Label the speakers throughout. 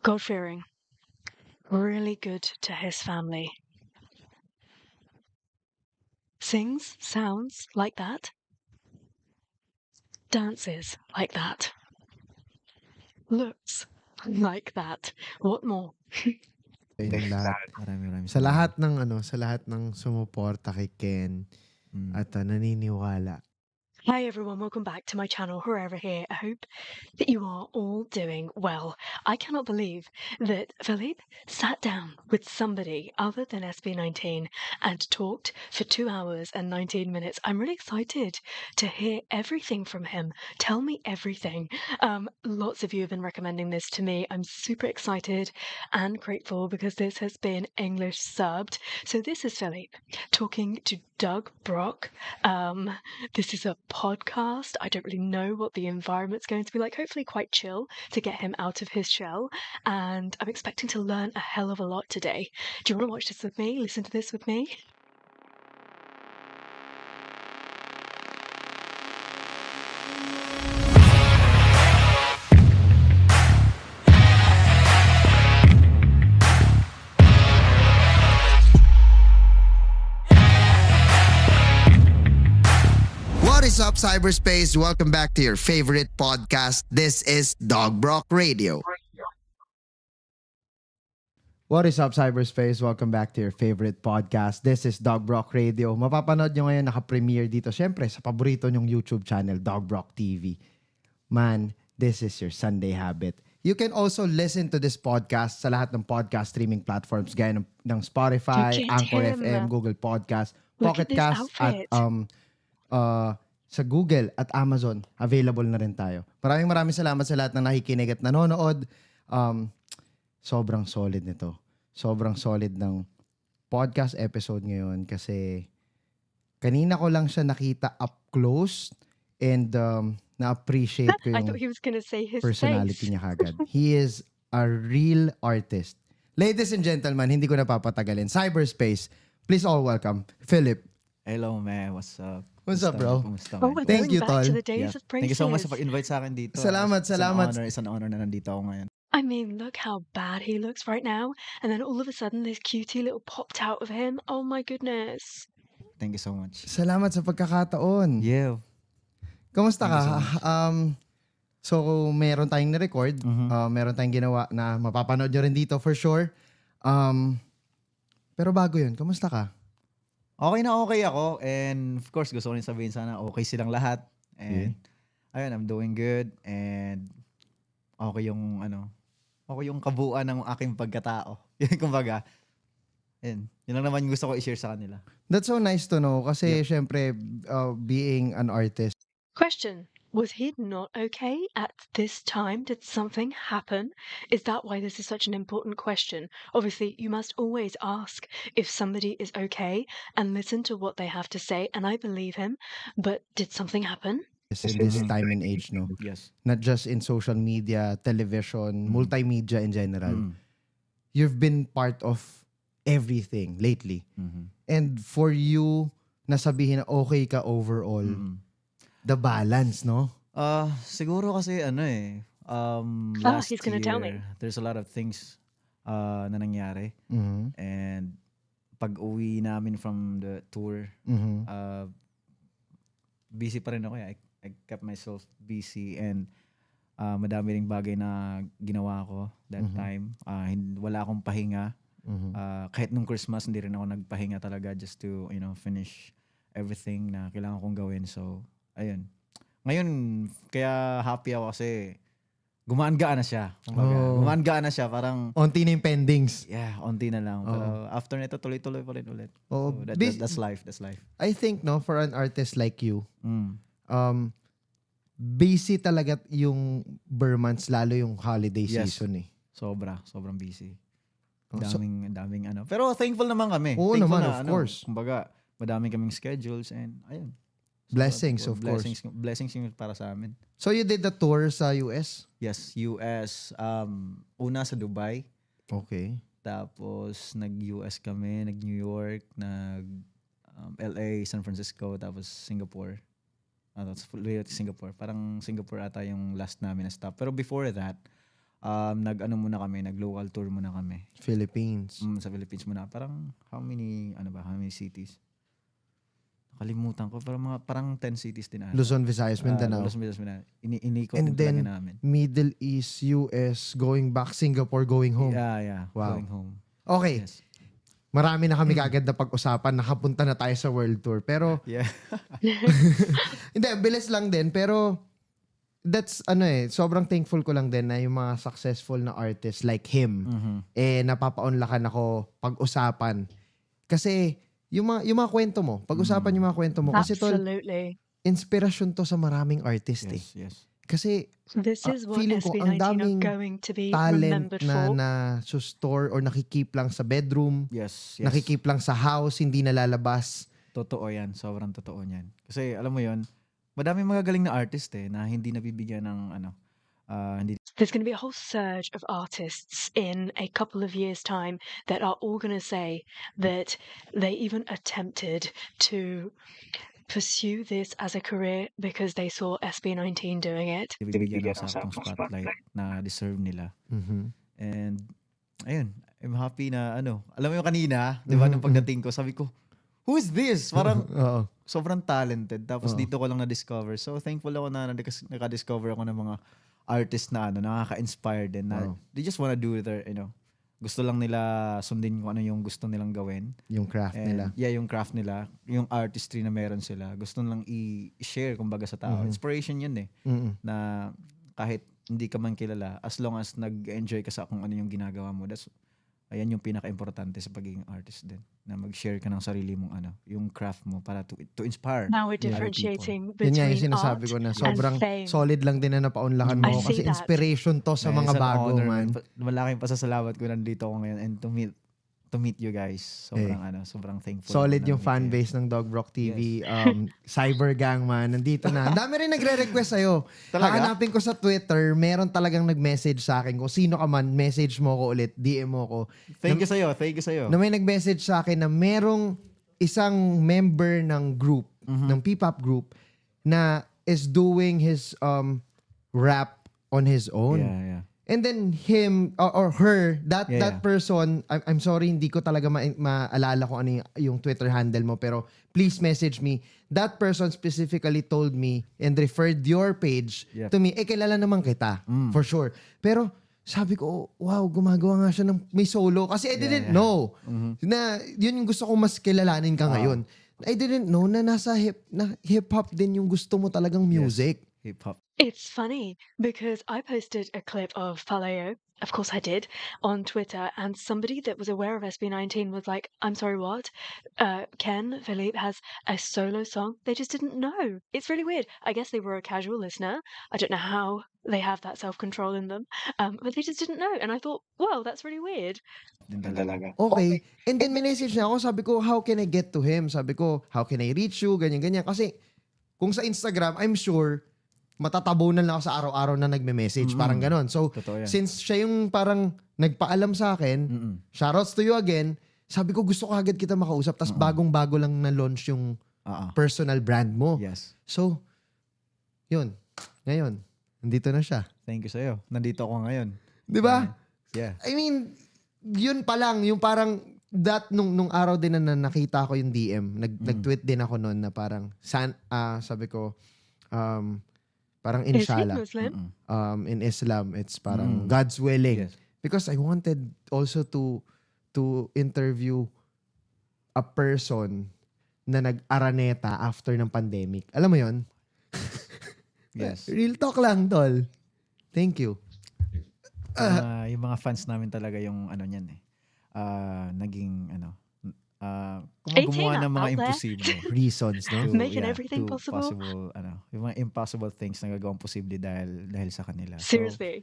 Speaker 1: God fearing, really good to his family. Sings, sounds like that, dances like that, looks like that. What more?
Speaker 2: Ayun Marami, marami. Sa lahat ng ano, sa lahat ng sumuporta kay Ken mm. at uh, naniniwala
Speaker 1: Hi everyone, welcome back to my channel, Herrera here. I hope that you are all doing well. I cannot believe that Philippe sat down with somebody other than SB19 and talked for two hours and 19 minutes. I'm really excited to hear everything from him. Tell me everything. Um, lots of you have been recommending this to me. I'm super excited and grateful because this has been English subbed. So this is Philippe talking to Doug Brock. Um, this is a podcast. I don't really know what the environment's going to be like. Hopefully, quite chill to get him out of his shell. And I'm expecting to learn a hell of a lot today. Do you want to watch this with me? Listen to this with me?
Speaker 2: cyberspace? Welcome back to your favorite podcast. This is Dog Brock Radio. What is up, cyberspace? Welcome back to your favorite podcast. This is Dog Brock Radio. Mapapanood nyo ngayon, naka-premiere dito, syempre, sa paborito nyong YouTube channel, Dog Brock TV. Man, this is your Sunday habit. You can also listen to this podcast sa lahat ng podcast streaming platforms gaya ng, ng Spotify, Anchor FM, Google Podcast, Pocket Cast, at um, uh, sa Google at Amazon, available na rin tayo. Maraming maraming salamat sa lahat ng nakikinig at nanonood. Um, sobrang solid nito. Sobrang solid ng podcast episode ngayon kasi kanina ko lang siya nakita up close and um, na-appreciate ko yung I thought he
Speaker 1: was gonna say his personality face.
Speaker 2: niya kagad. he is a real artist. Ladies and gentlemen, hindi ko napapatagalin. Cyberspace, please all
Speaker 3: welcome Philip. Hello, man. What's up? What's up, bro? Kumusta, Oh, Thank you, back Tol. Yeah. Thank you so much for invite sa akin dito. Salamat, It's an salamat. honor, it's an honor na nandito ako ngayon.
Speaker 1: I mean, look how bad he looks right now. And then all of a sudden, this cutie little popped out of him. Oh my goodness.
Speaker 2: Thank you so much. Salamat sa pagkakataon. Yeah. Kamusta ka? so Um, so, meron tayong na-record. Mhm. Uh, meron tayong ginawa na mapapanood nyo rin dito for sure. Um, pero bago yun, kamusta ka?
Speaker 3: Okay na okay ako. And of course, gusto ko rin sabihin sana okay silang lahat. And mm. ayun, I'm doing good. And okay yung ano, okay yung kabuuan ng aking pagkatao. Yan kumbaga. Yun, yun lang naman gusto ko i-share sa kanila.
Speaker 2: That's so nice to know kasi yep. syempre uh, being an artist. Question.
Speaker 1: Was he not okay at this time? Did something happen? Is that why this is such an important question? Obviously, you must always ask if somebody is okay and listen to what they have to say. And I believe him, but did something happen? This in
Speaker 2: this time and age, no? Yes. Not just in social media, television, mm. multimedia in general. Mm. You've been part of everything lately. Mm -hmm. And for you, nasabihin na okay ka overall, mm -hmm The balance,
Speaker 3: no? Uh, siguro kasi ano eh, um, oh, last he's gonna year, tell me. there's a lot of things uh, na nangyari. Mm-hmm. And pag-uwi namin from the tour, mm-hmm. uh, busy pa rin ako. Eh. I, I kept myself busy and uh, madami ring bagay na ginawa ko that mm-hmm. time. Uh, wala akong pahinga. Mm-hmm. Uh, kahit nung Christmas, hindi rin ako nagpahinga talaga just to, you know, finish everything na kailangan kong gawin. So, Ayun. Ngayon, kaya happy ako kasi gumaan-gaan na siya. Kumbaga, oh. Gumaan-gaan na siya. Parang...
Speaker 2: Onti na yung pendings. Yeah, onti na lang. Oh. Pero
Speaker 3: after nito, tuloy-tuloy pa rin ulit. Oh. So that, that, that's life. That's life.
Speaker 2: I think, no, for an artist like you, mm. um, busy talaga yung ber months, lalo yung holiday yes. season
Speaker 3: eh. Sobra. Sobrang busy. Oh, daming, so, daming ano. Pero thankful naman kami. Oo thankful naman, na, of ano, course. Kumbaga, madami kaming schedules and ayun. Blessings, of blessings, course. Blessings blessings para sa amin.
Speaker 2: So you did the tour sa US?
Speaker 3: Yes, US. Um, una sa Dubai. Okay. Tapos nag-US kami, nag-New York, nag um, LA, San Francisco, tapos Singapore. Uh, tapos Singapore. Parang Singapore ata yung last namin na stop. Pero before that, um, nag-ano muna kami, nag-local tour muna kami. Philippines. Mm, sa Philippines muna. Parang how many, ano ba, how many cities? kalimutan ko, parang mga parang 10 cities din ata. Luzon, Visayas, ah, Mindanao. Uh, Luzon, Visayas, Mindanao. Ini inikot And din then, namin.
Speaker 2: Middle East, US, going back, Singapore, going home. Yeah,
Speaker 3: yeah. Wow. Going home.
Speaker 2: Okay. Yes. Marami na kami kagad na pag-usapan. Nakapunta na tayo sa world tour. Pero, yeah. hindi, bilis lang din. Pero, that's ano eh, sobrang thankful ko lang din na yung mga successful na artists like him, mm-hmm. eh napapa-onlakan ako pag-usapan. Kasi yung mga, yung mga kwento mo, pag-usapan mm. yung mga kwento mo. Kasi
Speaker 1: Absolutely.
Speaker 2: tol, inspiration to sa maraming artist yes, eh. Yes. Kasi
Speaker 1: This ah, is what feeling SB19 ko ang daming going to be talent na
Speaker 2: for. na store or nakikip lang sa bedroom.
Speaker 3: Yes, yes. Nakikip
Speaker 2: lang sa house, hindi
Speaker 3: nalalabas. Totoo 'yan, sobrang totoo yan. Kasi alam mo 'yon, madami magagaling na artist eh na hindi nabibigyan ng ano, Uh,
Speaker 1: There's going to be a whole surge of artists in a couple of years' time that are all going to say that they even attempted to pursue this as a career because they saw SB19 doing it. Bibigyan ng saktong spotlight
Speaker 3: na deserve nila. Mm-hmm. And, ayun, I'm happy na ano, alam mo yung kanina, di ba, nung mm-hmm. pagdating ko, sabi ko, who is this? Parang, uh-huh. sobrang talented. Tapos uh-huh. dito ko lang na-discover. So, thankful ako na nakadiscover ako ng mga artist na ano, nakaka-inspire din na oh. they just wanna do their, you know, gusto lang nila sundin kung ano yung gusto nilang gawin.
Speaker 2: Yung craft And, nila.
Speaker 3: Yeah, yung craft nila. Yung artistry na meron sila. Gusto lang i-share kumbaga sa tao. Mm-hmm. Inspiration yun eh. Mm-hmm. Na kahit hindi ka man kilala, as long as nag-enjoy ka sa kung ano yung ginagawa mo, that's Ayan yung pinaka-importante sa pagiging artist din. Na mag-share ka ng sarili mong ano, yung craft mo para to, to inspire. Now we're differentiating between Yun yung sinasabi ko na sobrang
Speaker 2: solid lang din na napaunlakan mo. Kasi that.
Speaker 3: inspiration
Speaker 2: to sa yeah, mga bago honor, man.
Speaker 3: Malaking pasasalamat ko nandito ako ngayon and to meet to meet you guys. Sobrang eh. ano, sobrang thankful. Solid yung fan
Speaker 2: base ng Dog Rock TV. Yes. Um, Cyber Gang man, nandito na. Ang dami rin nagre-request sa'yo. Talaga? Hahanapin ko sa Twitter, meron talagang nag-message sa akin. Kung sino ka man, message mo ko ulit, DM mo ko. Thank na, you sa'yo,
Speaker 3: thank you sa'yo. Na may
Speaker 2: nag-message sa akin na merong isang member ng group, mm-hmm. ng P-pop group, na is doing his um, rap on his own. Yeah, yeah. And then him or, or her, that yeah, that yeah. person, I'm, I'm sorry hindi ko talaga ma- maalala kung ano yung, yung Twitter handle mo pero please message me. That person specifically told me and referred your page yep. to me. Eh kilala naman kita mm. for sure. Pero sabi ko, wow, gumagawa nga siya ng may solo kasi I didn't yeah, yeah. know. Mm-hmm. Na yun yung gusto ko mas kilalanin ka wow. ngayon. I didn't know na nasa hip na hip hop din yung gusto mo talagang music. Yes.
Speaker 3: Hip hop
Speaker 1: It's funny because I posted a clip of Faleo, of course I did, on Twitter, and somebody that was aware of SB19 was like, I'm sorry, what? Uh, Ken Philippe has a solo song. They just didn't know. It's really weird. I guess they were a casual listener. I don't know how they have that self control in them, um, but they just didn't know. And I thought, wow, that's really weird.
Speaker 2: Okay. And then may message niya ako, sabi ko, how can I get to him? Sabi ko, how can I reach you? Ganyan, ganyan. Kasi kung sa Instagram, I'm sure, matatabunan lang ako sa araw-araw na nagme-message. Mm-hmm. Parang ganon. So, since siya yung parang nagpaalam sa akin, mm-hmm. shoutouts to you again, sabi ko gusto ko agad kita makausap. Tapos uh-huh. bagong-bago lang na-launch yung uh-huh. personal brand mo. Yes. So, yun. Ngayon, nandito na siya. Thank you sa'yo. Nandito ako ngayon. Di ba? Yeah. yeah. I mean, yun pa lang, yung parang that nung nung araw din na nakita ko yung DM, nag mm. nag-tweet din ako noon na parang san uh, sabi ko um Parang inshallah. Islam? Um, in Islam, it's parang mm. God's willing. Yes. Because I wanted also to to interview a person na nag-araneta after ng pandemic. Alam mo yon? yes. Real talk lang, tol.
Speaker 3: Thank you. Uh, uh, yung mga fans namin talaga yung ano niyan eh. Uh, naging ano, uh, gumawa ng mga outlet. imposible reasons no? to, making yeah, everything possible. possible ano yung mga impossible things na gagawin posible dahil dahil sa kanila seriously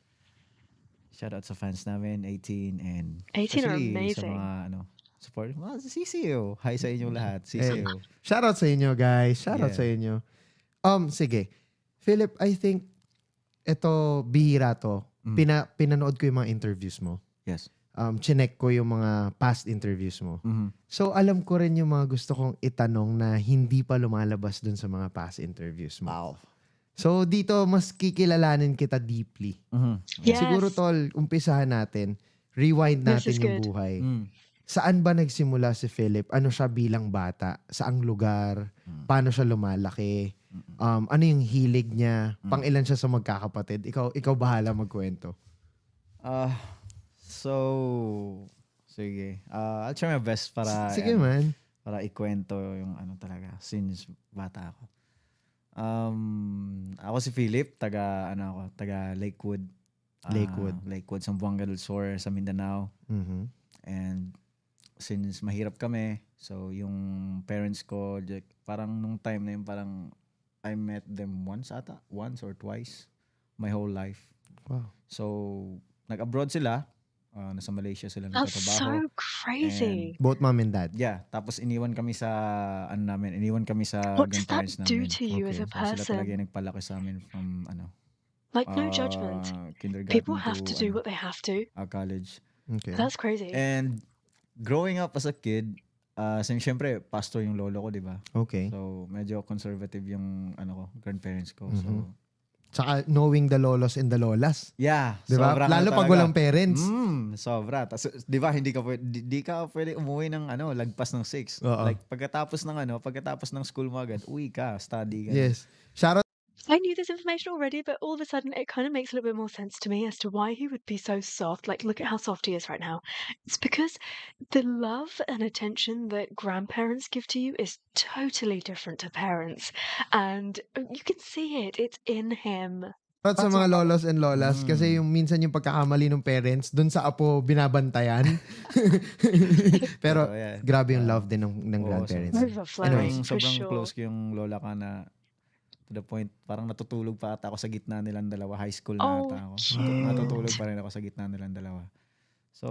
Speaker 3: so, shout out sa fans namin 18 and 18 are amazing sa mga ano support mga CCO hi sa inyo mm. lahat CCO
Speaker 2: hey, shout out sa inyo guys shout yeah. out sa inyo um sige Philip I think ito bihira to mm. Pina, pinanood ko yung mga interviews mo yes um, chinek ko yung mga past interviews mo. Mm-hmm. So, alam ko rin yung mga gusto kong itanong na hindi pa lumalabas dun sa mga past interviews mo. Wow. So, dito, mas kikilalanin kita deeply. Mm-hmm. Yes. Siguro, Tol, umpisahan natin. Rewind natin yung buhay. Mm. Saan ba nagsimula si Philip? Ano siya bilang bata? Saang lugar? Mm. Paano siya lumalaki? Um, ano yung hilig niya? Mm. Pang ilan siya sa magkakapatid? Ikaw, ikaw bahala magkwento.
Speaker 3: Ah... Uh, So, sige. Uh, I'll try my best para... S- sige, ano, man. Para ikwento yung ano talaga, since bata ako. Um, ako si Philip, taga, ano ako, taga Lakewood. Ah, Lakewood. Uh, Lakewood, Sambuanga del Sur, sa Mindanao. Mm-hmm. And since mahirap kami, so yung parents ko, parang nung time na yun, parang I met them once ata, once or twice my whole life. Wow. So, nag-abroad sila. Uh, nasa Malaysia sila nagtatrabaho. That's so
Speaker 1: crazy.
Speaker 3: And, Both mom and dad? Yeah. Tapos iniwan kami sa, ano namin, iniwan kami sa grandparents namin. What does that do to you okay. as a person? So sila talaga yung nagpalaki sa amin from, ano,
Speaker 1: Like no uh, judgment.
Speaker 3: People have to, to do ano, what they have to. Uh, college. Okay. That's crazy. And growing up as a kid, uh, same, syempre, pastor yung lolo ko, di ba? Okay. So, medyo conservative yung ano ko, grandparents ko. Mm-hmm. So,
Speaker 2: Tsaka knowing the lolos and the lolas. Yeah. Di ba? Lalo pag walang parents.
Speaker 3: Mm, sobra. Tas, di ba, hindi ka, di, di ka pwede umuwi ng ano, lagpas ng 6. Like, pagkatapos ng ano, pagkatapos ng school mo agad, uwi ka, study ka. Yes. Shout I knew this information
Speaker 1: already, but all of a sudden it kind of makes a little bit more sense to me as to why he would be so soft. Like, look at how soft he is right now. It's because the love and attention that grandparents give to you is totally different to parents. And uh, you can see it, it's in him. At sa mga
Speaker 2: lolos and lolas, mm. kasi hmm. yung minsan yung pagkakamali ng parents, dun sa apo binabantayan.
Speaker 3: Pero oh, yeah. grabe yung love din ng, ng oh, grandparents. So, Anyways, sobrang sure. close ko yung lola ka na to the point, parang natutulog pa ata ako sa gitna nilang dalawa. High school na oh, ata ako. Cute. Natutulog pa rin ako sa gitna nilang dalawa. So,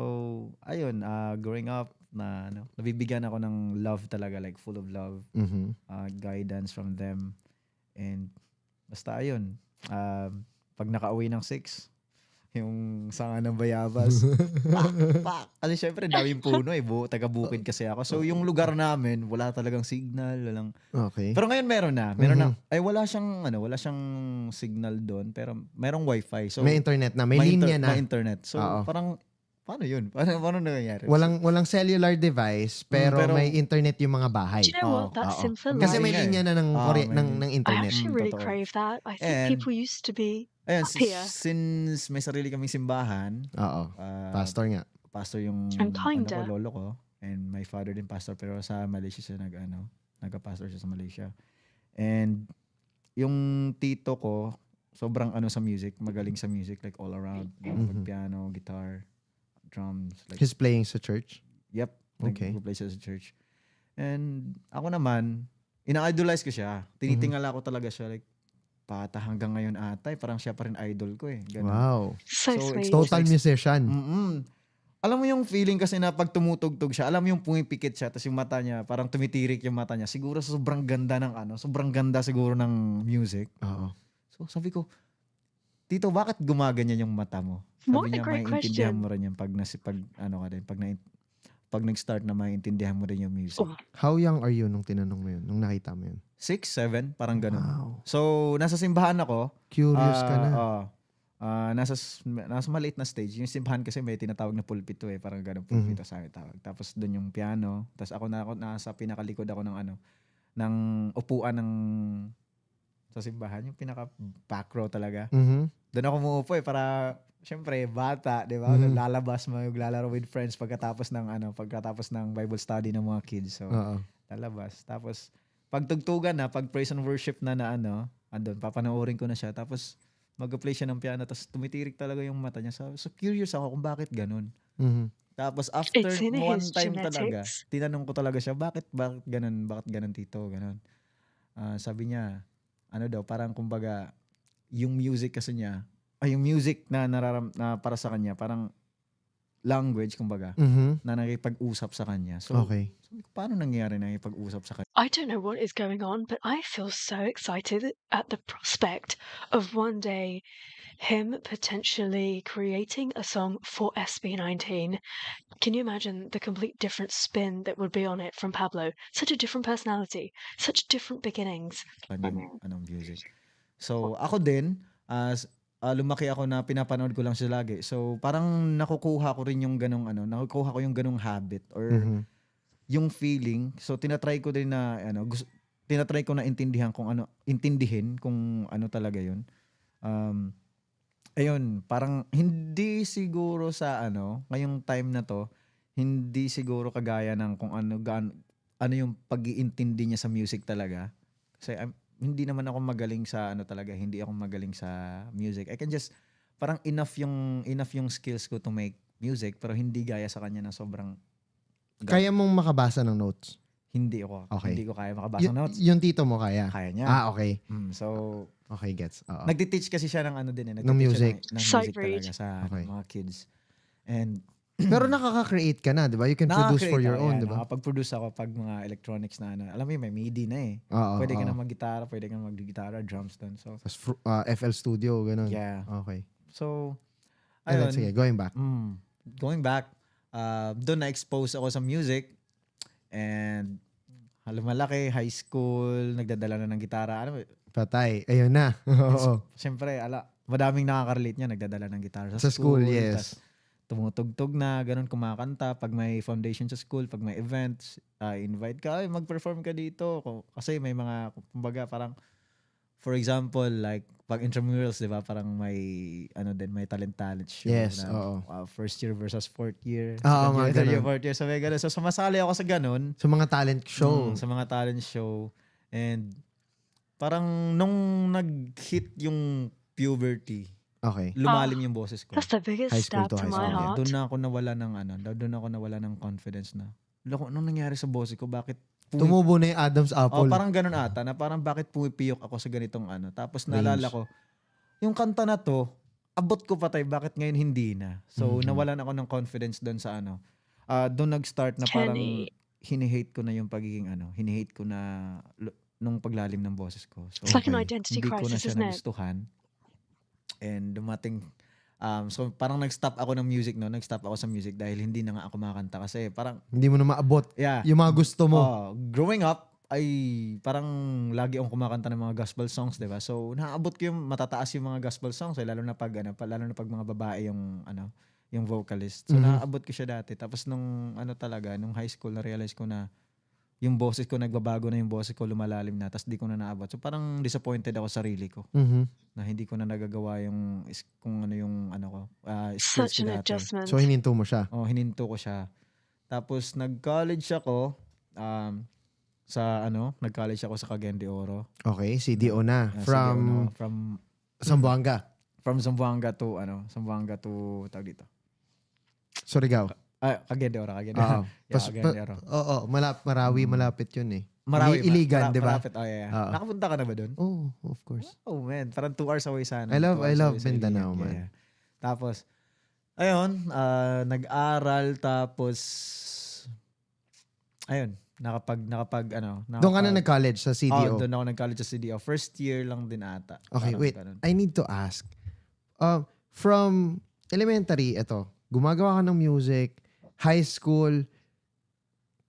Speaker 3: ayun, uh, growing up, na ano, nabibigyan ako ng love talaga, like full of love, mm-hmm. uh, guidance from them. And basta ayun, uh, pag naka-uwi ng 6, yung sanga ng bayabas. pak, Kasi syempre, daming puno eh. Bu taga-bukid kasi ako. So, yung lugar namin, wala talagang signal. Walang... Okay. Pero ngayon meron na. Meron na. Mm-hmm. Ay, wala siyang, ano, wala siyang signal doon. Pero merong wifi. So, may internet na. May, linya inter- na. May internet. So, Oo. parang Paano yun? Paano, paano nangyayari?
Speaker 2: Walang walang cellular device mm, pero, mm, pero may internet yung mga bahay. Do
Speaker 1: you know what? That's simple.
Speaker 3: Kasi may linya na ng, oh, ng, ng internet. I actually really mm, totoo. crave that. I think eh, people
Speaker 1: used to be Ayan, ah, si,
Speaker 3: since may sarili kaming simbahan. Oo. Uh, pastor nga. Pastor yung ano ko, lolo ko. And my father din pastor. Pero sa Malaysia siya nag, ano, nagka-pastor siya sa Malaysia. And yung tito ko, sobrang ano sa music. Magaling sa music. Like all around. Mm-hmm. mm-hmm. piano, guitar, drums. Like, He's
Speaker 2: playing sa church?
Speaker 3: Yep. Okay. Nag-play sa church. And ako naman, ina-idolize ko siya. Tinitingala mm-hmm. ko talaga siya. Like, pata hanggang ngayon atay, parang siya pa rin idol ko eh. Ganun. Wow. So, it's total
Speaker 2: musician. Mm-mm.
Speaker 3: Alam mo yung feeling kasi na pag tumutugtog siya, alam mo yung pumipikit siya, tapos yung mata niya, parang tumitirik yung mata niya. Siguro sobrang ganda ng ano, sobrang ganda siguro ng music. Oo. So sabi ko, Tito, bakit gumaganyan yung mata mo? Sabi What niya, may great question. mo rin yan pag, nasi, pag, ano ka din, pag na, pag nag-start na maintindihan mo rin yung music. Oh. How young are you nung tinanong mo yun, nung nakita mo yun? Six, seven, parang ganun. Wow. So, nasa simbahan ako.
Speaker 2: Curious uh, ka ah, na.
Speaker 3: Uh, uh, nasa, nasa maliit na stage. Yung simbahan kasi may tinatawag na pulpit to eh. Parang ganun mhm. pulpit mm-hmm. sa amin tawag. Tapos doon yung piano. Tapos ako na ako nasa pinakalikod ako ng ano, ng upuan ng sa simbahan. Yung pinaka back row talaga. Mm-hmm. Doon ako muupo eh para syempre, bata, di ba? Mm-hmm. Lalabas, maglalaro with friends pagkatapos ng, ano, pagkatapos ng Bible study ng mga kids. So, uh-huh. lalabas. Tapos, pagtugtugan na, pag praise and worship na na, ano, andun, papanoorin ko na siya. Tapos, mag-play siya ng piano, tapos tumitirik talaga yung mata niya. So, so curious ako kung bakit ganun. Mm-hmm. Tapos, after one time genetics. talaga, tinanong ko talaga siya, bakit, bakit ganun, bakit ganun, tito, ganun. Uh, sabi niya, ano daw, parang kumbaga, yung music kasi niya, ay yung music na nararam na para sa kanya, parang language kumbaga mm-hmm. na nakipag-usap sa kanya. So, okay. so paano nangyayari na nakipag-usap sa kanya?
Speaker 1: I don't know what is going on, but I feel so excited at the prospect of one day him potentially creating a song for SB19. Can you imagine the complete different spin that would be on it from Pablo? Such a different personality, such different beginnings.
Speaker 3: Anong, mm-hmm. anong music. So, ako din, as uh, lumaki ako na pinapanood ko lang siya lagi. So parang nakukuha ko rin yung ganong ano, nakukuha ko yung ganong habit or mm-hmm. yung feeling. So tinatry ko din na ano, gusto, tinatry ko na intindihan kung ano, intindihin kung ano talaga 'yun. Um, ayun, parang hindi siguro sa ano, ngayong time na to, hindi siguro kagaya ng kung ano gaano, ano yung pag-iintindi niya sa music talaga. Kasi I'm, hindi naman ako magaling sa ano talaga, hindi ako magaling sa music. I can just parang enough yung enough yung skills ko to make music pero hindi gaya sa kanya na sobrang
Speaker 2: gaya. Kaya mong makabasa ng notes? Hindi ako. Okay. Hindi ko kaya makabasa y- ng notes. Yung tito mo kaya? Kaya niya. Ah, okay.
Speaker 3: Mm, so Okay, gets. Uh-oh. Nagte-teach kasi siya ng ano din eh. Ng music. Ng, ng music talaga sa okay. mga kids.
Speaker 2: And pero nakaka-create ka na, di ba? You can produce for your own, di ba?
Speaker 3: Nakapag-produce ako pag mga electronics na ano. Alam mo yun, may MIDI na eh. Oo, pwede oo. ka na mag-gitara, pwede ka na mag-gitara, drums din. So,
Speaker 2: Tapos FL ah, Studio, ganun. yeah. Okay.
Speaker 3: So, Ayun, ayun. sige, going back. Mm, going back, uh, ah, doon na-expose ako sa music. And malaki, high school, nagdadala na ng gitara. Ano,
Speaker 2: Patay. Ayun na. Oo.
Speaker 3: Siyempre, ala, madaming nakaka-relate niya, nagdadala ng gitara sa, Sa school, yes. tas tumutugtog na, ganun, kumakanta. Pag may foundation sa school, pag may events, uh, invite ka, ay, mag-perform ka dito. Kasi may mga, kumbaga, parang, for example, like, pag intramurals, di ba, parang may, ano din, may talent-talent show. Yes, na, oo. Uh, first year versus fourth year. Oo, oh, ah, mga ganun. Year, fourth year, so may ganun. So, sumasali ako sa ganun.
Speaker 2: Sa mga talent show. Mm, sa
Speaker 3: mga talent show. And, parang, nung nag-hit yung puberty, Okay. Lumalim ah, yung boses ko. That's the biggest High school step to high my school, yeah. heart. Doon na ako nawala ng ano, doon ako nawala ng confidence na. Loko, anong nangyari sa boses ko? Bakit pumi- Tumubo na yung Adam's oh, apple. Oh, parang ganun ata na parang bakit pumipiyok ako sa ganitong ano. Tapos naalala ko, yung kanta na to, abot ko patay, bakit ngayon hindi na? So Mhm. nawalan ako ng confidence doon sa ano. Ah, doon nag-start na parang hinihate ko na yung pagiging ano, hinihate ko na l- nung paglalim ng boses ko. So It's like an identity hindi ko na crisis, siya isn't it? nagustuhan. And dumating, um, so parang nag-stop ako ng music, no? Nag-stop ako sa music dahil hindi na nga ako makakanta kasi parang...
Speaker 2: Hindi mo na maabot yeah, yung mga gusto mo. Uh,
Speaker 3: growing up, ay parang lagi akong kumakanta ng mga gospel songs, 'di ba? So naabot ko yung matataas yung mga gospel songs, eh, lalo na pag ano, lalo na pag mga babae yung ano, yung vocalist. So mm-hmm. naabot ko siya dati. Tapos nung ano talaga, nung high school na realize ko na yung boses ko nagbabago na yung boses ko lumalalim na tapos di ko na naabot. So parang disappointed ako sa sarili ko mm-hmm. na hindi ko na nagagawa yung kung ano yung ano ko uh, ah, Such an adjustment. So hininto mo siya. Oh, hininto ko siya. Tapos nag-college ako um, sa ano, nag-college ako sa Cagayan de Oro. Okay, CDO na. Uh, from CDO na, from Zamboanga. From Zamboanga to ano, Zamboanga to tawag dito. Surigao. Ah, Cagayan de Oro, Oo. yeah, Oo, oo, malap, Marawi, hmm. malapit yun eh.
Speaker 2: Marawi. Iligan, di ba? Malapit, oh yeah. yeah. Oo. Ah.
Speaker 3: Nakapunta ka na ba doon? Oh, of course. Oh man, parang two hours away sana. I love- I love Mindanao, man. Yeah, Tapos, ayun, ah, nag-aral, tapos, ayun, nakapag, nakapag, ano, nakapag, Doon ka na nag-college sa CDO? Oh, doon ako nag-college sa CDO. First year lang din ata. Okay, Parang wait. ganun.
Speaker 2: I need to ask. Uh, from elementary, ito, gumagawa ka ng music, high school,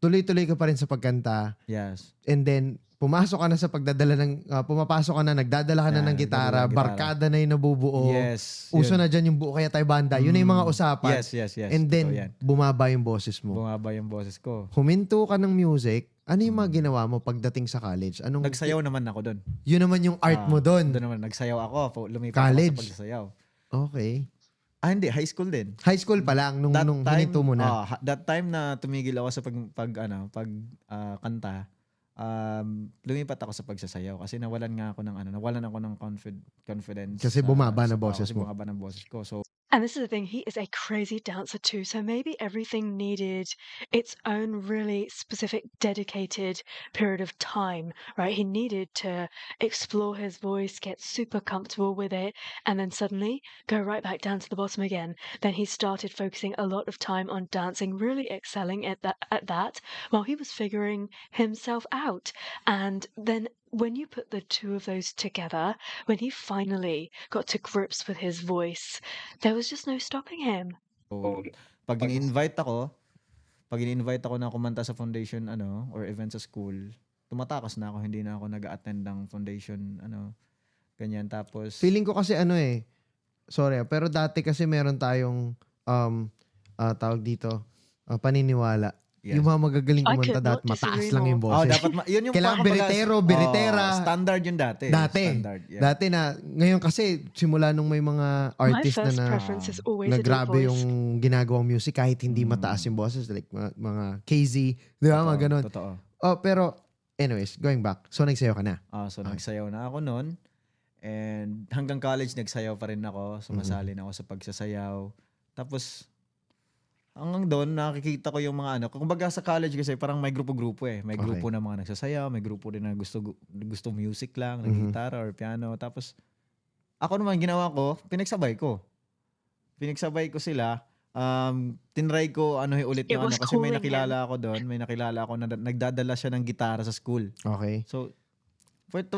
Speaker 2: tuloy-tuloy ka pa rin sa pagkanta. Yes. And then, pumasok ka na sa pagdadala ng, uh, pumapasok ka na, nagdadala ka na, na ng gitara, gitara, barkada na yung nabubuo. Yes. Uso yun. na dyan yung buo kaya tayo banda. Yun na yung mga mm. usapan. Yes, yes, yes. And then, Totoo bumaba yung boses mo. Bumaba yung boses ko. Huminto ka ng music, ano yung mga mm. ginawa mo pagdating sa college? Anong Nagsayaw naman ako doon. Yun naman yung art uh, mo ah, doon. Doon naman, nagsayaw ako.
Speaker 3: Lumipat ako sa pagsayaw.
Speaker 2: Okay. Ah, hindi. High school din. High school pa lang nung, nung time, mo na. Uh,
Speaker 3: that time na tumigil ako sa pag, pag, ano, pag uh, kanta, um, lumipat ako sa pagsasayaw kasi nawalan nga ako ng ano, nawalan ako ng confid- confidence. Kasi bumaba uh, na boses mo. Kasi bumaba ng boses ko. So,
Speaker 1: And this is the thing, he is a crazy dancer too. So maybe everything needed its own really specific, dedicated period of time, right? He needed to explore his voice, get super comfortable with it, and then suddenly go right back down to the bottom again. Then he started focusing a lot of time on dancing, really excelling at that, at that while he was figuring himself out. And then when you put the two of those together, when he finally got to grips with his voice, there was just no stopping him.
Speaker 3: Oh. Pag in-invite ako, pag in-invite ako na kumanta sa foundation ano or event sa school, tumatakas na ako, hindi na ako nag-attend ng foundation ano ganyan tapos Feeling ko
Speaker 2: kasi ano eh sorry ah, pero dati kasi meron tayong um uh, tawag dito uh, paniniwala Yes. Yung mga magagaling kumanta dapat mataas lang yung boses. Oh, dapat ma- yun yung Kailangan beritero, beritera. Oh,
Speaker 3: standard yun dati. Dati. Standard, yeah.
Speaker 2: Dati na, ngayon kasi simula nung may mga artist na na,
Speaker 1: na grabe
Speaker 2: yung ginagawang music kahit hindi mm. mataas yung boses. Like mga, mga KZ, di ba? Mga ganun. Totoo. Oh, pero anyways, going back. So nagsayaw ka na?
Speaker 3: Oh, so okay. nagsayaw na ako noon. And hanggang college nagsayaw pa rin ako. Sumasali mm-hmm. na ako sa pagsasayaw. Tapos Hanggang doon, nakikita ko yung mga ano. Kumbaga sa college kasi parang may grupo-grupo eh. May grupo okay. na mga nagsasaya, may grupo din na gusto gusto music lang, mm-hmm. gitara or piano. Tapos, ako naman ginawa ko, pinagsabay ko. Pinagsabay ko sila. Um, tinry ko ano eh ulit na ano kasi may nakilala ako doon. May nakilala ako na nagdadala siya ng gitara sa school. Okay. So,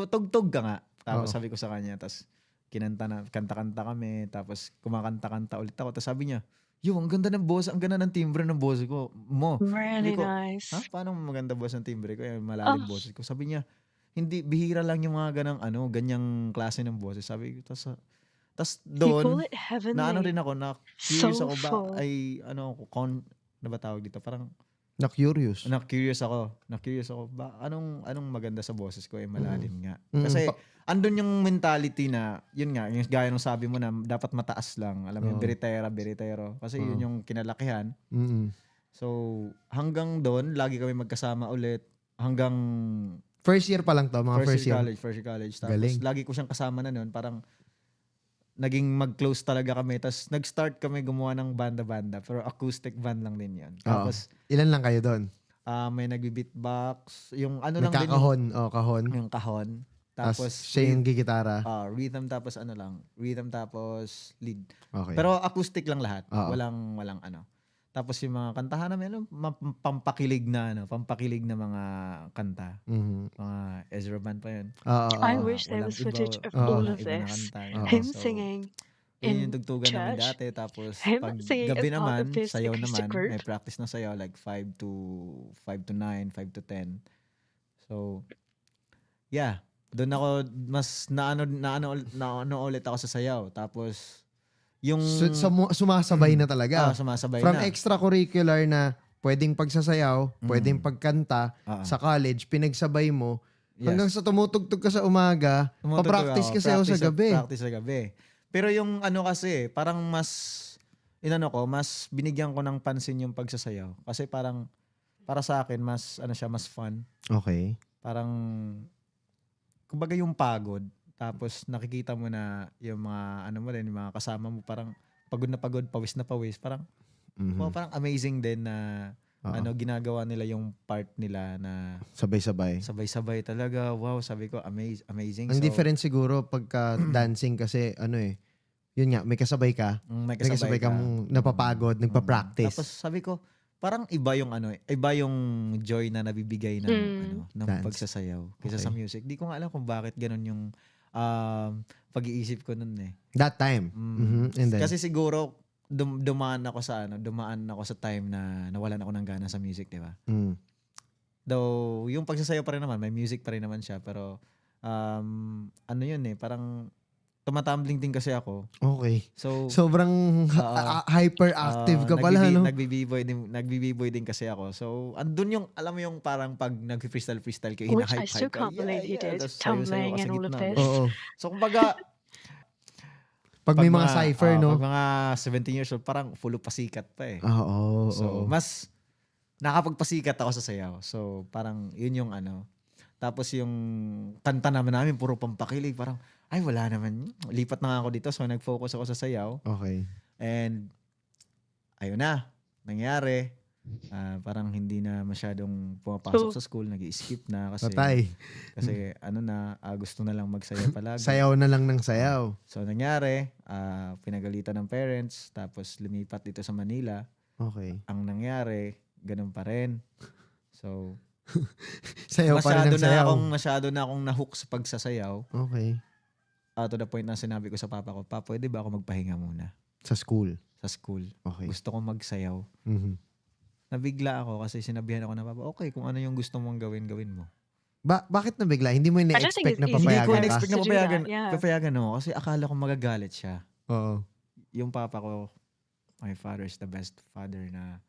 Speaker 3: tugtog ka nga. Tapos Oo. sabi ko sa kanya, tapos kinanta na, kanta-kanta kami. Tapos kumakanta-kanta ulit ako. Tapos sabi niya, yung ang ganda ng boss, ang ganda ng timbre ng boss ko. Mo. Really ko, nice. Ha? Paano maganda boss ng timbre ko? Eh, malalim oh. boses ko. Sabi niya, hindi, bihira lang yung mga ganang, ano, ganyang klase ng boses. Sabi ko, tas, ah, tas doon, na ano rin ako, na curious so ako ba, full. ay, ano, con, na ano ba tawag dito? Parang,
Speaker 2: na curious.
Speaker 3: Na curious ako. Na curious ako ba anong anong maganda sa boses ko ay eh, malalim mm. nga. Mm. Kasi mm andun yung mentality na, yun nga, yung gaya ng sabi mo na dapat mataas lang. Alam mo, oh. yung beritera, beritero. Kasi oh. yun yung kinalakihan. Mm-hmm. So, hanggang doon, lagi kami magkasama ulit. Hanggang...
Speaker 2: First year pa lang to, mga first, first year. college, first year college. Tapos Galing.
Speaker 3: lagi ko siyang kasama na noon. Parang naging mag-close talaga kami. Tapos nag-start kami gumawa ng banda-banda. Pero acoustic band lang din yun. Tapos, Oo. Ilan lang kayo doon? Uh, may nagbi-beatbox. Yung ano may lang kakahon. din. Yung, oh, kahon. Yung kahon. Tapos siya yung gigitara. Uh, rhythm tapos ano lang, rhythm tapos lead. Okay. Pero acoustic lang lahat. Uh-oh. Walang walang ano. Tapos yung mga kantahan namin, ano, pampakilig na ano, pampakilig na mga kanta. Mm-hmm. Mga Ezra Band pa yun. Uh, I wish there was footage of uh, all of this. Kanta, Him so, singing in yung tugtugan church. namin dati. Tapos Him pag gabi naman, sayaw naman. Group. May practice na sayaw like 5 to 5 to 9, 5 to 10. So, yeah doon ako mas naano naano naano ulit ako sa sayaw. Tapos yung so, sum-
Speaker 2: sumasabay na talaga. Oh, sumasabay From na. extracurricular na pwedeng pagsasayaw, mm. pwedeng pagkanta uh-huh. sa college, pinagsabay mo yes. hanggang sa tumutugtog ka sa umaga, pa-practice kasi ka sa gabi. Practice
Speaker 3: sa gabi. Pero yung ano kasi, parang mas inano ko, mas binigyan ko ng pansin yung pagsasayaw kasi parang para sa akin mas ano siya, mas fun. Okay. Parang kumbaga yung pagod, tapos nakikita mo na yung mga ano mo din, yung mga kasama mo parang pagod na pagod, pawis na pawis, parang mm-hmm. well, parang amazing din na Uh-oh. ano ginagawa nila yung part nila na
Speaker 2: sabay-sabay.
Speaker 3: Sabay-sabay talaga. Wow, sabi ko amaz- amazing. Ang so, difference
Speaker 2: siguro pagka dancing kasi ano eh yun nga, may kasabay ka. Mm, may kasabay, may kasabay ka. ka napapagod, mm, nagpa-practice. Tapos
Speaker 3: sabi ko, parang iba yung ano, iba yung joy na nabibigay ng mm. ano, ng Dance. pagsasayaw kaysa okay. sa music. Di ko nga alam kung bakit ganun yung um, pag-iisip ko noon eh.
Speaker 2: That time. Mm. Mm-hmm. And then, Kasi
Speaker 3: siguro dum- dumaan ako sa ano, dumaan ako sa time na nawalan ako ng gana sa music, di ba? Mm. Though yung pagsasayaw pa rin naman, may music pa rin naman siya, pero um, ano yun eh, parang tumatumbling din kasi ako. Okay. So
Speaker 2: sobrang uh, hyperactive uh, ka pala no. nagbi
Speaker 3: din nagbi din kasi ako. So andun yung alam mo yung parang pag nag-freestyle freestyle kayo hina hype hype. Which I still can't did. Tumbling and all of this. Oo. So kumbaga
Speaker 2: pag, may mga, mga cipher uh, no. Pag
Speaker 3: mga 17 years old parang full pasikat pa eh. Oo. so oo. mas nakapagpasikat ako sa sayaw. So parang yun yung ano. Tapos yung kanta naman namin puro pampakilig parang ay wala naman. Lipat na nga ako dito. So nag-focus ako sa sayaw. Okay. And ayun na, nangyari. Uh, parang hindi na masyadong pumapasok so, sa school, nag skip na kasi patay. kasi ano na, uh, gusto na lang magsayaw palagi. sayaw
Speaker 2: na lang ng sayaw.
Speaker 3: So nangyari, uh, pinagalitan ng parents tapos lumipat dito sa Manila. Okay. Ang nangyari, ganun pa rin. So sayaw pa rin ng sayaw. na akong masyado na akong nahook sa pagsasayaw. Okay uh, to the point na sinabi ko sa papa ko, pa, pwede ba ako magpahinga muna? Sa school? Sa school. Okay. Gusto kong magsayaw. Mm-hmm. Nabigla ako kasi sinabihan ako na papa, okay, kung ano yung gusto mong gawin, gawin mo.
Speaker 2: Ba bakit nabigla? Hindi mo
Speaker 3: na-expect na papayagan Hindi ko na-expect na papayagan, yeah. papayagan ako kasi akala ko magagalit siya. Oo. Yung papa ko, my father is the best father na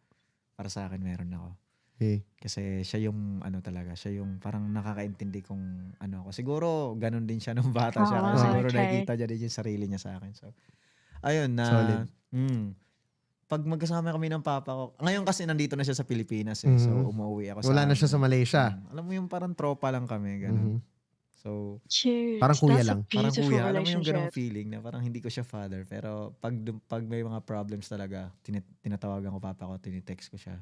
Speaker 3: para sa akin meron ako. Okay. Kasi siya yung ano talaga, siya yung parang nakakaintindi kung ano ako. Siguro ganun din siya nung bata siya. Kasi siguro okay. nakikita niya din yung sarili niya sa akin. So, ayun na. Solid. Mm, pag magkasama kami ng papa ko, ngayon kasi nandito na siya sa Pilipinas eh. Mm-hmm. So umuwi ako sa... Wala na siya sa Malaysia. Um, alam mo yung parang tropa lang kami, ganun. Mm-hmm. So, Cheers. parang kuya That's lang. Parang kuya. Alam mo yung ganong feeling na parang hindi ko siya father. Pero pag, pag may mga problems talaga, tinit- tinatawagan ko papa ko, tinitext ko siya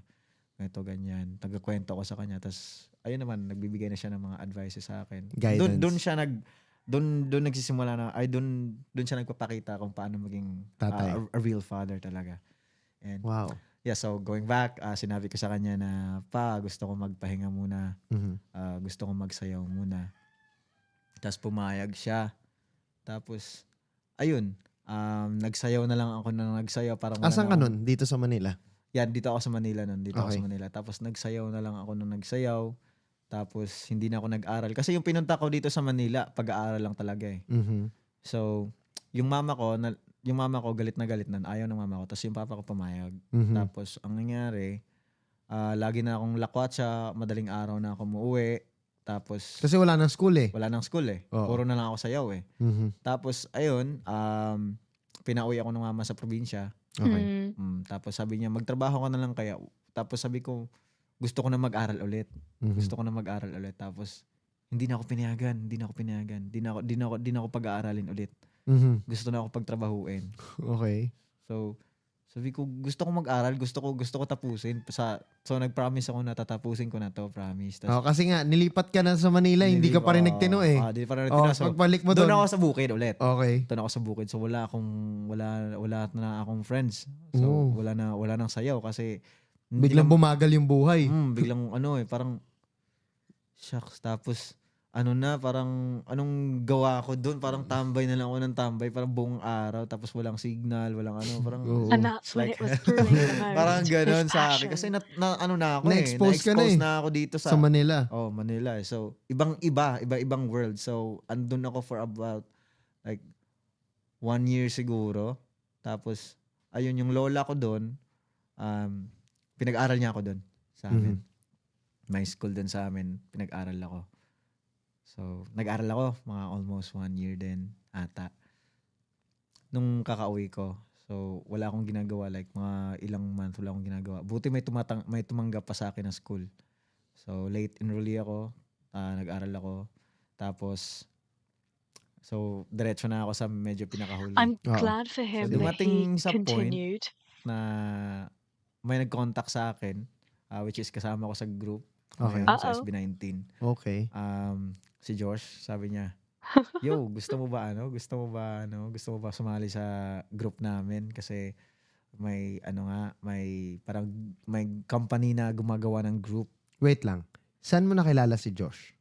Speaker 3: ito ganyan. Nagkukwento ko sa kanya tapos ayun naman nagbibigay na siya ng mga advices sa akin. Doon doon siya nag doon doon nagsisimula na ay doon doon siya nagpapakita kung paano maging Tatay. uh, a, a real father talaga. And wow. Yeah, so going back, uh, sinabi ko sa kanya na pa gusto ko magpahinga muna. Mm-hmm. Uh, gusto ko magsayaw muna. Tapos pumayag siya. Tapos ayun, um, nagsayaw na lang ako na nagsayaw para Asan ka nun? Dito sa Manila? Yan, dito ako sa Manila noon, Dito okay. ako sa Manila. Tapos nagsayaw na lang ako nung nagsayaw. Tapos hindi na ako nag-aral. Kasi yung pinunta ko dito sa Manila, pag-aaral lang talaga eh. Mm-hmm. So, yung mama ko, na, yung mama ko galit na galit nun. Ayaw ng mama ko. Tapos yung papa ko pumayag. Mm-hmm. Tapos ang nangyari, uh, lagi na akong lakwatsa. Madaling araw na ako muuwi. Tapos...
Speaker 2: Kasi wala nang school eh.
Speaker 3: Wala nang school eh. Oo. Puro na lang ako sayaw eh. Mm-hmm. Tapos, ayun, um, pinauwi ako ng mama sa probinsya. Okay. Mm. Tapos sabi niya, magtrabaho ka na lang kaya. Tapos sabi ko, gusto ko na mag-aral ulit. Mm-hmm. Gusto ko na mag-aral ulit. Tapos, hindi na ako pinayagan, hindi na ako pinayagan. Hindi na ako, di na ako, di na ako pag-aaralin ulit. Mm-hmm. Gusto na ako pagtrabahuin. Okay. So, sabi ko, gusto ko mag-aral, gusto ko, gusto ko tapusin. Sa, so, nag-promise ako na tatapusin ko na to, promise. Tas, oh, kasi
Speaker 2: nga, nilipat ka na sa Manila, nilip, hindi ka pa rin nagtino eh. Ah, hindi pa rin oh, nagtino. Oh, so, pagbalik mo doon. Doon ako
Speaker 3: sa bukid ulit. Okay. Doon ako sa bukid. So, wala akong, wala, wala na akong friends. So, Ooh. wala na, wala nang sayaw kasi... Biglang na, bumagal yung buhay. Mm, biglang ano eh, parang, shucks. Tapos, ano na, parang anong gawa ko doon, parang tambay na lang ako ng tambay, parang buong araw, tapos walang signal, walang ano, parang... oh. And that's when like, it was Parang ganun sa akin. Kasi na, na, ano na ako Na-expose eh. Na-expose na, eh. na ako dito sa... Sa Manila. Oh, Manila. Eh. So, ibang-iba, iba-ibang world. So, andun ako for about, like, one year siguro. Tapos, ayun, yung lola ko doon, um, pinag-aral niya ako doon sa amin. Mm-hmm. May school doon sa amin, pinag-aral ako. So, nag-aral ako mga almost one year din ata. Nung kakauwi ko, so wala akong ginagawa like mga ilang month wala akong ginagawa. Buti may tumatang may tumanggap pa sa akin na school. So, late enrollee ako, uh, nag-aral ako. Tapos So, diretso na ako sa medyo pinakahuli. I'm wow. Ah. glad for him so, dumating that he sa continued. point na may nag-contact sa akin, uh, which is kasama ko sa group. Okay. Ngayon, sa SB19. Okay. Um, si Josh, sabi niya, "Yo, gusto mo ba ano? Gusto mo ba ano? Gusto mo ba sumali sa group namin kasi may ano nga, may parang may company na gumagawa ng group. Wait lang. Saan mo nakilala si Josh?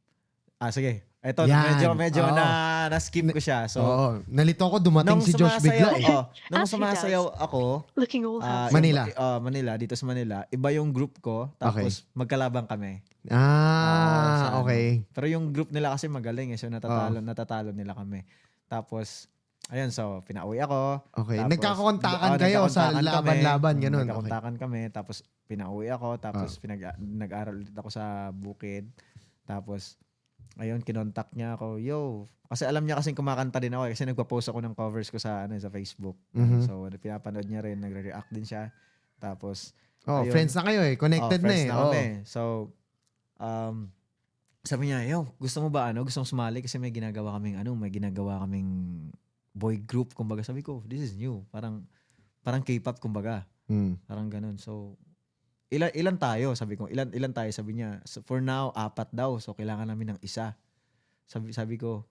Speaker 3: Ah, sige. Ito, Yan. medyo, medyo oh. na, na-skip ko siya. So, oh. Nalito ko dumating si Josh bigla eh. Oh, nung As sumasayaw ako, Looking
Speaker 2: old uh, ah, Manila. Yung,
Speaker 3: uh, oh, Manila, dito sa Manila, iba yung group ko, tapos okay. magkalabang kami.
Speaker 2: Ah, Oo, okay.
Speaker 3: Ano. Pero yung group nila kasi magaling eh. So natatalo, oh. natatalo nila kami. Tapos, ayun, so pinauwi ako. Okay, tapos, nagkakontakan oh, kayo nagkakontakan sa laban-laban, kami. ganun. Nagkakontakan okay. kami, tapos pinauwi ako, tapos oh. pinag nag-aral ulit ako sa bukid. Tapos, ayun, kinontak niya ako, yo. Kasi alam niya kasi kumakanta din ako eh, kasi nagpa-post ako ng covers ko sa ano sa Facebook. Mm-hmm. So, ano, pinapanood niya rin, nagre-react din siya. Tapos, Oh, ayun, friends na kayo eh. Connected oh, na eh. Na kami. Oh. So, um, sabi niya, yo, gusto mo ba ano? Gusto mo sumali? Kasi may ginagawa kaming ano, may ginagawa kaming boy group, kumbaga. Sabi ko, this is new. Parang, parang K-pop, kumbaga. Mm. Parang ganun. So, ilan, ilan tayo? Sabi ko, ilan, ilan tayo? Sabi niya, so for now, apat daw. So, kailangan namin ng isa. Sabi, sabi ko,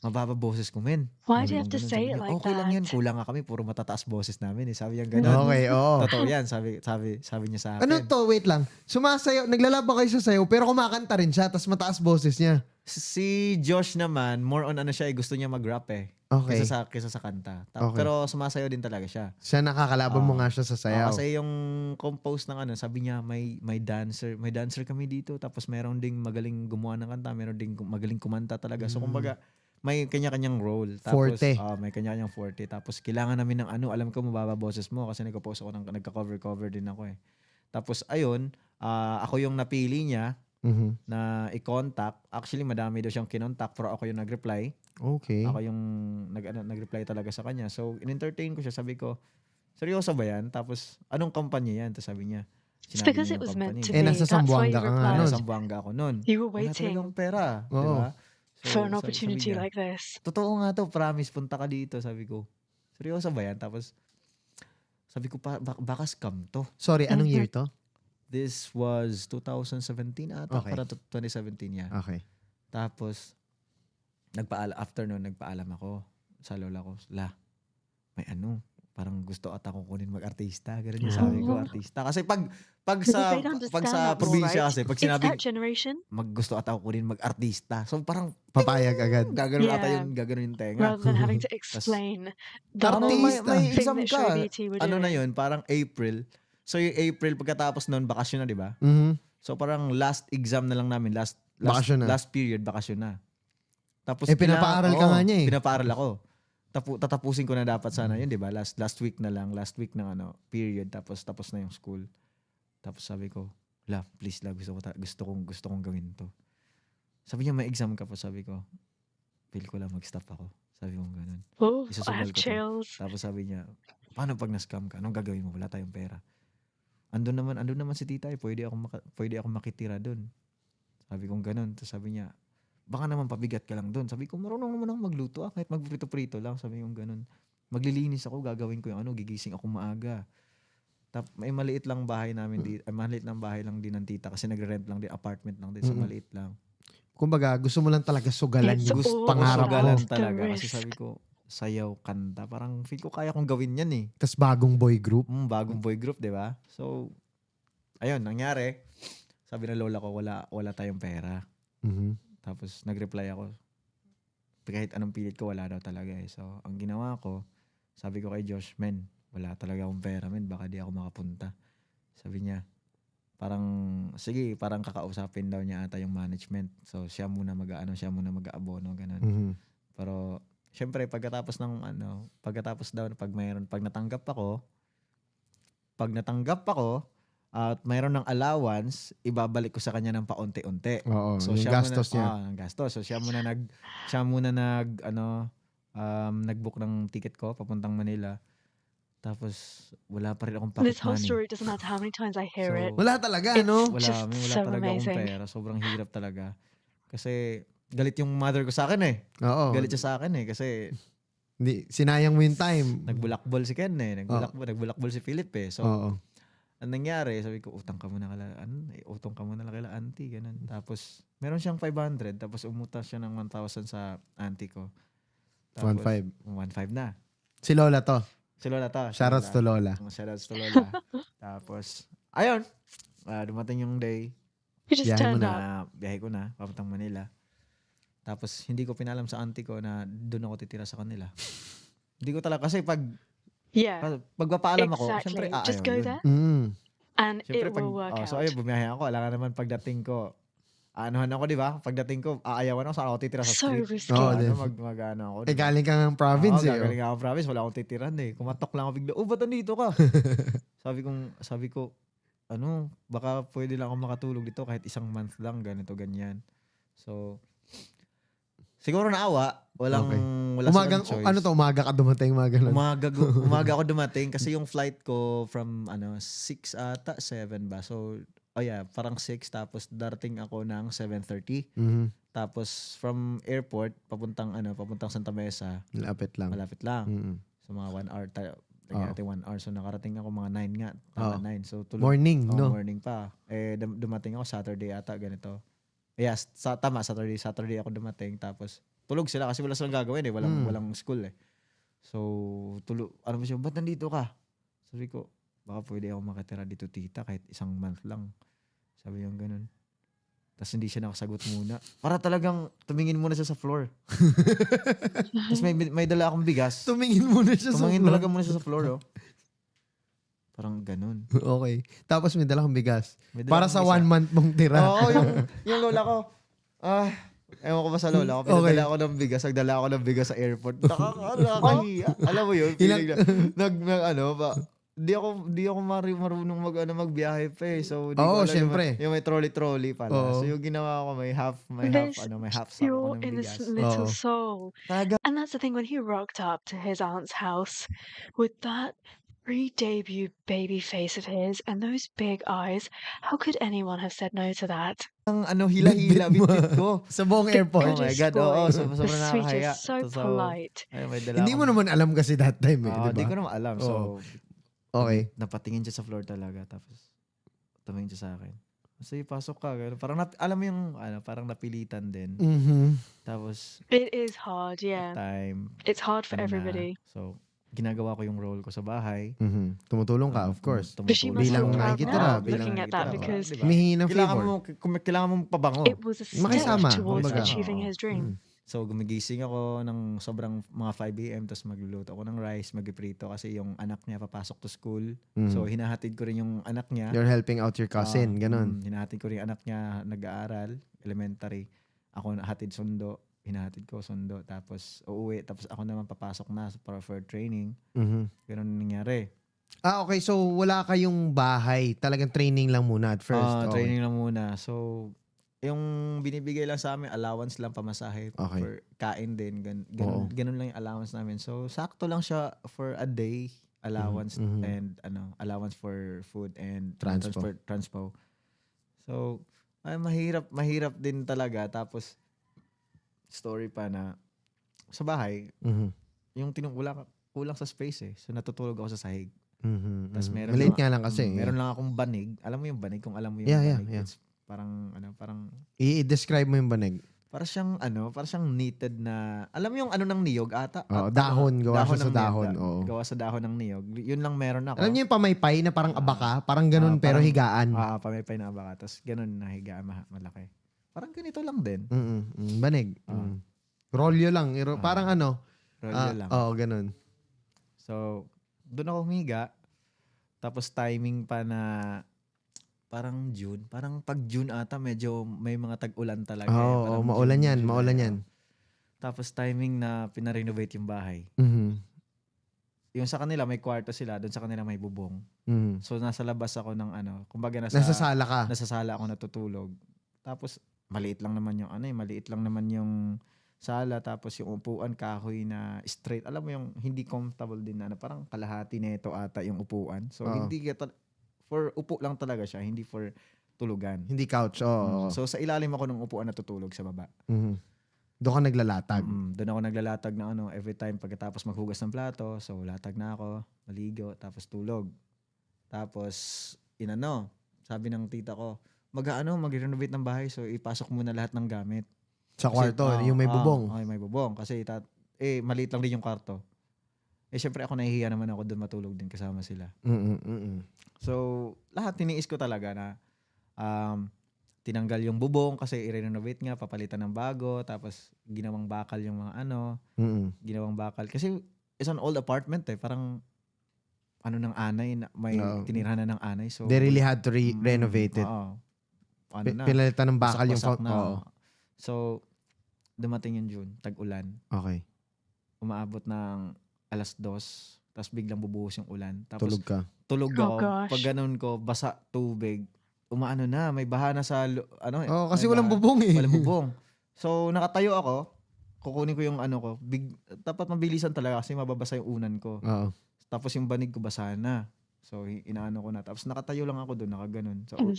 Speaker 3: Mababa boses ko, men.
Speaker 1: Why do you have to say it like okay that? Okay
Speaker 3: lang yun, kulang nga kami, puro matataas boses namin eh. Sabi niya gano'n. Okay, oo. Totoo yan, sabi, sabi, sabi niya sa ano
Speaker 2: akin. Ano to? Wait lang. Sumasayaw, naglalaba kayo sa sayaw, pero kumakanta rin siya, tapos mataas boses niya.
Speaker 3: Si Josh naman, more on ano siya eh, gusto niya mag-rap eh. Okay. Kesa sa, kesa sa kanta. Ta- okay. Pero sumasayaw din talaga siya. Siya
Speaker 2: nakakalaban uh, mo nga siya sa sayaw. Uh, kasi
Speaker 3: yung compose ng ano, sabi niya may may dancer, may dancer kami dito tapos meron ding magaling gumawa ng kanta, meron ding magaling kumanta talaga. So mm. kumbaga may kanya-kanyang role. Tapos, forte. Uh, may kanya-kanyang forte. Tapos kailangan namin ng ano, alam ko mababa boses mo kasi nagpo-post ako, ng, nagka-cover-cover din ako eh. Tapos ayun, uh, ako yung napili niya mm-hmm. na i-contact. Actually, madami daw siyang kinontact pero ako yung nag-reply. Okay. Ako yung nag, ano, nag-reply talaga sa kanya. So, in-entertain ko siya. Sabi ko, seryoso ba yan? Tapos, anong kampanya yan? Tapos sabi niya, It's because it was company. meant to be. Eh, nasa Sambuanga ka nga. Nasa Sambuanga ako noon. You were waiting. Wala talagang pera. Oh. ba? So, for an opportunity niya, like this. Totoo nga to, promise, punta ka dito, sabi ko. Seryoso ba yan? Tapos, sabi ko, pa, bak- baka scam to. Sorry, anong mm-hmm. year to? This was 2017 ata, okay. para 2017 yan. Okay. Tapos, nagpaalam, after noon, nagpaalam ako sa lola ko, la, may ano, parang gusto at ako kunin mag-artista. Ganun yung sabi ko, artista. Kasi pag pag sa pag sa probinsya kasi pag sinabi mag gusto at ako kunin mag-artista. So parang papayag agad. Gaganon yeah. ata yung gaganon yung tenga. Rather than having to explain
Speaker 1: the artista. May, may exam ka. Ano
Speaker 3: na yun? Parang April. So yung April pagkatapos noon bakasyon na, 'di ba? Mm-hmm. So parang last exam na lang namin, last last, bakasyon na. last period bakasyon na. Tapos eh, pinapaaral pina, ka oh, nga niya eh. Pinapaaral ako tapu tatapusin ko na dapat sana yun, 'di ba? Last last week na lang, last week ng ano, period tapos tapos na yung school. Tapos sabi ko, "La, please la, gusto ko gusto kong gusto kong gawin 'to." Sabi niya, "May exam ka pa." Sabi ko, "Feel ko lang mag-stop ako." Sabi mo ganun. Oh, I have chills. To. Tapos sabi niya, "Paano pag na-scam ka? Anong gagawin mo? Wala tayong pera." Andun naman, andun naman si tita, eh. pwede akong maka, pwede akong makitira doon. Sabi kong ganun, tapos sabi niya, baka naman pabigat ka lang doon. Sabi ko, marunong naman ako magluto ah, kahit magprito-prito lang. Sabi yung ganun. Maglilinis ako, gagawin ko yung ano, gigising ako maaga. Tap, may maliit lang bahay namin dito. Mm. Ay, maliit lang bahay lang din ng tita kasi nagre-rent lang din, apartment lang din. So, maliit lang.
Speaker 2: Kumbaga, gusto mo lang talaga sugalan It's yung gusto, pangarap mo. Sugalan talaga. Kasi sabi
Speaker 3: ko, sayaw, kanta. Parang feel ko kaya kong gawin yan eh.
Speaker 2: Tapos bagong boy group.
Speaker 3: Mm, bagong boy group, di ba? So, ayun, nangyari. Sabi ng lola ko, wala, wala tayong pera. Mm-hmm. Tapos nagreply ako. Kahit anong pilit ko, wala daw talaga eh. So, ang ginawa ko, sabi ko kay Josh, men, wala talaga akong pera, men. Baka di ako makapunta. Sabi niya, parang, sige, parang kakausapin daw niya ata yung management. So, siya muna mag aano siya muna mag-aabono, ganun. Mm-hmm. Pero, syempre, pagkatapos ng ano, pagkatapos daw, pag mayroon, pag natanggap ako, pag natanggap ako, at mayroon ng allowance, ibabalik ko sa kanya ng paunti-unti. Oo, so, yung siya gastos muna, niya. Oh, gastos. So siya muna nag siya muna nag ano um nag-book ng ticket ko papuntang Manila. Tapos wala pa rin akong pocket This whole money. story
Speaker 1: doesn't matter how many times I hear so, it. Wala talaga, It's no? Wala, just wala so talaga amazing. akong pera.
Speaker 3: Sobrang hirap talaga. Kasi galit yung mother ko sa akin eh. Oo. Galit siya sa akin eh kasi hindi sinayang mo yung time. Nagbulakbol si Ken eh, nagbulakbol, Oo. nagbulakbol si Philip eh. So Oo ang nangyari, sabi ko, utang ka muna kala, ano, eh, utang ka muna kala auntie, ganun. Tapos, meron siyang 500, tapos umutang siya ng 1,000 sa auntie ko. 1,500. 1,500 na.
Speaker 2: Si Lola to.
Speaker 3: Si Lola to. Si Shoutouts to Lola. Oh, shoutouts to Lola. tapos, ayun, uh, dumating yung day. You just biyahe turned na, up. Ah, biyahe ko na, papuntang Manila. Tapos, hindi ko pinalam sa auntie ko na doon ako titira sa kanila. hindi ko talaga, kasi pag Yeah. Magpapaalam ako, syempre Exactly. Just go dun. there Mm. and Siyempre, it pag, will work oh, so out. ayun, bumiyahe ako. Alangan naman pagdating ko, aanuhan ako, di ba? Pagdating ko, aayawan ako, saan ako titira sa So risky. Oh, ano, def- mag, ano ako.
Speaker 2: di Eh, galing ka ng province, Oo, eh. oh. gagaling
Speaker 3: ako province, wala akong titiran eh. Kumatok lang ako bigla, oh, ba't nandito ka? sabi kong, sabi ko, ano, baka pwede lang ako makatulog dito kahit isang month lang, ganito, ganyan. So, Siguro naawa. Walang, okay. wala Umagang, choice. Ano
Speaker 2: to, umaga ka dumating, umaga lang. Umaga, umaga
Speaker 3: ako dumating kasi yung flight ko from ano 6 ata, 7 ba? So, oh yeah, parang 6 tapos darating ako ng 7.30. Mm-hmm. Tapos from airport, papuntang ano, papuntang Santa Mesa. Malapit lang. Malapit lang. Mm-hmm. So mga 1 hour, tayo, oh. 1 hour. So nakarating ako mga 9 nga, tama oh. 9. So, tuloy, morning, oh, no? Morning pa. Eh, dumating ako Saturday ata, ganito. Yes, sa tama Saturday, Saturday ako dumating tapos tulog sila kasi wala silang gagawin eh, walang mm. walang school eh. So, tulo, ano ba siya, ba't nandito ka? Sabi ko, baka pwede ako makatira dito tita kahit isang month lang. Sabi yung ganun. Tapos hindi siya nakasagot muna. Para talagang tumingin muna siya sa floor. Tapos may, may dala akong bigas. Tumingin muna siya tumingin sa floor. Tumingin talaga muna siya sa floor. Oh. Parang ganun. Okay. Tapos
Speaker 2: may dala kang bigas. May dala Para sa one month mong tira. Oo, yung,
Speaker 3: yung lola ko. Ah, ewan ko ba sa lola ko. Pinadala Okay. ako ng bigas. Nagdala ako ng bigas sa airport. Nakaka- Nakakahiya. Alam mo yun? Feeling na, nag, nag, ano, ba, di ako di ako mari- marunong mag ano magbiyahe pa eh. So di Oo, ko alam syempre. Yung, may- yung may trolley trolley pala. Oo. So yung ginawa ko may half may half There's ano may half sa ng bigas. little Oh.
Speaker 1: soul. Talaga And that's the thing when he rocked up to his aunt's house with that re-debut baby face of his and those big eyes. How could anyone have said no to that?
Speaker 2: Ang ano hila-hila bitbit ko sa
Speaker 4: buong airport. Oh my god, oo, oh, so, sobrang nakakaya.
Speaker 3: so polite. Ay, Hindi mo naman alam kasi that time eh, oh, di ba? Hindi ko naman alam. So, oh. okay. Napatingin siya sa floor talaga tapos tumingin siya sa akin. Kasi pasok ka. Ganun. Parang nat- alam mo yung ano, parang napilitan din. Mm-hmm. Tapos
Speaker 1: It is hard, yeah.
Speaker 3: Time. It's hard for everybody. Na. So ginagawa ko yung role ko sa bahay. Mm-hmm. Tumutulong ka, of mm-hmm. course. tumutulong. Bilang nakikita, bilang nakikita. Because diba? Mihingi kailangan Mo, kung, kailangan mo pabango. It
Speaker 4: was
Speaker 1: a step Makisama, towards kumbaga. achieving his dream.
Speaker 3: Mm-hmm. So gumigising ako ng sobrang mga 5 a.m. tapos magluluto ako ng rice, magiprito kasi yung anak niya papasok to school. Mm. So mm-hmm. hinahatid ko rin yung anak niya. You're helping out your cousin, uh, ganun. Um, hinahatid ko rin yung anak niya nag-aaral, elementary. Ako hatid sundo hinatid ko sundo tapos uuwi tapos ako naman papasok na para for training. Mm-hmm. Ganun nangyari. Ah, okay. So, wala kayong bahay. Talagang
Speaker 2: training lang muna at first. Uh, okay. training
Speaker 3: lang muna. So, yung binibigay lang sa amin, allowance lang pamasahe okay. for kain din. Gan, ganun, ganun lang yung allowance namin. So, sakto lang siya for a day allowance mm-hmm. mm-hmm. and ano allowance for food and transport transpo. So, ay, mahirap, mahirap din talaga. Tapos, story pa na sa bahay, mm-hmm. yung tinung wala kulang sa space eh. So natutulog ako sa sahig. Mm-hmm, Tapos mm-hmm. meron Malate nga lang kasi. Mm, eh. Meron lang akong banig. Alam mo yung banig kung alam mo yung yeah, banig. Yeah, yeah. It's parang ano, parang
Speaker 2: i-describe mo yung banig.
Speaker 3: Para siyang ano, para siyang knitted na alam mo yung ano ng niyog ata? Oh, at,
Speaker 2: dahon, ano, gawa dahon sa dahon.
Speaker 3: Niyog, oh. Gawa sa dahon ng niyog. Yun lang meron ako. Alam
Speaker 2: niyo yung pamaypay na parang abaka, parang ganun uh, parang, pero higaan. Ah,
Speaker 3: uh, pamaypay na abaka. Tapos ganun na higaan malaki
Speaker 2: parang ganito lang din. Mm-mm. Mm, Banig. Ah. Mm. Rolyo lang. Iro- Ah. Parang ano.
Speaker 3: Rolyo ah, lang. Oo, ganun. So, doon ako humiga. Tapos timing pa na parang June. Parang pag June ata, medyo may mga tag-ulan talaga. eh. Oo, oo, Parang maulan June, yan. Maulan ah. yan. Tapos timing na pinarenovate yung bahay. Mhm. Yung sa kanila, may kwarto sila. Doon sa kanila may bubong. Mhm. So, nasa labas ako ng ano. Kumbaga, nasa, Nasa sala ka. nasa sala ako natutulog. Tapos, maliit lang naman yung ano eh, maliit lang naman yung sala tapos yung upuan kahoy na straight. Alam mo yung hindi comfortable din na, na parang kalahati nito ata yung upuan. So oh. hindi kita for upo lang talaga siya, hindi for tulugan. Hindi couch, oo. Oh. So sa ilalim ako ng upuan natutulog sa baba.
Speaker 2: Mm-hmm. Doon ka naglalatag? Mm,
Speaker 3: doon ako naglalatag na ano, every time pagkatapos maghugas ng plato, so latag na ako, maligo, tapos tulog. Tapos, inano, sabi ng tita ko, mag-ano, mag-renovate ng bahay. So, ipasok muna lahat ng gamit. Sa kwarto, uh, yung may ah, bubong. Uh, okay, may bubong. Kasi ita- eh, maliit lang din yung kwarto. Eh, syempre ako nahihiya naman ako doon matulog din kasama sila. Mm-mm-mm. So, lahat tiniis ko talaga na um, tinanggal yung bubong kasi i-renovate nga, papalitan ng bago, tapos ginawang bakal yung mga ano, Mm-mm. ginawang bakal. Kasi it's an old apartment eh, parang ano ng anay, may no. tinirahan na ng anay. So, They really had to re- renovate it. Mm-hmm. Oo ano na. Pinalitan ng bakal yung... Wasak na. Oo. So, dumating yung June, tag-ulan. Okay. Umaabot ng alas dos, tapos biglang bubuhos yung ulan. Tapos, tulog ka. Tulog oh, ako. Oh, Pag ganun ko, basa tubig. Umaano na, may baha na sa... Ano, eh. oh, kasi walang bubong eh. Walang bubong. So, nakatayo ako. Kukunin ko yung ano ko. Big, dapat mabilisan talaga kasi mababasa yung unan ko. Oo. Tapos yung banig ko basahan na. So, inaano ko na. Tapos nakatayo lang ako doon, nakaganon. so, oh,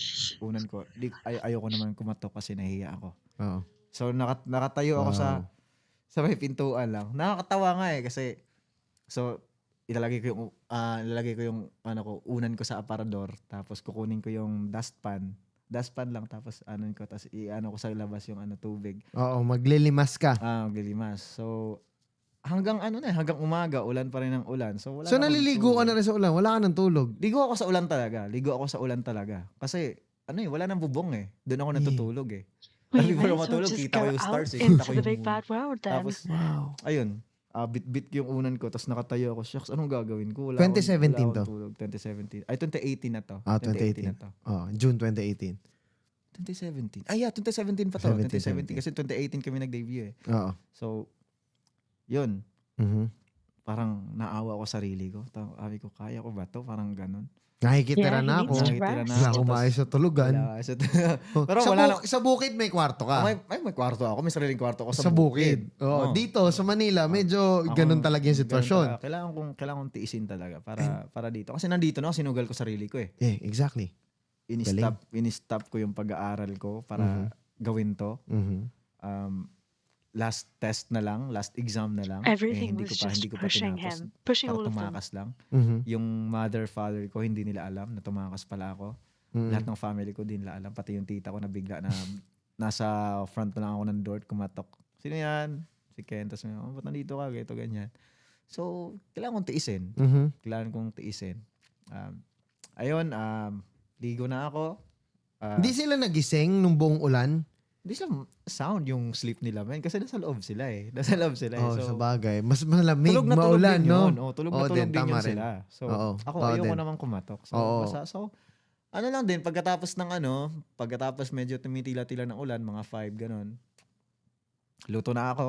Speaker 3: unan ko. Di, ay, ayoko naman kumatok kasi nahihiya ako. Oo. So, nakat, nakatayo ako wow. sa sa may pintuan lang. Nakakatawa nga eh kasi so ilalagay ko yung uh, ilalagay ko yung ano ko unan ko sa aparador tapos kukunin ko yung dustpan dustpan lang tapos anon ko tapos iano ko sa labas yung ano tubig. Oo, maglilimas ka. Ah, maglilimas. So hanggang ano na, eh, hanggang umaga, ulan pa rin ang ulan. So, wala so na naliligo ka na rin sa ulan, wala ka ng tulog. Ligo ako sa ulan talaga. Ligo ako sa ulan talaga. Kasi, ano eh, wala nang bubong eh. Doon ako natutulog eh.
Speaker 2: Sabi ko matulog, kita ko yung
Speaker 3: stars eh. Kita ko yung moon. Tapos, wow. ayun, uh, bit-bit yung unan ko, tapos nakatayo ako, shucks, anong gagawin ko? Wala 2017 akong, wala to? Tulog. 2017. Ay, 2018 na to. Ah, 2018. 2018 na to.
Speaker 2: Oh, June 2018.
Speaker 3: 2017. Ay, yeah, 2017 pa to. 2017, 2017 kasi 2018 kami nag-debut eh. Oo. So, yun. Mm-hmm. Parang naawa ko sarili ko. Sabi ko, kaya ko ba to? Parang ganun. Nakikitira yeah, na ako. Nakikitira na ako. Na
Speaker 2: sa tulugan. Pero sa, wala bu-
Speaker 3: sa bukid may kwarto ka. may, may, may kwarto ako. May sariling kwarto ako sa, sa bukid. bukid. Oo. Oh. Dito,
Speaker 2: sa Manila, medyo ako, ganun talaga yung sitwasyon. Talaga.
Speaker 3: Kailangan kong, kailangan kong tiisin talaga para, And, para dito. Kasi nandito na ako, sinugal ko sarili ko eh. Yeah, exactly. In-stop, in-stop ko yung pag-aaral ko para mm-hmm. gawin to. Mm-hmm. Um, last test na lang, last exam na lang. Eh, Everything eh, hindi ko pa, hindi ko pa pushing tinapos. him. Pushing Parang all of them. tumakas lang. Mm-hmm. Yung mother, father ko, hindi nila alam na tumakas pala ako. Mm-hmm. Lahat ng family ko, din nila alam. Pati yung tita ko na bigla na nasa front na lang ako ng door, kumatok. Sino yan? Si Ken. Tapos, oh, ba't nandito ka? Gito, ganyan. So, kailangan kong tiisin. Mm-hmm. Kailangan kong tiisin. Um, ayun, um, ligo na ako. Uh, hindi sila nagising nung buong ulan? Hindi siya sound yung sleep nila, man. Kasi nasa loob sila eh. Nasa loob sila eh. Oh, so, sa
Speaker 2: bagay. Mas malamig, tulog na tulog maulan, din no? Yun. Oh, tulog oh, na tulog din, din yun sila. So, oh, oh. ako oh, ko naman kumatok. So, oh, oh.
Speaker 3: so, ano lang din, pagkatapos ng ano, pagkatapos medyo tumitila-tila ng ulan, mga 5, ganun. Luto na ako.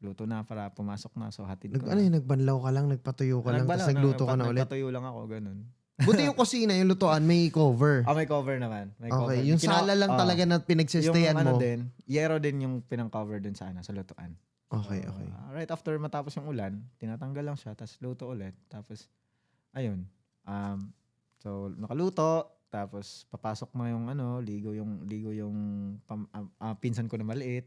Speaker 3: Luto na para pumasok na. So, hatid Nag, ko. Ano na. yung
Speaker 2: nagbanlaw ka lang, nagpatuyo ka nagbanlaw, lang, tapos nagluto na, ka na ulit? Nagpatuyo
Speaker 3: lang ako, ganun.
Speaker 2: Buti yung kusina, yung lutuan, may cover.
Speaker 3: Oh, may cover naman. May okay, cover. yung Kina- sala lang oh, talaga na pinagsistayan yung, mo. Yung ano din, yero din yung pinang-cover din sa, ano, sa lutuan. Okay, so, okay. Uh, right after matapos yung ulan, tinatanggal lang siya, tapos luto ulit. Tapos, ayun. Um, so, nakaluto, tapos papasok mo yung ano, ligo yung ligo yung pam, uh, uh, pinsan ko na maliit.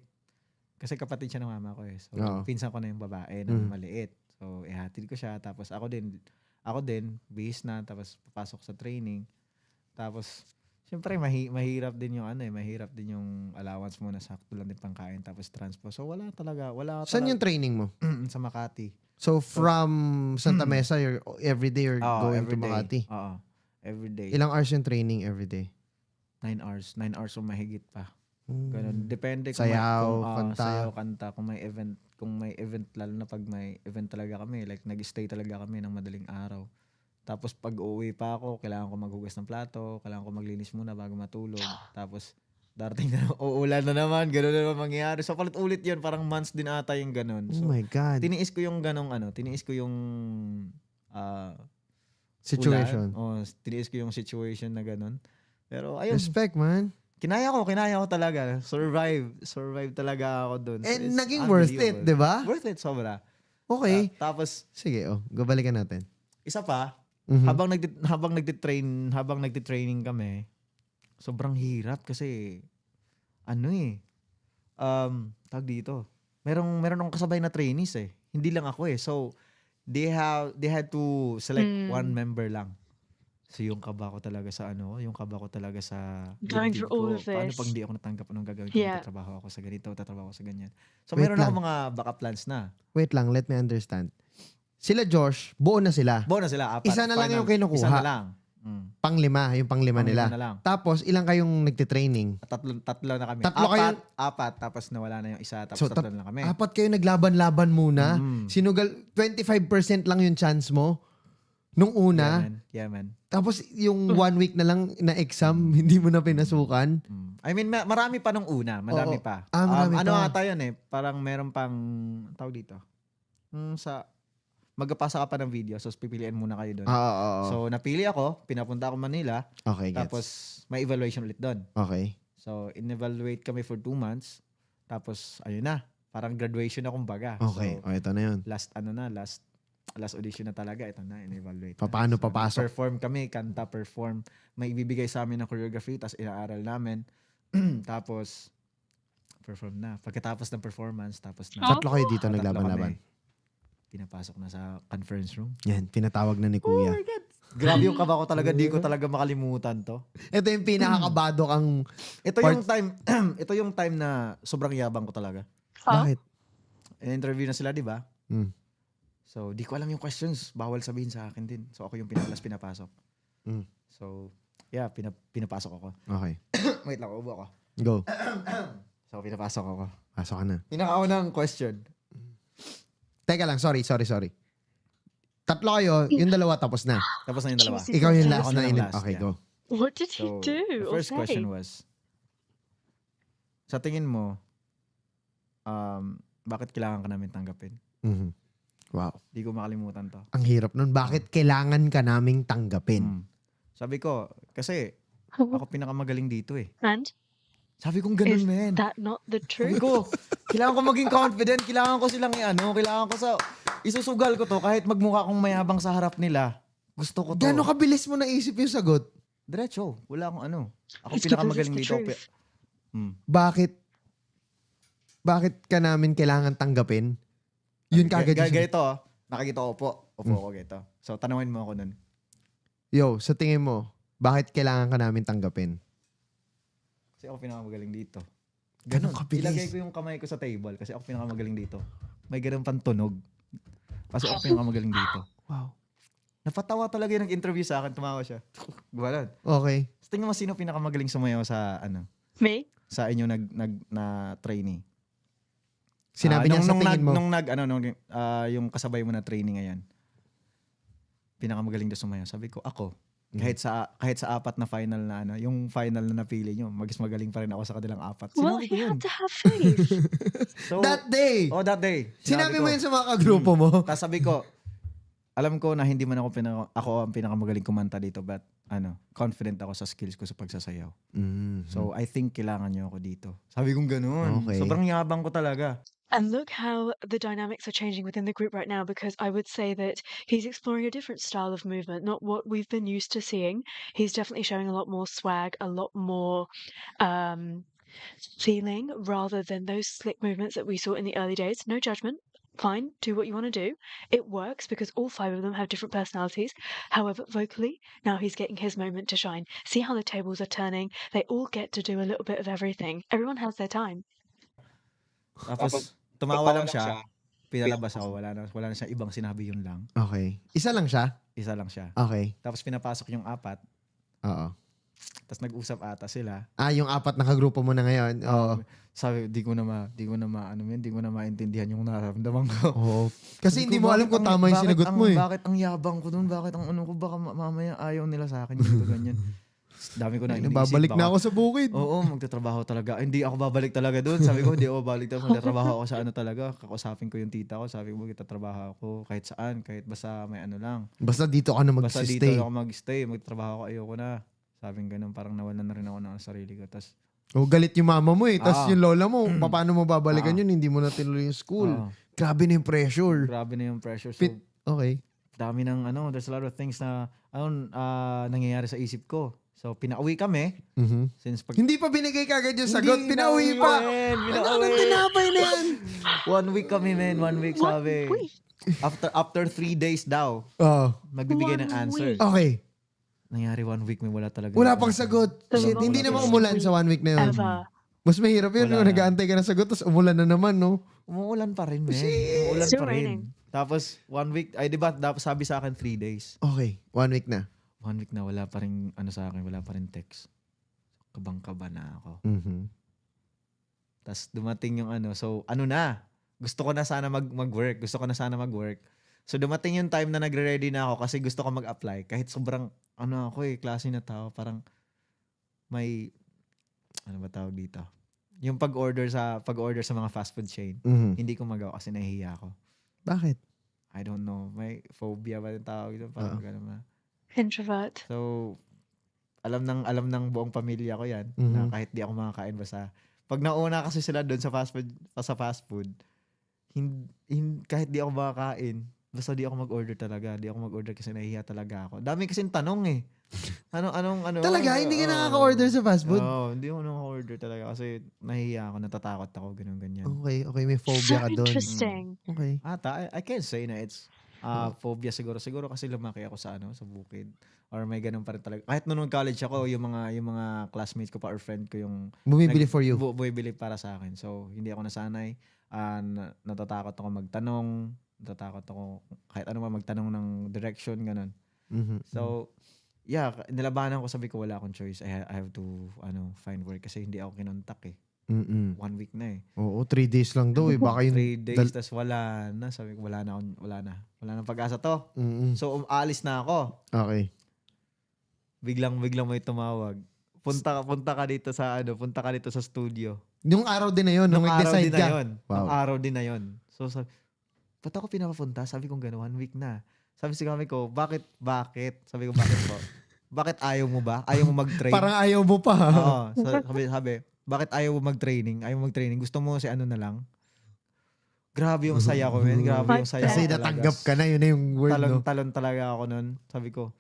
Speaker 3: Kasi kapatid siya ng mama ko eh. So, Oo. pinsan ko na yung babae na mm. maliit. So, ihatid ko siya. Tapos ako din, ako din, bihis na, tapos papasok sa training. Tapos, syempre, mahi- mahirap din yung ano eh, mahirap din yung allowance mo na sakto lang din pangkain, tapos transport. So, wala talaga, wala Saan talaga. yung training mo? sa Makati.
Speaker 2: So, from Santa mm. Mesa, you're every day you're Oo, going to Makati.
Speaker 3: Oo, every day. Ilang hours
Speaker 2: yung training every
Speaker 3: day? Nine hours. Nine hours o mahigit pa. Ganun. Hmm. Depende kung may- Sayaw, kung, ah, kanta. sayaw, kanta, kung may event kung may event, lalo na pag may event talaga kami, like nag-stay talaga kami ng madaling araw. Tapos pag uwi pa ako, kailangan ko maghugas ng plato, kailangan ko maglinis muna bago matulog. Ah. Tapos darating na, uulan na naman, gano'n na naman mangyayari. So palit-ulit yun, parang months din ata yung ganun oh
Speaker 2: So, oh my God. Tiniis
Speaker 3: ko yung gano'ng ano, tiniis ko yung uh, situation. Ulan. Oh, tiniis ko yung situation na ganun Pero ayun. Respect, man. Kinaya ko, kinaya ko talaga. Survive. Survive talaga ako doon. And so naging worth it, di ba? Worth it, sobra. Okay. Uh, tapos, sige, oh, gabalikan natin. Isa pa, mm-hmm. habang nag habang nagte-train, habang nagte-training kami, sobrang hirap kasi ano eh. Um, tag dito. Merong meron akong kasabay na trainees eh. Hindi lang ako eh. So they have they had to select mm. one member lang. So yung kaba ko talaga sa ano, yung kaba ko talaga sa Going through all of this. Paano pag hindi ako natanggap anong gagawin ko? Yeah. Trabaho ako sa ganito, tatrabaho ako sa ganyan. So Wait meron lang. ako mga backup plans na.
Speaker 2: Wait lang, let me understand. Sila Josh, buo na sila. Buo
Speaker 3: na sila, apat. Isa na lang final, yung kinukuha. Isa na lang. Mm.
Speaker 2: Pang lima, yung pang lima pang nila. Lima na lang. Tapos, ilang kayong nagtitraining?
Speaker 3: Tatlo, tatlo na kami. Tatlo apat, kayong... apat, tapos nawala na yung isa, tapos so, tatlo tat- na kami. Apat
Speaker 2: kayo naglaban-laban muna. Mm. Sinugal, 25% lang yung chance mo Nung una? Yeah man. yeah, man. Tapos yung hmm. one week na lang na exam,
Speaker 3: hmm. hindi mo na pinasukan? Hmm. I mean, marami pa nung una. Marami Oo. pa. Ah, marami um, ano pa. Ano ata yun eh? Parang meron pang, tawag dito, mm, sa, magpasa ka pa ng video, so pipilian muna kayo doon. Oo, ah, oo, oo. So napili ako, pinapunta ako Manila, Okay, gets. tapos may evaluation ulit doon. okay. So in-evaluate kami for two months, tapos ayun na, parang graduation na kumbaga. Okay. So, o, oh, ito na 'yon. last ano na, last last audition na talaga, ito na, in-evaluate. paano so, papasok? Perform kami, kanta, perform. May ibibigay sa amin na choreography, tapos inaaral namin. tapos, perform na. Pagkatapos ng performance, tapos na. Tatlo kayo dito naglaban-laban? Pinapasok na sa conference room.
Speaker 2: Yan, tinatawag na ni oh Kuya. Oh my God.
Speaker 3: Grabe yung kaba ko talaga, di ko talaga makalimutan to. Ito yung pinakakabado kang... Ito yung time, ito yung time na sobrang yabang ko talaga. Huh? Bakit? In-interview na sila, di ba? Mm. So, di ko alam yung questions. Bawal sabihin sa akin din. So, ako yung pinalas pinapasok. Mm. So, yeah, pinap pinapasok ako. Okay. Wait lang, ubo ako. Go. so, pinapasok ako. Pasok ka na. Pinakaunang question.
Speaker 2: Teka lang, sorry, sorry, sorry. Tatlo
Speaker 3: kayo, yung dalawa tapos na. Tapos na yung dalawa. Jesus. Ikaw yung last na inim. Okay, yeah. go.
Speaker 1: What did he so, do?
Speaker 3: The first okay. question was, sa tingin mo, um, bakit kailangan ka namin tanggapin? Mm-hmm. Wow. Hindi ko makalimutan to. Ang
Speaker 2: hirap nun. Bakit kailangan ka naming tanggapin? Hmm.
Speaker 3: Sabi ko, kasi ako pinakamagaling dito eh. And? Sabi
Speaker 1: kong ganun, Is men. that not the truth? Sabi ko,
Speaker 3: kailangan ko maging confident. Kailangan ko silang ano. Kailangan ko sa... Isusugal ko to kahit magmukha akong mayabang sa harap nila. Gusto ko to. Gano'ng
Speaker 2: kabilis mo naisip yung sagot? Diretso. Wala akong ano.
Speaker 3: Ako It's pinakamagaling dito. Pe- hmm.
Speaker 2: Bakit? Bakit ka namin kailangan tanggapin? Yun kagad. Ga- ganito,
Speaker 3: oh. nakikita ko po. Opo hmm. ako ganito. So, tanawin mo ako nun.
Speaker 2: Yo, sa tingin mo, bakit kailangan ka namin tanggapin?
Speaker 3: Kasi ako pinakamagaling dito. Ganun. Kabilis. Ilagay ko yung kamay ko sa table kasi ako pinakamagaling dito. May ganun pang tunog. Kasi ako pinakamagaling dito. Wow. Napatawa talaga yung nag-interview sa akin. Tumawa siya. Gwalan. Diba okay. So, tingin mo sino pinakamagaling sumayaw sa ano? May? Sa inyo nag, nag, na trainee. Sinabi uh, niya nung, sa tingin nag, mo? Nung nag, ano, nung, uh, yung kasabay mo na training ngayon, pinakamagaling daw sumayo. Sabi ko, ako, hmm. kahit sa kahit sa apat na final na ano, yung final na napili nyo, magis magaling pa rin ako sa kanilang apat. Sinabi well, ko
Speaker 1: yun. to have faith.
Speaker 3: so, that day. Oh, that day. Sinabi, sinabi ko, mo yun sa mga kagrupo hmm. mo. Tapos sabi ko, alam ko na hindi man ako, pinaka, ako ang pinakamagaling kumanta dito, but ano, confident ako sa skills ko sa pagsasayaw. Mm-hmm. So, I think kailangan niyo ako dito. Sabi kong ganoon. Okay. Sobrang yabang ko talaga.
Speaker 1: And look how the dynamics are changing within the group right now because I would say that he's exploring a different style of movement, not what we've been used to seeing. He's definitely showing a lot more swag, a lot more um, feeling rather than those slick movements that we saw in the early days. No judgment, fine, do what you want to do. It works because all five of them have different personalities. However, vocally, now he's getting his moment to shine. See how the tables are turning? They all get to do a little bit of everything. Everyone has their time.
Speaker 3: Tapos, tumawa lang siya. Pinalabas ako. Wala na, wala na siyang ibang sinabi yun lang. Okay. Isa lang siya? Isa lang siya. Okay. Tapos pinapasok yung apat. Oo. Tapos nag-usap ata sila.
Speaker 2: Ah, yung apat na kagrupo mo na ngayon. Oo. Um, sabi, di ko na ma, di ko na maano
Speaker 3: yun, di ko na maintindihan yung nararamdaman ko. Oo. Kasi hindi ko, mo alam kung tama yung sinagot ang, mo eh. Bakit ang yabang ko doon? Bakit ang ano ko? Baka mamaya ayaw nila sa akin dito ganyan. Dami ko na inisip. Babalik na ako sa bukid. Oo, magtatrabaho talaga. Ay, hindi ako babalik talaga doon. Sabi ko, hindi ako babalik talaga. Magtatrabaho ako sa ano talaga. Kakusapin ko yung tita ko. Sabi ko, magtatrabaho ako kahit saan. Kahit basta may ano lang.
Speaker 2: Basta dito ka na mag-stay. Basta dito ako
Speaker 3: mag-stay. Magtatrabaho ako, ayoko na. Sabi ko ganun, parang nawalan na rin ako ng sarili ko. Tapos
Speaker 2: Oh, galit yung mama mo eh. Tapos Oo. Ah. yung lola mo, paano mo babalikan ah. yun? Hindi mo na tinuloy yung school. Oo. Ah. Grabe na yung pressure.
Speaker 3: Grabe na yung pressure. So, Pit- okay. dami ng ano, there's a lot of things na ano, ah, nangyayari sa isip ko. So, pinauwi kami. Mhm. Since pag... Hindi
Speaker 2: pa binigay kagad yung sagot. Pinauwi pa. Ano, pinauwi. anong tinapay na yan?
Speaker 3: One week kami, man. One week, sabi. After, after three days daw, Oh. magbibigay ng answer. week. Okay. Nangyari one week, may wala talaga. Wala pang ano. sagot. Shit, Wala hindi naman umulan sa one week na yun. Ever.
Speaker 2: Mas mahirap yun, Wala nag-aantay ka ng sagot, tapos umulan na naman,
Speaker 3: no? Umuulan pa rin, man. Umuulan pa rin. Eh. Tapos, one week, ay di ba, dapat sabi sa akin three days. Okay, one week na. One week na wala pa rin, ano sa akin, wala pa rin text. Kabang-kaba na ako. Mhm. Tapos dumating yung ano, so ano na, gusto ko na sana mag, mag-work, gusto ko na sana mag-work. So dumating yung time na nagre-ready na ako kasi gusto ko mag-apply. Kahit sobrang, ano ako eh, klase na tao, parang may, ano ba tawag dito? Yung pag-order sa, pag-order sa mga fast food chain, mm-hmm. hindi ko magawa kasi nahihiya ako. Bakit? I don't know. May phobia ba yung tawag dito? Parang uh-huh. ganun na. Introvert. So, alam ng alam ng buong pamilya ko yan mm-hmm. na kahit di ako makakain basta pag nauna kasi sila doon sa fast food sa fast food hindi, hindi, kahit di ako makakain Basta di ako mag-order talaga. Di ako mag-order kasi nahihiya talaga ako. Dami kasing tanong eh. Ano, anong, ano? Talaga? Ano? hindi ka nakaka-order sa fast food? Oo, oh, hindi ako nakaka-order talaga kasi nahihiya ako, natatakot ako, ganun, ganyan. Okay,
Speaker 2: okay, may phobia so ka doon. interesting. Mm. Okay.
Speaker 3: Ata, I, I can't say na it's uh, phobia siguro. Siguro kasi lumaki ako sa ano, sa bukid. Or may ganun pa rin talaga. Kahit noon noong college ako, yung mga yung mga classmates ko pa or friend ko yung... Bumibili nag, for you? Bu- bumibili para sa akin. So, hindi ako nasanay. Uh, natatakot ako magtanong natatakot ako kahit ano man magtanong ng direction, ganun. Mm-hmm, mm-hmm. So, yeah, nilabanan ko, sabi ko wala akong choice. I, ha- I have to ano find work kasi hindi ako kinontak eh. Mm-mm. One week na eh.
Speaker 2: Oo, three days lang daw eh. Ano Baka yung... Three days,
Speaker 3: tas wala na. Sabi ko, wala na, akong, wala na. Wala na pag-asa to. Mm-mm. So, umalis na ako. Okay. Biglang-biglang may tumawag. Punta ka, punta ka dito sa ano, punta ka dito sa studio. Yung araw din na yun, nung, nung araw din na yun. Wow. Nung araw din na yun. So, sabi, ba't ako pinapapunta? Sabi ko, gano'n, one week na. Sabi si kami ko, bakit, bakit? Sabi ko, bakit po? bakit ayaw mo ba? Ayaw mo mag-train? Parang ayaw
Speaker 2: mo pa. Oo. So,
Speaker 3: sabi, sabi, bakit ayaw mo mag-training? Ayaw mo mag-training? Gusto mo si ano na lang? Grabe yung saya ko, men. Grabe yung saya Kasi ko natanggap ka na, yun na yung word. Talon, no? talon talaga ako nun. Sabi ko,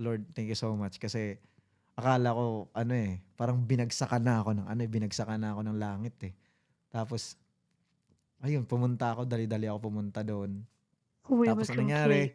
Speaker 3: Lord, thank you so much. Kasi akala ko, ano eh, parang binagsakan na ako ng, ano eh, binagsakan na ako ng langit eh. Tapos, ayun, pumunta ako, dali-dali ako pumunta doon. We Tapos ano nangyari?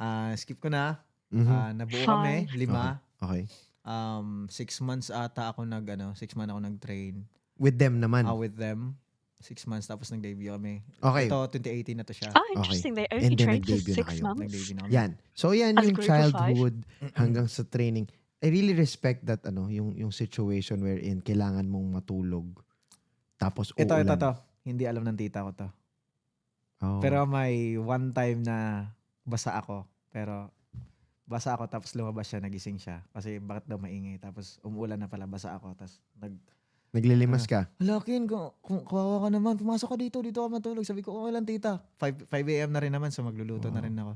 Speaker 3: Uh, skip ko na. Mm-hmm. Uh, nabuo Fun. kami, lima. Okay. okay. Um, six months ata ako nag, ano, six months ako nag-train. With them naman? Uh, with them. Six months, tapos nag-debut kami. Okay. Ito, 2018 na to siya. Oh, interesting.
Speaker 2: They only trained for six months. Yan. So, yan As yung childhood hanggang sa training. I really respect that, ano, yung, yung situation wherein kailangan mong matulog. Tapos, uulan. Ito, ito, ito
Speaker 3: hindi alam ng tita ko to. Oh. Pero may one time na basa ako. Pero basa ako tapos lumabas siya, nagising siya. Kasi bakit daw maingay? Tapos umulan na pala, basa ako. Tapos nag... Naglilimas ano, ka? Lakin, kung, kung kawawa ka naman, pumasok ka dito, dito ka matulog. Sabi ko, oh, lang tita. 5, 5 a.m. na rin naman, so magluluto wow. na oh. rin ako.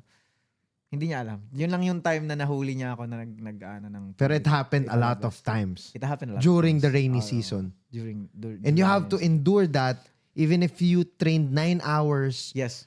Speaker 3: Hindi niya alam. Yun lang yung time na nahuli niya ako na nag, nag ano, ng...
Speaker 2: Pero it happened it, a lot of times.
Speaker 3: It happened a lot During times. the rainy uh, season. During, during... And
Speaker 2: you have to endure that even if you trained nine hours Yes.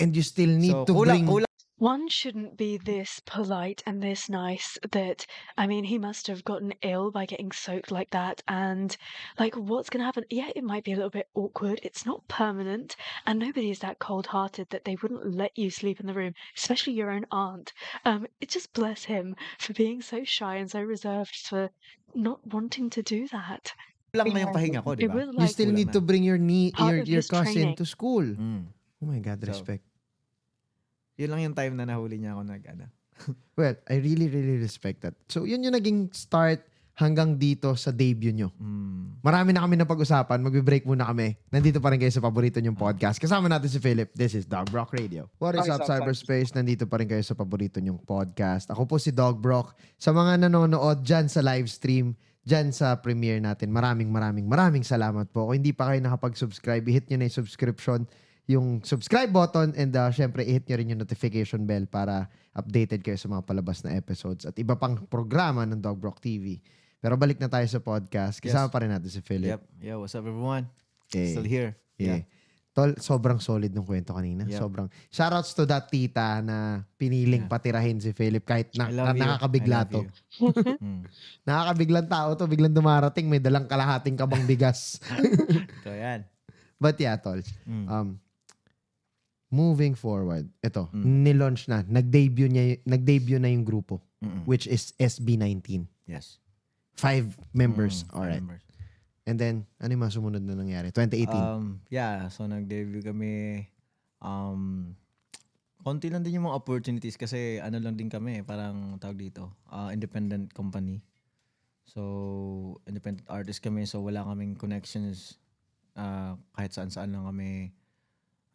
Speaker 2: and you still need So, to bring kulang
Speaker 1: One shouldn't be this polite and this nice that, I mean, he must have gotten ill by getting soaked like that. And, like, what's going to happen? Yeah, it might be a little bit awkward. It's not permanent. And nobody is that cold hearted that they wouldn't let you sleep in the room, especially your own aunt. Um, it just bless him for being so shy and so reserved for not wanting to do that. lang ngayong pahinga ko, di ba? Like, you still need to
Speaker 2: bring your knee, your, your cousin training. to school. Mm. Oh my God, respect.
Speaker 3: So, yun lang yung time na nahuli niya ako nag, ano.
Speaker 2: well, I really, really respect that. So, yun yung naging start hanggang dito sa debut nyo. Mm. Marami na kami na pag-usapan. Magbe-break muna kami. Nandito pa rin kayo sa paborito nyong mm. podcast. Kasama natin si Philip. This is Dog Brock Radio. What is Hi, up, Cyberspace? Nandito pa rin kayo sa paborito nyong podcast. Ako po si Dog Brock. Sa mga nanonood dyan sa live stream, dyan sa premiere natin. Maraming maraming maraming salamat po. Kung hindi pa kayo nakapag-subscribe, hit nyo na yung subscription, yung subscribe button, and uh, syempre i-hit nyo rin yung notification bell para updated kayo sa mga palabas na episodes at iba pang programa ng Dog Brock TV. Pero balik na tayo sa podcast. Kasama yes. pa rin natin si Philip. Yep.
Speaker 3: Yeah, what's up everyone? Hey. Eh. Still here. Eh. Yeah. yeah.
Speaker 2: Tol, sobrang solid ng kwento kanina. Yep. Sobrang shoutouts to that tita na piniling yeah. patirahin si Philip kahit na, na nakakabigla to. Mm. Nakakabiglang tao to, biglang dumarating, may dalang kalahating kabang bigas. Ito yan. But yeah, tol. Mm. Um, moving forward, ito, mm. nilaunch na, nag-debut niya, nag-debut na yung grupo, Mm-mm. which is SB19. Yes. Five members. Mm, All right. Members. And then, ano yung mga sumunod na nangyari? 2018? Um,
Speaker 3: yeah, so nag-debut kami. Um, konti lang din yung mga opportunities kasi ano lang din kami, parang tawag dito, uh, independent company. So, independent artist kami, so wala kaming connections uh, kahit saan-saan lang kami.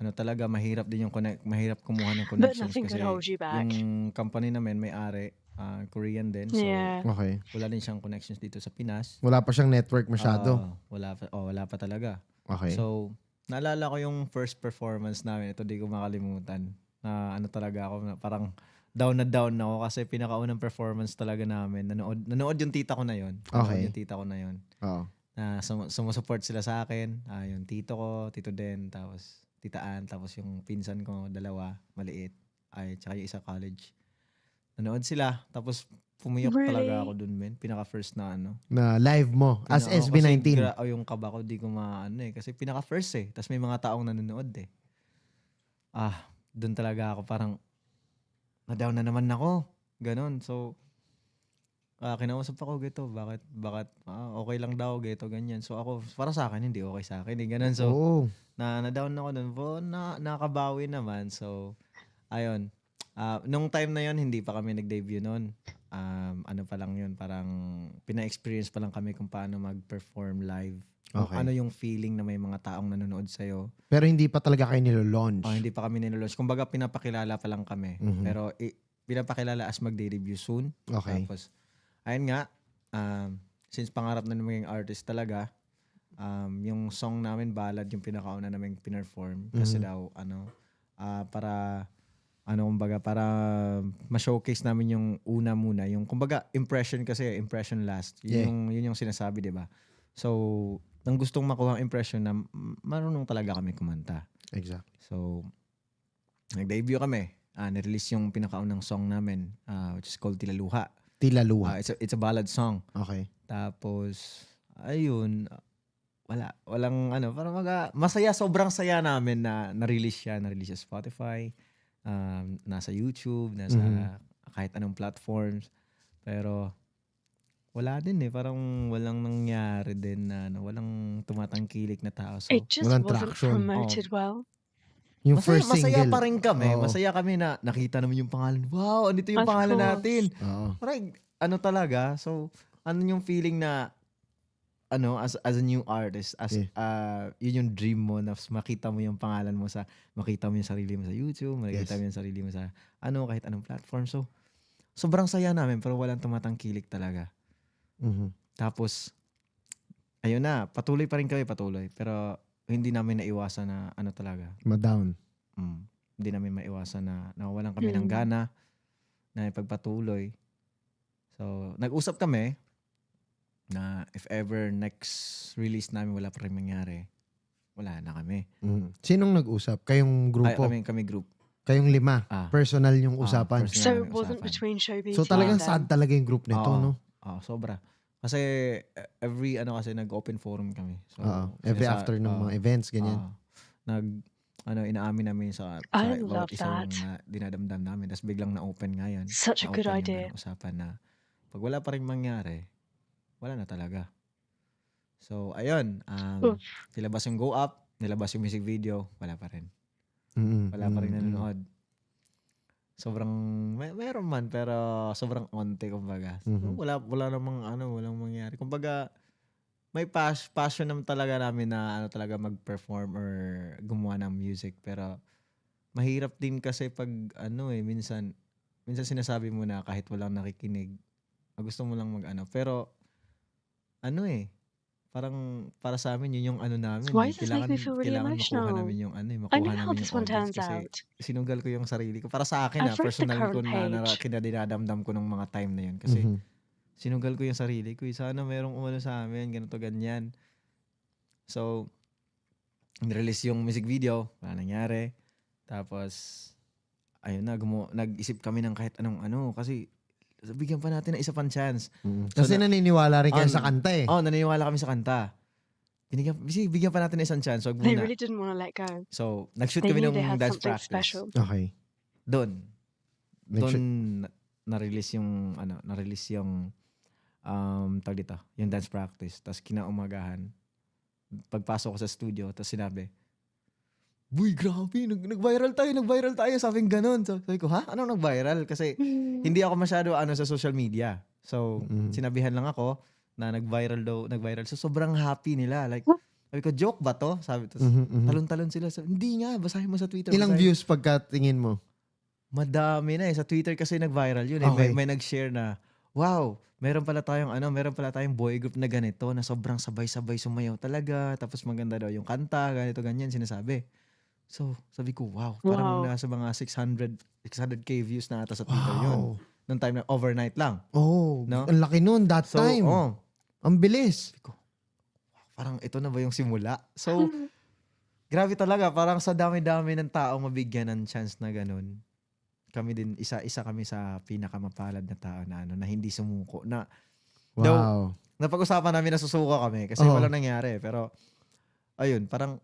Speaker 3: Ano talaga, mahirap din yung connect, mahirap kumuha ng connections kasi yung company namin may-ari uh, Korean din. So, yeah. Okay. wala rin siyang connections dito sa Pinas. Wala pa siyang network masyado. Ah, wala, pa, oh, wala pa talaga. Okay. So, naalala ko yung first performance namin. Ito di ko makalimutan. Na ano talaga ako, na, parang down na down ako kasi pinakaunang performance talaga namin. Nanood, nanood yung tita ko na yon. Okay. yung tita ko na yon. Oo. Na sum- sumusupport sila sa akin. Ah, yung tito ko, tito din, tapos titaan, tapos yung pinsan ko, dalawa, maliit. Ay, tsaka yung isa college nanood sila. Tapos pumiyok really? talaga ako dun, men. Pinaka first na ano.
Speaker 2: Na live mo pinaka, as SB19. Kasi, gra-
Speaker 3: oh, yung kaba ko, di ko maano eh. Kasi pinaka first eh. Tapos may mga taong nanonood eh. Ah, dun talaga ako parang na-down na naman ako. Ganon. So, uh, kinausap ako gito, bakit, bakit, ah, okay lang daw, gito, ganyan. So ako, para sa akin, hindi okay sa akin. Eh, ganon. So, oh. na, na-down ako nun. Po, na, nakabawi naman. So, ayun. Uh, nung time na yon hindi pa kami nag-debut noon. Um, ano pa lang yun, parang pina-experience pa lang kami kung paano mag-perform live. Okay. ano yung feeling na may mga taong nanonood sa'yo.
Speaker 2: Pero hindi pa talaga kayo nilo-launch. Oh, hindi
Speaker 3: pa kami nilo-launch. Kumbaga pinapakilala pa lang kami. Mm-hmm. Pero i- pinapakilala as magde-debut soon. Okay. Tapos, ayun nga, um, since pangarap na maging artist talaga, um, yung song namin, ballad, yung pinakauna namin pinerform. Kasi mm-hmm. daw, ano, uh, para ano kumbaga para ma-showcase namin yung una muna yung kumbaga impression kasi impression last yun yeah. yung yun yung sinasabi di ba so nang gustong makuha ang impression na marunong talaga kami kumanta exactly so nag-debut kami uh, ah, na-release yung pinakaunang song namin uh, which is called Tilaluha Tilaluha uh, it's a, it's a ballad song okay tapos ayun wala walang ano parang maga masaya sobrang saya namin na na-release siya na-release sa Spotify um, nasa YouTube, nasa mm-hmm. kahit anong platforms. Pero wala din eh. Parang walang nangyari din na ano, walang tumatangkilik na tao. So, It just walang wasn't traction. promoted oh. well.
Speaker 2: Yung masaya, first masaya pa rin kami. Oh. Masaya
Speaker 3: kami na nakita naman yung pangalan. Wow, andito yung of pangalan course. natin. Oh. Parang ano talaga. So, ano yung feeling na ano as as a new artist as yeah. uh, yun yung dream mo na makita mo yung pangalan mo sa makita mo yung sarili mo sa YouTube, makita yes. mo yung sarili mo sa ano kahit anong platform. So sobrang saya namin pero walang tumatangkilik talaga. Mm-hmm. Tapos ayun na, patuloy pa rin kami patuloy pero hindi namin naiwasan na ano talaga. Madown. Mm. Hindi namin maiwasan na nawawalan kami mm. ng gana na ipagpatuloy. So, nag-usap kami na if ever next release namin wala pa rin mangyari, wala na kami.
Speaker 2: Mm. Sinong nag-usap? Kayong grupo? Ay, I kami group. Kayong lima? Ah. Personal yung ah, usapan? Ah, personal so it wasn't usapan. between showbiz? So talagang then. sad talaga yung group nito, Oo. no?
Speaker 3: Oo, sobra. Kasi eh, every ano kasi nag-open forum kami. So, Oo. every sa, after ng uh, mga events, ganyan. Oo. Nag, ano, inaamin namin sa, sa I bawat isang na dinadamdam namin. Tapos biglang na-open nga yan. Such a good idea. usapan na pag wala pa rin mangyari, wala na talaga. So, ayun. Um, nilabas yung Go Up, nilabas yung music video, wala pa rin. mm Wala pa rin nanonood. Sobrang, may, meron man, pero sobrang onte, kumbaga. So, mm-hmm. wala, wala namang, ano, walang mangyari. Kumbaga, may pas- passion naman talaga namin na ano talaga mag-perform or gumawa ng music. Pero, mahirap din kasi pag, ano eh, minsan, minsan sinasabi mo na kahit walang nakikinig, gusto mo lang mag-ano. Pero, ano eh, parang para sa amin yun yung ano namin. Why eh, does kailangan, make me feel really kailangan emotional? makuha namin yung ano, eh, makuha I know how this kasi out. sinunggal ko yung sarili ko. Para sa akin, ah, personal ko na, na kinadinadamdam ko ng mga time na yun kasi mm-hmm. sinunggal ko yung sarili ko. Eh. sana merong umano sa amin, ganito, ganyan. So, release yung music video, wala nangyari. Tapos, ayun na, gumo, nag-isip kami ng kahit anong ano kasi bigyan pa natin ng na isa pang chance. Mm. So, Kasi na,
Speaker 2: naniniwala rin kayo oh, sa
Speaker 3: kanta eh. Oo, oh, naniniwala kami sa kanta. Binigyan, bigyan pa natin ng isang chance. Wag muna. They really
Speaker 2: didn't
Speaker 1: want to let go.
Speaker 3: So, nag-shoot they kami ng dance practice. Special. Okay. Doon. Doon na-release yung, ano, na-release yung, um, tag dito, yung dance practice. Tapos kinaumagahan, pagpasok ko sa studio, tapos sinabi, Uy, grabe, nag- nag-viral tayo, nag-viral tayo, sabing ganun. So, sabi ko, ha? Anong nag-viral? Kasi mm-hmm. hindi ako masyado ano sa social media. So, mm-hmm. sinabihan lang ako na nag-viral daw, nag-viral. So, sobrang happy nila. Like, sabi ko, joke ba to? Sabi to. Mm-hmm, mm-hmm, Talon-talon sila. Sabi, hindi nga, basahin mo sa Twitter. Ilang basahin. views
Speaker 2: pagkatingin mo?
Speaker 3: Madami na eh. Sa Twitter kasi nag-viral yun. Eh. May, may nag-share na, wow, meron pala tayong ano, meron pala tayong boy group na ganito na sobrang sabay-sabay sumayaw talaga, tapos maganda daw yung kanta, ganito ganyan sinasabi. So, sabi ko, wow, parang wow. nasa mga 600, 600k views na ata sa Twitter wow. yun. Nung time na overnight lang.
Speaker 2: Oh, no? ang laki noon that so, time. Oh,
Speaker 3: ang bilis. Sabi ko, wow, parang ito na ba yung simula? So, grabe talaga. Parang sa dami-dami ng tao mabigyan ng chance na ganun. Kami din, isa-isa kami sa pinakamapalad na tao na ano, na hindi sumuko. Na, wow. Though, napag-usapan namin na susuko kami kasi oh. walang nangyari. Pero, ayun, parang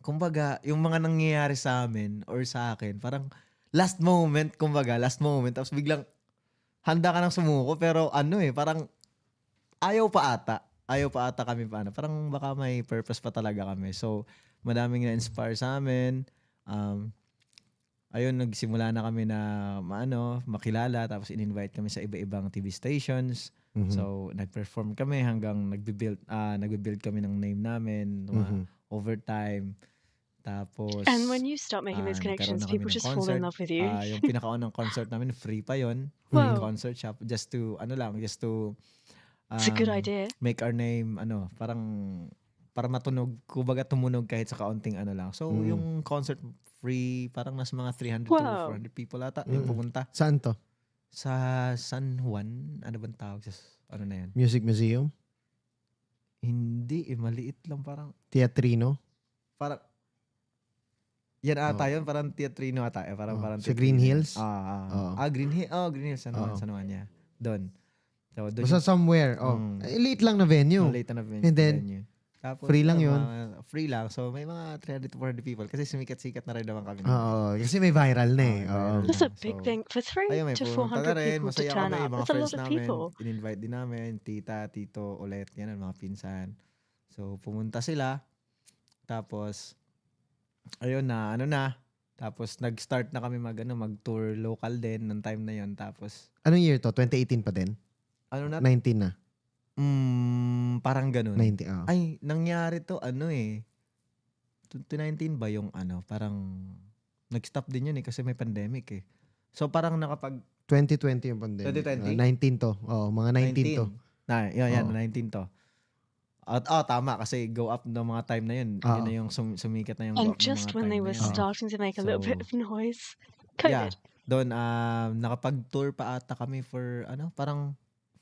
Speaker 3: kumbaga, yung mga nangyayari sa amin or sa akin, parang last moment, kumbaga, last moment. Tapos biglang, handa ka nang sumuko, pero ano eh, parang ayaw pa ata. Ayaw pa ata kami paano. Parang baka may purpose pa talaga kami. So, madaming na-inspire sa amin. Um, ayun, nagsimula na kami na maano, makilala. Tapos in-invite kami sa iba-ibang TV stations. Mm-hmm. So, nag-perform kami hanggang nag build uh, ah, nagbe-build kami ng name namin. mm-hmm overtime. Tapos, And when you stop making ah, those connections, people just concert. fall in love with you. Uh, yung pinakaunang concert namin, free pa yon Wow. Yung concert shop. Just to, ano lang, just to... Um, It's a good um, idea. Make our name, ano, parang para matunog, kumbaga tumunog kahit sa kaunting ano lang. So, mm. yung concert free, parang nasa mga 300 wow. to 400 people ata mm. yung pumunta. Saan to? Sa San Juan, ano bang tawag? Sa, ano na yan? Music Museum? Hindi eh, maliit lang parang.
Speaker 2: Teatrino?
Speaker 3: Parang, yan ata oh. yun, parang teatrino ata eh. Parang, oh. parang sa Green Hills? Ah, ah, ah, oh. ah Green Hills. Oh, Green Hills. Ano, oh. sa ano naman niya. Doon. So, doon Basta yung, somewhere. Oh. Mm, eh, late lang na venue. Late na venue. And then, venue. Tapos, free lang yun. Uh, free lang. So, may mga 300 to 400 people. Kasi sumikat-sikat na rin naman kami. Oo. kasi may viral na eh. Oh, That's a big so, thing. For 3 ayun, to 400 rin. people Masaya to turn up. That's a lot of people. Namin, in-invite din namin. Tita, tito, ulit. Yan ang mga pinsan. So, pumunta sila. Tapos, ayun na, ano na. Tapos, nag-start na kami mag, ano, mag-tour local din ng time na yon Tapos,
Speaker 2: Anong year to? 2018 pa din?
Speaker 3: Ano na? 19 na. Mm, parang ganun. 90, oh. Ah. Ay, nangyari to ano eh. 2019 ba yung ano? Parang nag-stop din yun eh kasi may pandemic eh. So parang nakapag...
Speaker 2: 2020 yung pandemic. 2020? Uh, 19 to. Oo, oh, mga 19, 19. to. Na, yun, yan, oh.
Speaker 3: 19 to. At oh, tama kasi go up ng mga time na yun. uh Yun na yung sum- sumikat na yung And go up just when they were starting to make a so, little bit
Speaker 1: of noise.
Speaker 3: COVID. Yeah. Doon um uh, ah, nakapag-tour pa ata kami for ano, parang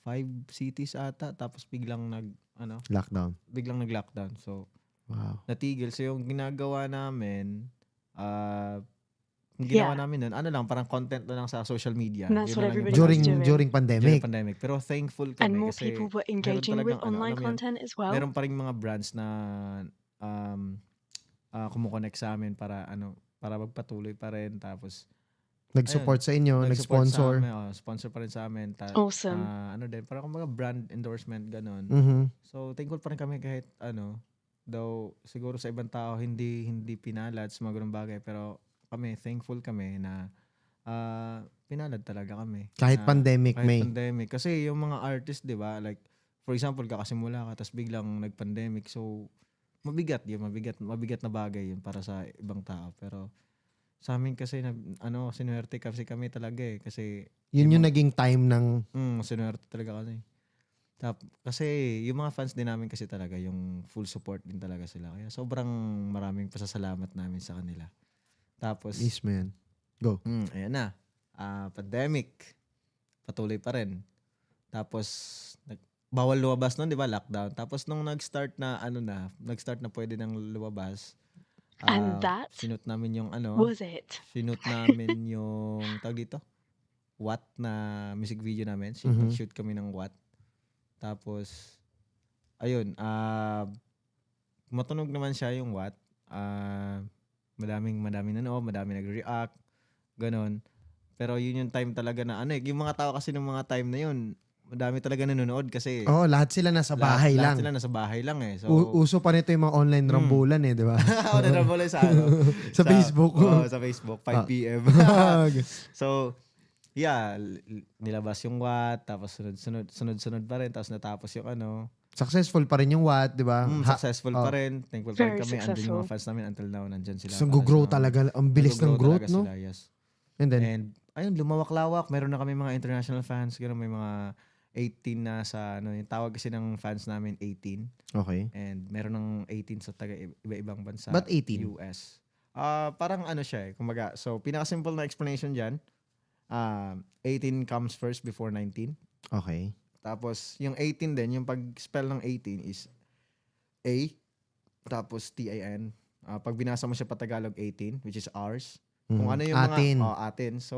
Speaker 3: five cities ata tapos biglang nag ano lockdown biglang nag lockdown so wow natigil so yung ginagawa namin uh, yung ginawa yeah. namin nun, ano lang, parang content na lang sa social media. That's what everybody during, doing. During pandemic. During pandemic. Pero thankful kami And more kasi people were engaging with ano, online ano, content as well. Meron pa rin mga brands na um, uh, ah, kumukonect sa amin para ano para magpatuloy pa rin. Tapos Nag-support Ayun, sa inyo, nag-support nag-sponsor. Sa amin, oh, sponsor pa rin sa amin. Ta- awesome. Uh, ano din, parang kumbaga brand endorsement, ganun. Mm-hmm. So, thankful pa rin kami kahit ano, daw siguro sa ibang tao hindi hindi pinalad sa mga ganung bagay pero kami thankful kami na uh, pinalad talaga kami kahit na, pandemic kahit may pandemic kasi yung mga artist 'di ba like for example kakasimula ka tapos biglang nag-pandemic, so mabigat yun mabigat mabigat na bagay yun para sa ibang tao pero sa amin kasi, na, ano, sinuwerte kasi kami talaga eh. Kasi...
Speaker 2: Yun yung, yung naging time ng...
Speaker 3: Mm, sinuwerte talaga kami. Tap, kasi yung mga fans din namin kasi talaga, yung full support din talaga sila. Kaya sobrang maraming pasasalamat namin sa kanila. Tapos... Yes, man. Go. Mm, ayan na. Uh, pandemic. Patuloy pa rin. Tapos, nag, bawal lumabas noon, di ba? Lockdown. Tapos nung nag-start na, ano na, nag-start na pwede nang lumabas,
Speaker 1: Ah, And uh, that
Speaker 3: sinut namin yung ano. Was it? Sinut namin yung tawag dito. What na music video namin. Shoot, mm-hmm. shoot kami ng what. Tapos ayun, ah uh, matunog naman siya yung what. Ah uh, madaming na ano, madami nag-react. Ganon. Pero yun yung time talaga na ano eh, yung mga tao kasi ng mga time na yun, madami talaga nanonood kasi. oh, lahat sila nasa bahay lahat, lang. Lahat sila nasa bahay lang eh. So, U-
Speaker 2: uso pa nito yung mga online rambulan hmm. eh, di ba? online rambulan sa ano? sa, sa Facebook. oh, sa Facebook, 5 ah. p.m. Ah,
Speaker 3: so, yeah, nilabas yung Watt, tapos sunod-sunod, sunod-sunod pa rin, tapos natapos yung ano.
Speaker 2: Successful pa rin yung Watt, di ba? Mm, successful ha- oh. pa rin.
Speaker 3: Thankful pa rin kami. Andun yung mga fans namin until now, nandiyan sila. So, grow talaga. Ang bilis ng growth, no? Sila, yes. And then? And, ayun, lumawak-lawak. Meron na kami mga international fans, gano'n, may mga 18 na sa ano, yung tawag kasi ng fans namin 18. Okay. And meron ng 18 sa taga iba-ibang bansa. But 18? US. Uh, parang ano siya eh, kumbaga. So, pinaka-simple na explanation diyan. Uh, 18 comes first before 19. Okay. Tapos, yung 18 din, yung pag-spell ng 18 is A, tapos T-I-N. Uh, ah, pag binasa mo siya pa Tagalog 18, which is ours. Mm. Kung hmm. ano yung mga... Atin. Oh, atin. So,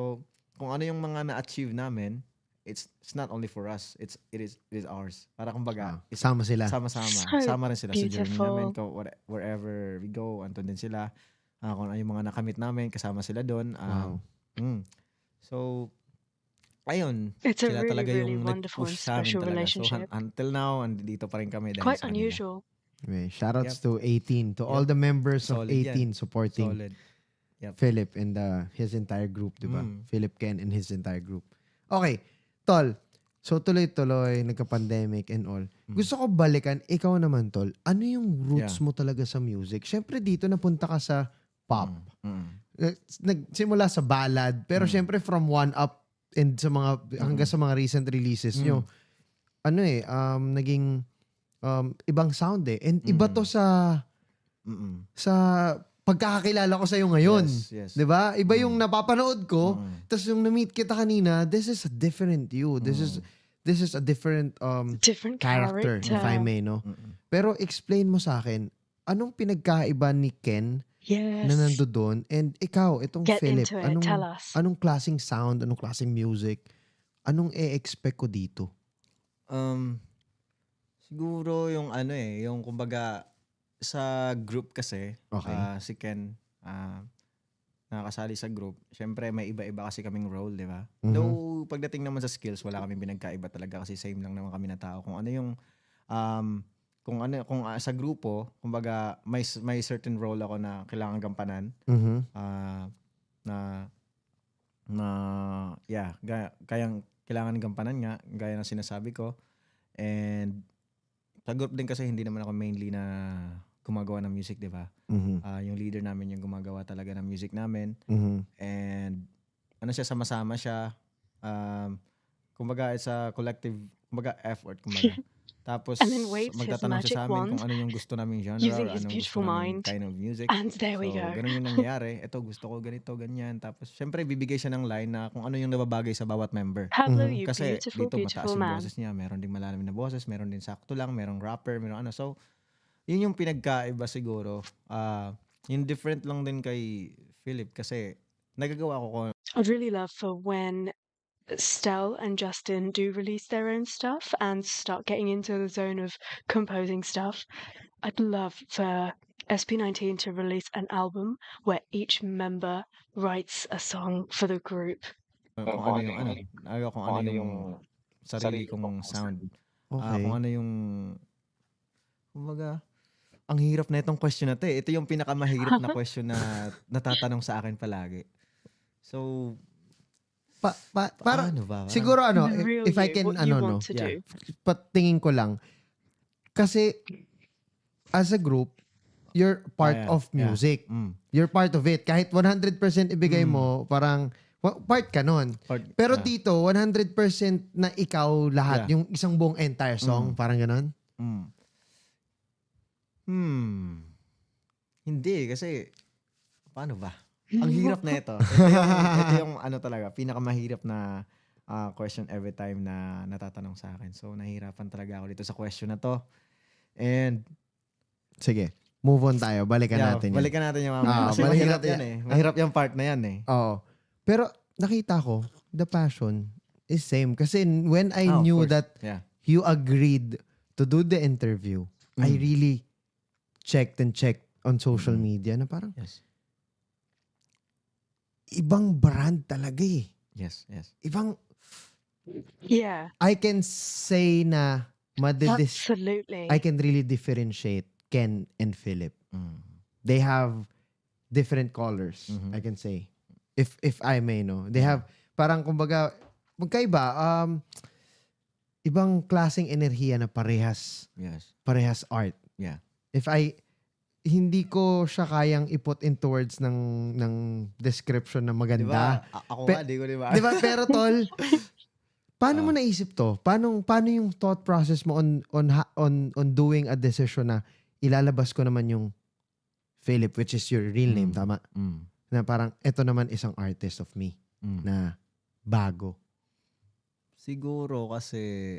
Speaker 3: kung ano yung mga na-achieve namin, it's it's not only for us. It's it is it is ours. Para kumbaga,
Speaker 2: oh, sama sila. Sama-sama. So sama rin sila beautiful. sa journey namin ko
Speaker 3: wherever we go, andun din sila. Uh, kung ano yung mga nakamit namin, kasama sila doon. Um, ah, wow. Mm. So ayun, It's sila really, talaga yung really wonderful nag-push So until now, and dito pa rin kami. Quite unusual.
Speaker 2: Anyway, shoutouts yep. to 18, to yep. all the members Solid of 18 yan. supporting Solid. Yep. Philip and uh, his entire group, di ba? Mm. Philip Ken and his entire group. Okay, Tol, so tuloy-tuloy, nagka-pandemic and all. Mm. Gusto ko balikan, ikaw naman, Tol, ano yung roots yeah. mo talaga sa music? Siyempre dito napunta ka sa pop. Mm. Mm. Eh, nagsimula sa ballad, pero mm. siyempre from one up and sa mga hanggang mm. sa mga recent releases mm. nyo, ano eh, um, naging um, ibang sound eh. And iba mm. to sa Mm-mm. sa pagkakakilala ko sa iyo ngayon. Yes, yes. 'Di ba? Iba mm. yung napapanood ko, mm. tapos yung na-meet kita kanina, this is a different you. This mm. is this is a different um different character, character. if I may, no. Mm-mm. Pero explain mo sa akin, anong pinagkaiba ni Ken
Speaker 4: yes. na nando
Speaker 2: doon and ikaw, itong Get Philip, it. anong Tell us. anong klaseng sound, anong klaseng music, anong e-expect ko dito?
Speaker 3: Um siguro yung ano eh, yung kumbaga sa group kasi, okay. uh, si Ken, uh, nakakasali sa group, syempre may iba-iba kasi kaming role, di ba? Mm-hmm. Though pagdating naman sa skills, wala kaming binagkaiba talaga kasi same lang naman kami na tao. Kung ano yung um, kung ano kung uh, sa grupo, kumbaga may may certain role ako na kailangan gampanan. Mm-hmm. Uh, na na yeah, gaya, kayang kailangan gampanan nga gaya ng sinasabi ko. And sa group din kasi hindi naman ako mainly na gumagawa ng music, 'di ba? Mm-hmm. Uh, yung leader namin yung gumagawa talaga ng music namin. Mm-hmm. And ano siya sama-sama siya. Um kumbaga it's a collective kumbaga effort kumbaga. Tapos waves magtatanong siya sa amin kung ano yung gusto namin genre, using his gusto mind. kind of music. And
Speaker 1: there so, we go. ganun
Speaker 3: yung nangyari. Ito, gusto ko ganito, ganyan. Tapos, syempre, bibigay siya ng line na kung ano yung nababagay sa bawat member. Pablo, mm-hmm. you Kasi beautiful, dito, beautiful mataas man. yung boses niya. Meron ding malalim na boses, meron din sakto lang, merong rapper, meron ano. So, yun yung pinagkaiba siguro. Uh, ah, yung different lang din kay Philip kasi nagagawa ko ko.
Speaker 1: I'd really love for when Stell and Justin do release their own stuff and start getting into the zone of composing stuff. I'd love for SP19 to release an album where each member writes a song for the group. Ah,
Speaker 3: okay. Uh, kung ano yung kumbaga, ang hirap na itong question na to eh. Ito yung pinakamahirap na question na natatanong sa akin palagi. So, pa,
Speaker 2: pa, para, ano ba? Siguro ano, if, if I eh. can, ano, no, yeah. patingin ko lang, kasi, as a group, you're part yeah, of music. Yeah. Mm. You're part of it. Kahit 100% ibigay mm. mo, parang, part ka nun. Part, Pero yeah. dito, 100% na ikaw lahat, yeah. yung isang buong entire song, mm. parang ganun.
Speaker 3: Mm. Hmm. Hindi, kasi, paano ba? Ang hirap na ito. Ito yung, ito yung ano talaga, pinakamahirap na uh, question every time na natatanong sa akin. So, nahirapan talaga ako dito sa question na to. And,
Speaker 2: sige, move on tayo. Balikan yeah, natin. Balikan natin
Speaker 3: yung mamaya. Uh, Kasi mahirap yan, yan eh. Mahirap yung
Speaker 2: part na yan eh. Oo. Pero, nakita ko, the passion is same. Kasi when I oh, knew that yeah. you agreed to do the interview, mm. I really checked and checked on social mm-hmm. media na parang yes. ibang brand talaga eh. Yes, yes. Ibang Yeah. I can say na madidis- Absolutely. I can really differentiate Ken and Philip. Mm. They have different colors, mm-hmm. I can say. If if I may, no. They have parang kumbaga magkaiba um ibang klaseng enerhiya na parehas. Yes. Parehas art. Yeah if I hindi ko siya kayang iput in towards ng ng description na maganda. Diba? Ako Pe- nga, di ko diba? diba? Pero tol, paano uh. mo ah. naisip to? Paano paano yung thought process mo on on on on doing a decision na ilalabas ko naman yung Philip which is your real name, mm. tama? Mm. Na parang ito naman isang artist of me mm. na bago.
Speaker 3: Siguro kasi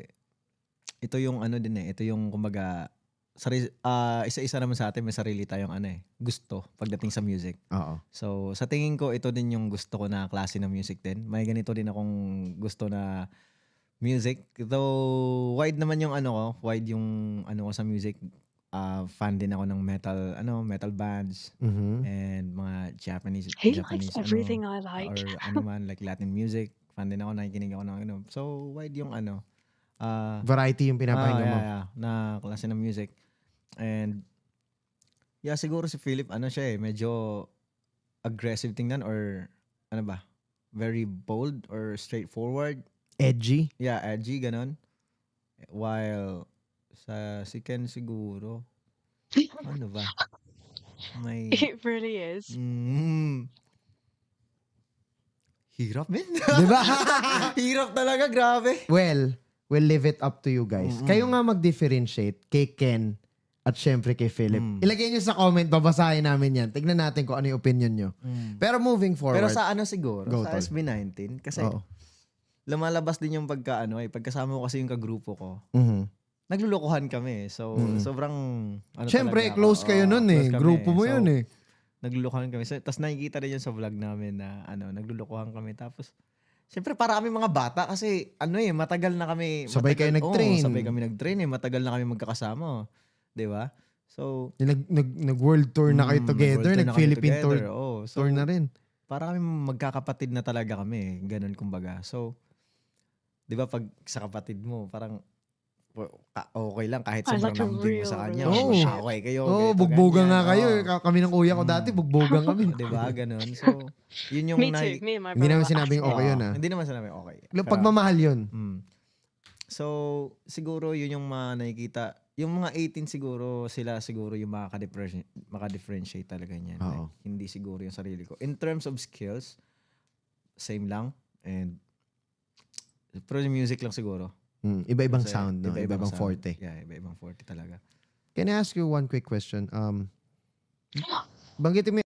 Speaker 3: ito yung ano din eh, ito yung kumbaga sari, uh, ah, isa-isa naman sa atin may sarili tayong ano eh, gusto pagdating sa music. Oo. So sa tingin ko ito din yung gusto ko na klase ng music din. May ganito din akong gusto na music. Though wide naman yung ano ko, wide yung ano ko sa music. Uh, fan din ako ng metal ano metal bands mm-hmm. and mga Japanese He Japanese likes ano, everything
Speaker 1: ano, I like or
Speaker 3: ano man like Latin music fan din ako nakikinig ako ng ano so wide yung ano uh, variety yung pinapakinggan uh, yeah, mo yeah, na klase ng music And yeah, siguro si Philip ano siya eh, medyo aggressive tingnan or ano ba? Very bold or straightforward. Edgy? Yeah, edgy, ganun. While sa si Ken siguro, ano ba? May, It really is. Mm, hirap, man. diba?
Speaker 2: hirap talaga, grabe. Well, we'll leave it up to you guys. Mm-hmm. Kayo nga mag-differentiate kay Ken at syempre kay Philip. Mm. Ilagay niyo sa comment, babasahin namin yan. Tignan natin kung ano yung opinion niyo.
Speaker 3: Mm. Pero
Speaker 2: moving forward. Pero sa
Speaker 3: ano siguro, go, sa tol. SB19, kasi Oo. lumalabas din yung pagka ano, eh, pagkasama ko kasi yung kagrupo ko. Mm-hmm. Naglulokohan kami. So, mm-hmm. sobrang ano syempre, close kayo nun eh. Kami. Grupo mo so, yun eh. Naglulokohan kami. So, Tapos nakikita rin yun sa vlog namin na ano, naglulokohan kami. Tapos, Siyempre, para kami mga bata kasi ano eh, matagal na kami. Sabay matagal, kayo nag-train. Oh, sabay kami nag-train eh. Matagal na kami magkakasama. Oh. 'di ba? So,
Speaker 2: eh, nag, nag, nag-world tour na kayo mm, together, nag-Philippine tour, together. tour, oh, so, tour na
Speaker 3: rin. Para kami magkakapatid na talaga kami, ganun kumbaga. So, 'di ba pag sa kapatid mo, parang okay lang kahit sobrang nambing mo sa kanya. Oh, okay kayo. Oh, bugbogan nga kayo.
Speaker 2: Oh. Kami ng kuya ko mm. dati, bugbogan kami. 'Di ba? Ganun. So,
Speaker 3: yun yung Me too. Hindi naman sinabing okay yun ah. Hindi naman sinabing okay. Pero, pagmamahal yun. Mm. So, siguro yun yung mga nakikita yung mga 18 siguro, sila siguro yung makaka-differentiate, makaka-differentiate talaga niyan. Like, hindi siguro yung sarili ko. In terms of skills, same lang. And, pero music lang siguro.
Speaker 2: Mm, iba-ibang Kasi, sound, no? iba-ibang, iba-ibang forte.
Speaker 3: Yeah, iba-ibang forte talaga.
Speaker 2: Can I ask you one quick question? Um,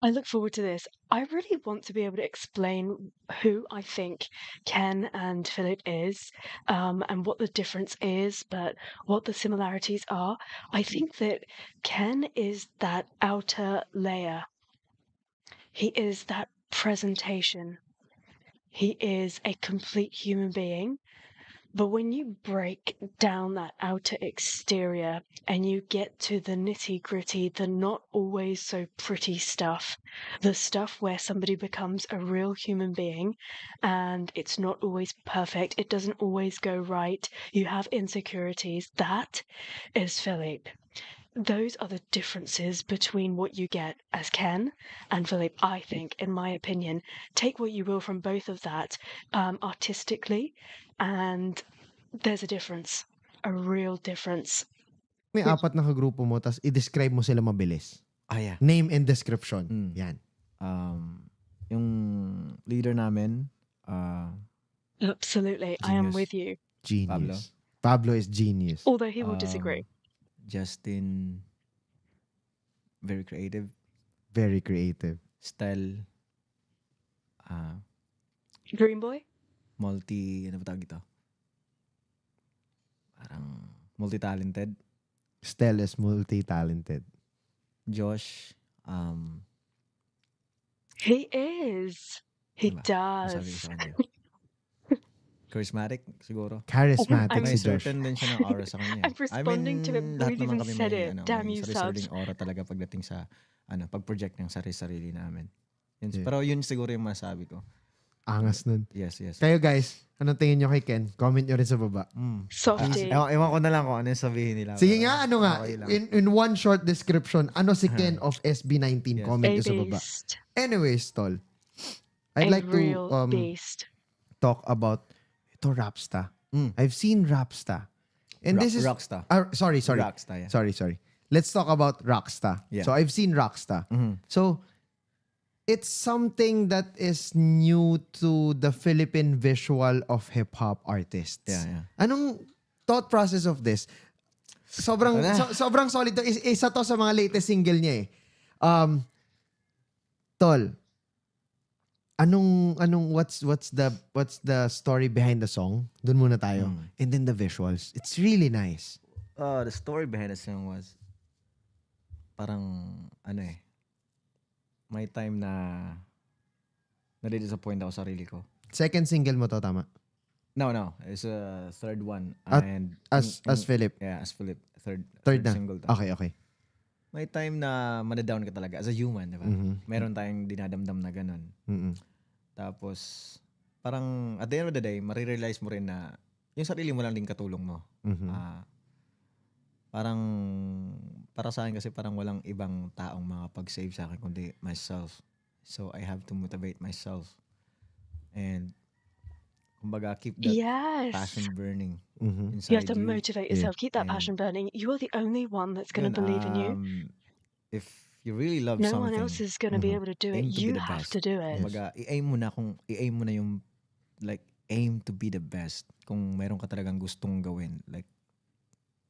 Speaker 2: I look forward to this.
Speaker 1: I really want to be able to explain who I think Ken and Philip is, um, and what the difference is, but what the similarities are. I think that Ken is that outer layer. He is that presentation. He is a complete human being but when you break down that outer exterior and you get to the nitty gritty, the not always so pretty stuff, the stuff where somebody becomes a real human being and it's not always perfect, it doesn't always go right, you have insecurities, that is Philippe those are the differences between what you get as Ken and Philip, I think, in my opinion. Take what you will from both of that um, artistically, And there's a difference. A real difference. May apat
Speaker 2: na kagrupo mo, tapos i-describe mo sila mabilis. Ah, yeah. Name and description. Mm.
Speaker 3: Yan. Um, yung leader namin, uh,
Speaker 1: Absolutely. Genius. I am with you.
Speaker 3: Genius. Pablo. Pablo is genius. Although he will um, disagree. Justin, very creative. Very creative. Style. Uh,
Speaker 1: ah, Green boy?
Speaker 3: multi, ano ba tawag ito? Parang multi-talented. Stel multi-talented. Josh, um...
Speaker 1: He is. He diba? does.
Speaker 3: Charismatic, siguro. Charismatic I'm, si Josh. certain din siya ng aura sa kanya. I'm responding I mean, to him. Lahat naman kami said may, it. Ano, Damn you, Sabs. aura talaga pagdating sa, ano, pag-project ng sarili-sarili namin. Yun, yeah. Pero yun siguro yung masabi ko. Angas nun. Yes, yes.
Speaker 2: Kayo guys, anong tingin nyo kay Ken? Comment nyo rin sa baba. Mm. Soft eh. Ah,
Speaker 3: ewan, ewan ko na lang kung ano yung sabihin nila. Sige nga, ano nga, okay in,
Speaker 2: in one short description, ano si Ken of SB19? Yes. Comment nyo sa baba. Anyways, tol.
Speaker 3: I'd I'm like to um,
Speaker 2: talk about ito Rapsta. Mm. I've seen Rapsta. And Rock, this is Rocksta. Uh, ah, sorry, sorry. Rocksta, yeah. Sorry, sorry. Let's talk about Rocksta. Yeah. So I've seen Rocksta. Mm-hmm. So it's something that is new to the Philippine visual of hip-hop artists. Yeah, yeah. Anong thought process of this? Sobrang so, sobrang solid. Is, isa to sa mga latest single niya eh. Um, Tol, anong anong what's what's the what's the story behind the song? Doon muna tayo. Mm. And then the visuals. It's really nice.
Speaker 3: Uh, the story behind the song was parang ano eh may time na nadidisappoint ako sa sarili ko.
Speaker 2: Second single mo to, tama?
Speaker 3: No, no. It's a uh, third one. At, and as in, as Philip. Yeah, as Philip. Third third, third na. single to. Okay, okay. May time na madadown ka talaga as a human, di ba? Mm-hmm. Meron tayong dinadamdam na ganun. Mm-hmm. Tapos parang at the end of the day, marirealize mo rin na yung sarili mo lang din katulong mo. Mm-hmm. Uh, parang para sa akin kasi parang walang ibang taong makapag-save sa akin kundi myself. So I have to motivate myself. And kumbaga keep that yes. passion burning mm-hmm. you. have to you. motivate yourself. Yeah.
Speaker 1: Keep that and passion burning. You are the only one that's going to believe in you. Um,
Speaker 3: if you really love no something, no one else is going to mm-hmm. be able to do aim it. To you have best. to do it. Kumbaga, i-aim mo na kung i-aim mo na yung like aim to be the best kung meron ka talagang gustong gawin. Like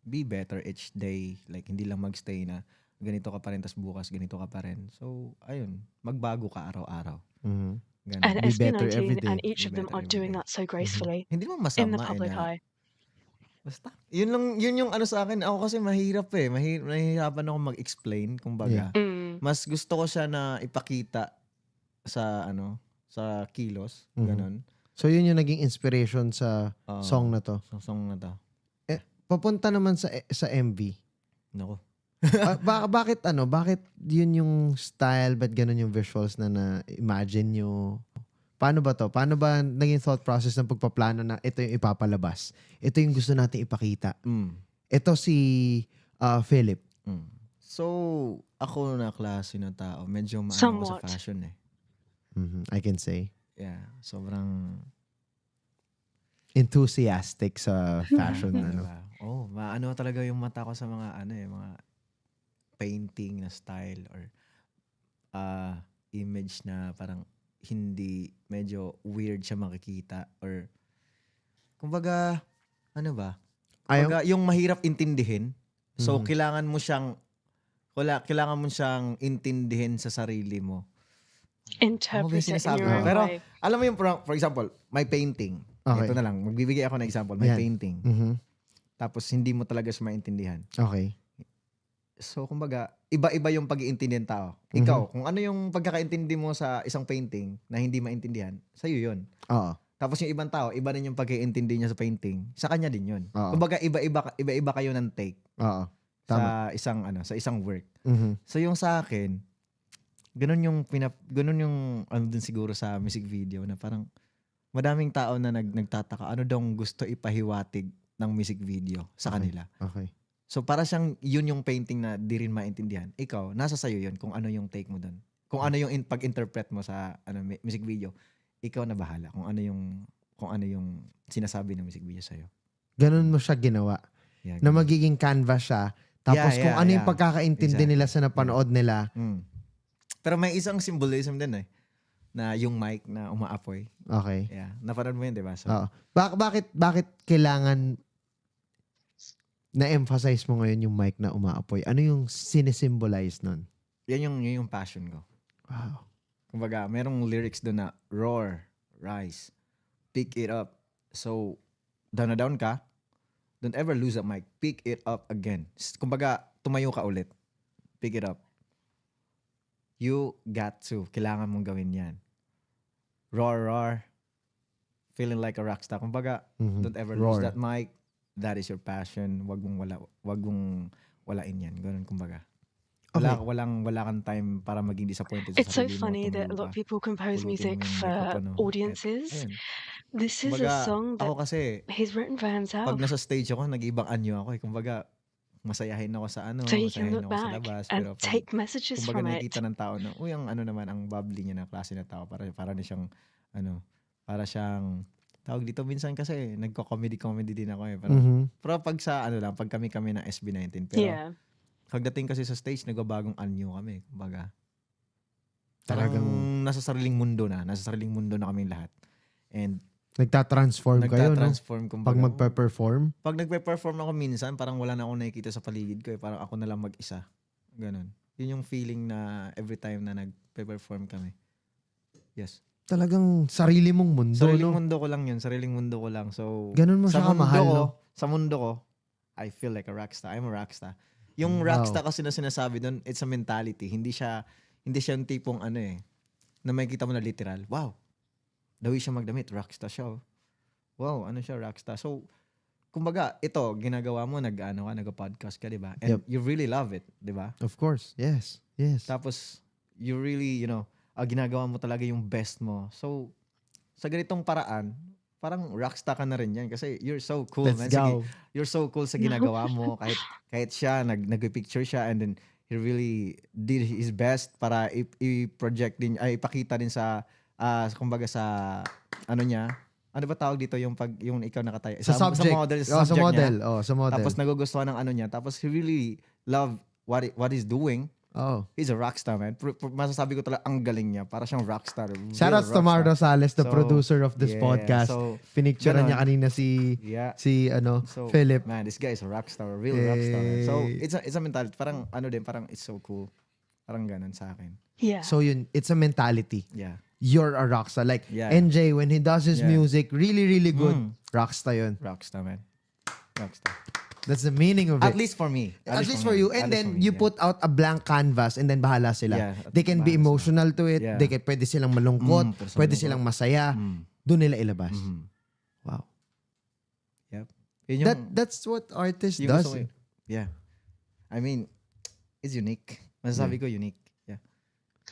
Speaker 3: be better each day. Like, hindi lang magstay na ganito ka pa rin, tas bukas ganito ka pa rin. So, ayun, magbago ka araw-araw. Mm-hmm. Ganun. And be better every day. And each be of them
Speaker 1: are doing that so mm-hmm.
Speaker 3: gracefully. hindi mo masama. In the public eh, eye. Basta. Yun, lang, yun yung ano sa akin. Ako kasi mahirap eh. Mahir- nahihirapan ako mag-explain, kumbaga. Yeah. Mm. Mas gusto ko siya na ipakita sa ano, sa kilos,
Speaker 2: mm-hmm. ganun. So yun yung naging inspiration sa uh, song na to. Sa song na to papunta naman sa eh, sa MV. Nako. ba- ba- bakit ano? Bakit yun yung style? but ganun yung visuals na na-imagine nyo? Paano ba to? Paano ba naging thought process ng pagpaplano na ito yung ipapalabas? Ito yung gusto natin ipakita. Mm. Ito si uh, Philip.
Speaker 3: Mm. So, ako na klase na tao. Medyo maano sa fashion eh.
Speaker 2: Mm-hmm. I can say.
Speaker 3: Yeah. Sobrang
Speaker 2: enthusiastic sa fashion. ano. Diba?
Speaker 3: Oh, maano talaga yung mata ko sa mga ano eh, mga painting na style or uh, image na parang hindi medyo weird siya makikita or kumbaga ano ba? Kumbaga, yung mahirap intindihin. So mm-hmm. kailangan mo siyang wala, kailangan mo siyang intindihin sa sarili mo.
Speaker 1: Interpret it in your Pero way.
Speaker 3: alam mo yung for example, my painting. Okay. Ito na lang, magbibigay ako ng example, my yeah. painting. Mm-hmm tapos hindi mo talaga siya maintindihan. Okay. So, kumbaga, iba-iba yung pag-iintindi ng tao. Mhm. Ikaw, mm-hmm. kung ano yung pagkakaintindi mo sa isang painting na hindi maintindihan, sa'yo yun. Oo. Tapos yung ibang tao, iba rin yung pag-iintindi niya sa painting. Sa kanya din yun. Oo. Kumbaga, iba-iba, iba-iba kayo ng take. Oo. Tama. Sa isang, ano, sa isang work. Mm-hmm. So, yung sa akin, ganun yung, pinap- ganun yung, ano din siguro sa music video na parang, madaming tao na nag, nagtataka, ano daw gusto ipahiwatig ng music video sa okay. kanila. Okay. So para siyang yun yung painting na di rin maintindihan. Ikaw, nasa sayo yun kung ano yung take mo doon. Kung ano yung in- pag-interpret mo sa ano, music video. Ikaw na bahala kung ano yung kung ano yung sinasabi ng music video sa'yo.
Speaker 2: Ganun mo siya ginawa. Yeah, na magiging canvas siya. Tapos yeah, yeah, kung ano yeah. yung pagkakaintindi exactly. nila sa napanood nila.
Speaker 3: Mm. Pero may isang symbolism din eh na yung mic na umaapoy. Okay. Yeah. Napanood mo yun, di ba? So, Oo.
Speaker 2: Bak- bakit, bakit kailangan na-emphasize mo ngayon yung mic na umaapoy, ano yung sinisimbolize nun?
Speaker 3: Yan yung, yan yung passion ko. Wow. Kumbaga, merong lyrics doon na roar, rise, pick it up. So, down na down ka, don't ever lose a mic. Pick it up again. Kumbaga, tumayo ka ulit. Pick it up. You got to. Kailangan mong gawin yan. Roar, roar. Feeling like a rockstar. Kumbaga, mm-hmm. don't ever roar. lose that mic that is your passion, wag mong wala wag mong walain 'yan. Ganun kumbaga. Wala, okay. walang, wala kang time para maging disappointed. It's so funny
Speaker 1: that a lot of people compose music for audiences. Ayun. This is kumbaga, a song that ako kasi, he's written for himself. Pag nasa
Speaker 3: stage ako, nag-ibang anyo ako. Eh. Kumbaga, masayahin ako sa ano, so masayahin ako back sa labas. And pero pag, take
Speaker 1: messages kumbaga, from nakikita
Speaker 3: ng tao na, uy, ang ano naman, ang bubbly niya na klase na tao. Para, para na siyang, ano, para siyang tawag dito minsan kasi nagko-comedy-comedy din ako eh. Pero, mm-hmm. pero pag sa ano lang, pag kami-kami ng SB19. Pero yeah. pagdating kasi sa stage, nagbabagong anyo kami. Kumbaga, talagang nasa sariling mundo na. Nasa sariling mundo na kami lahat. And
Speaker 2: Nagta-transform, nagta kayo, no? pag magpe-perform?
Speaker 3: Pag nagpe-perform ako minsan, parang wala na akong nakikita sa paligid ko. Eh. Parang ako na lang mag-isa. Ganun. Yun yung feeling na every time na nagpe-perform kami. Yes
Speaker 2: talagang sarili mong mundo. Sariling no?
Speaker 3: mundo ko lang yun. Sariling mundo ko lang. So, Ganun mo siya kamahal, ko, no? Sa mundo ko, I feel like a rockstar. I'm a rockstar. Yung mm, wow. rockstar kasi na sinasabi doon, it's a mentality. Hindi siya, hindi siya yung tipong ano eh, na makikita mo na literal. Wow, dawi siya magdamit. Rockstar siya. Oh. Wow, ano siya, rockstar. So, kumbaga, ito, ginagawa mo, nag-ano ka, nag-podcast ka, di ba? And yep. you really love it, di ba? Of course, yes, yes. Tapos, you really, you know, uh, ginagawa mo talaga yung best mo. So, sa ganitong paraan, parang rockstar ka na rin yan kasi you're so cool Let's man. Go. Sige, you're so cool sa ginagawa mo kahit kahit siya nag nag picture siya and then he really did his best para i-project din ay ipakita din sa uh, kumbaga sa ano niya ano ba tawag dito yung pag yung ikaw nakataya sa, sa subject sa model sa, oh, sa model niya. oh sa model tapos nagugustuhan ng ano niya tapos he really love what it, what he's doing Oh. He's a rockstar, man. Pr- pr- masasabi ko talaga, ang galing niya. Para siyang rockstar. star. Shout out to Mar Rosales, the so, producer of this yeah, podcast. So, Pinicture niya
Speaker 2: kanina si, yeah. si ano, so, Philip. Man,
Speaker 3: this guy is a rockstar. star. A real hey. rock Man. So, eh. it's a, it's a mentality. Parang, ano din, parang it's so cool. Parang ganun sa akin.
Speaker 2: Yeah. So, yun, it's a mentality. Yeah. You're a rockstar. Like, yeah. NJ, when he does his yeah. music, really, really good. Mm. Rockstar yun.
Speaker 3: Rockstar, man. Rockstar.
Speaker 2: That's the meaning of it. At least for me. At, least, for, me. you. And At then me, you yeah. put out a blank canvas and then bahala sila. Yeah, They can be emotional to it. Yeah. They can, pwede silang malungkot. Mm, pwede silang masaya. Mm. Doon nila ilabas. Mhm. Wow.
Speaker 3: Yep. yung, That that's what artist yung does. gusto Yeah. I mean, it's unique. Masasabi ko unique. Yeah.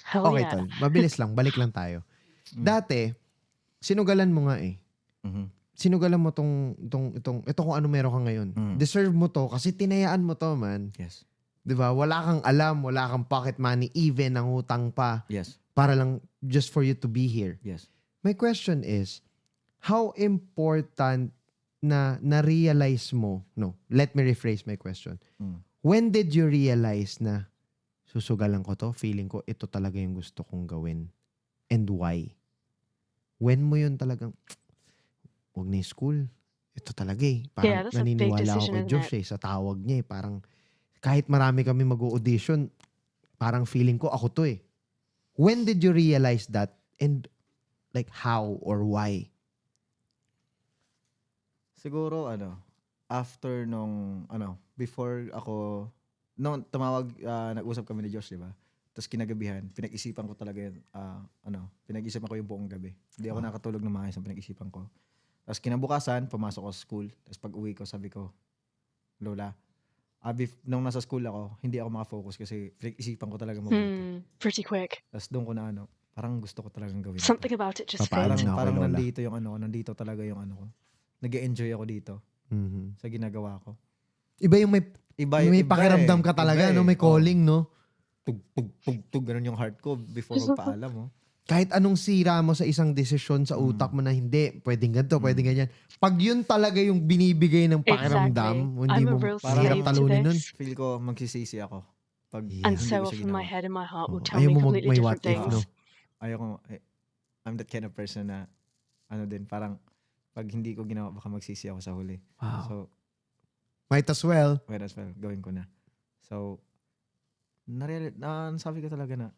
Speaker 3: Hell Okay, yeah. tol.
Speaker 4: Mabilis
Speaker 2: lang. Balik lang tayo. Mm. Dati, sinugalan mo nga eh. Mhm sinugalan mo tong, tong, itong, ito kung ano meron ka ngayon. Mm. Deserve mo to kasi tinayaan mo to, man. Yes. 'Di ba? Wala kang alam, wala kang pocket money, even ang utang pa. Yes. Para lang just for you to be here. Yes. My question is, how important na na-realize mo, no, let me rephrase my question. Mm. When did you realize na susugalan ko to, feeling ko ito talaga yung gusto kong gawin? And why? When mo yun talagang, wag na school. Ito talaga eh. Parang yeah, naniniwala ako kay Josh eh, sa tawag niya eh. Parang kahit marami kami mag-audition, parang feeling ko ako to eh. When did you realize that and like how or why?
Speaker 3: Siguro ano, after nung ano, before ako nung tumawag uh, nag-usap kami ni Josh, di ba? Tapos kinagabihan, pinag-isipan ko talaga yun. Uh, ano, pinag-isipan ko yung buong gabi. Hindi ako oh. nakatulog ng maayos ang pinag-isipan ko. Tapos kinabukasan, pumasok ko sa school. Tapos pag uwi ko, sabi ko, Lola, abi, ah, nung nasa school ako, hindi ako makafocus kasi isipan ko talaga mabuti. Hmm,
Speaker 1: pretty quick.
Speaker 3: Tapos doon ko na ano, parang gusto ko talagang gawin. Something ito. about it just parang, na parang nandito yung ano, nandito talaga yung ano ko. nag enjoy ako dito mm-hmm. sa ginagawa ko. Iba yung may iba, yung may iba pakiramdam eh, ka talaga, iba, no? Eh. may calling, no? Tug, tug, tug, tug, ganun yung heart ko before magpaalam, oh
Speaker 2: kahit anong sira mo sa isang desisyon sa mm. utak mo na hindi, pwedeng ganito, pwedeng mm. ganyan. Pag yun talaga yung binibigay ng pakiramdam, exactly. hindi I'm mo parang talunin nun. Feel
Speaker 3: ko magsisisi ako. Pag yeah. And so often my
Speaker 1: head and my heart will oh, tell Ayaw me completely different things. If, no?
Speaker 3: Ayoko, eh, I'm that kind of person na ano din, parang pag hindi ko ginawa, baka magsisi ako sa huli. Wow. So,
Speaker 2: might as well.
Speaker 3: Might as well. Gawin ko na. So, na, ah, na sabi ko talaga na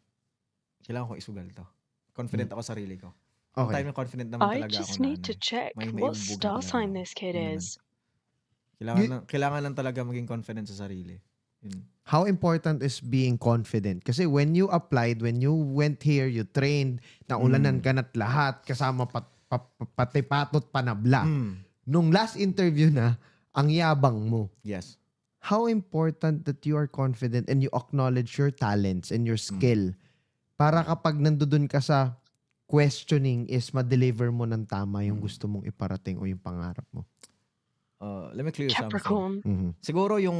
Speaker 3: kailangan ko isugal to. Confident hmm. ako sa sarili ko. Okay. Time na confident naman talaga ako. I just need
Speaker 1: na, ano to eh. check may what star sign this kid is.
Speaker 3: Kailangan, lang, kailangan lang talaga maging confident sa sarili.
Speaker 2: Yun. How important is being confident? Kasi when you applied, when you went here, you trained, naulanan mm. ka na't lahat, kasama pat, pa, pa, pati patot panabla. Mm. Nung last interview na, ang yabang mo. Yes. How important that you are confident and you acknowledge your talents and your hmm. skill. Mm para kapag nandoon ka sa questioning is ma-deliver mo ng tama yung mm. gusto mong iparating o yung pangarap mo.
Speaker 3: Uh, let me clear Capricorn. something. Mm-hmm. Siguro yung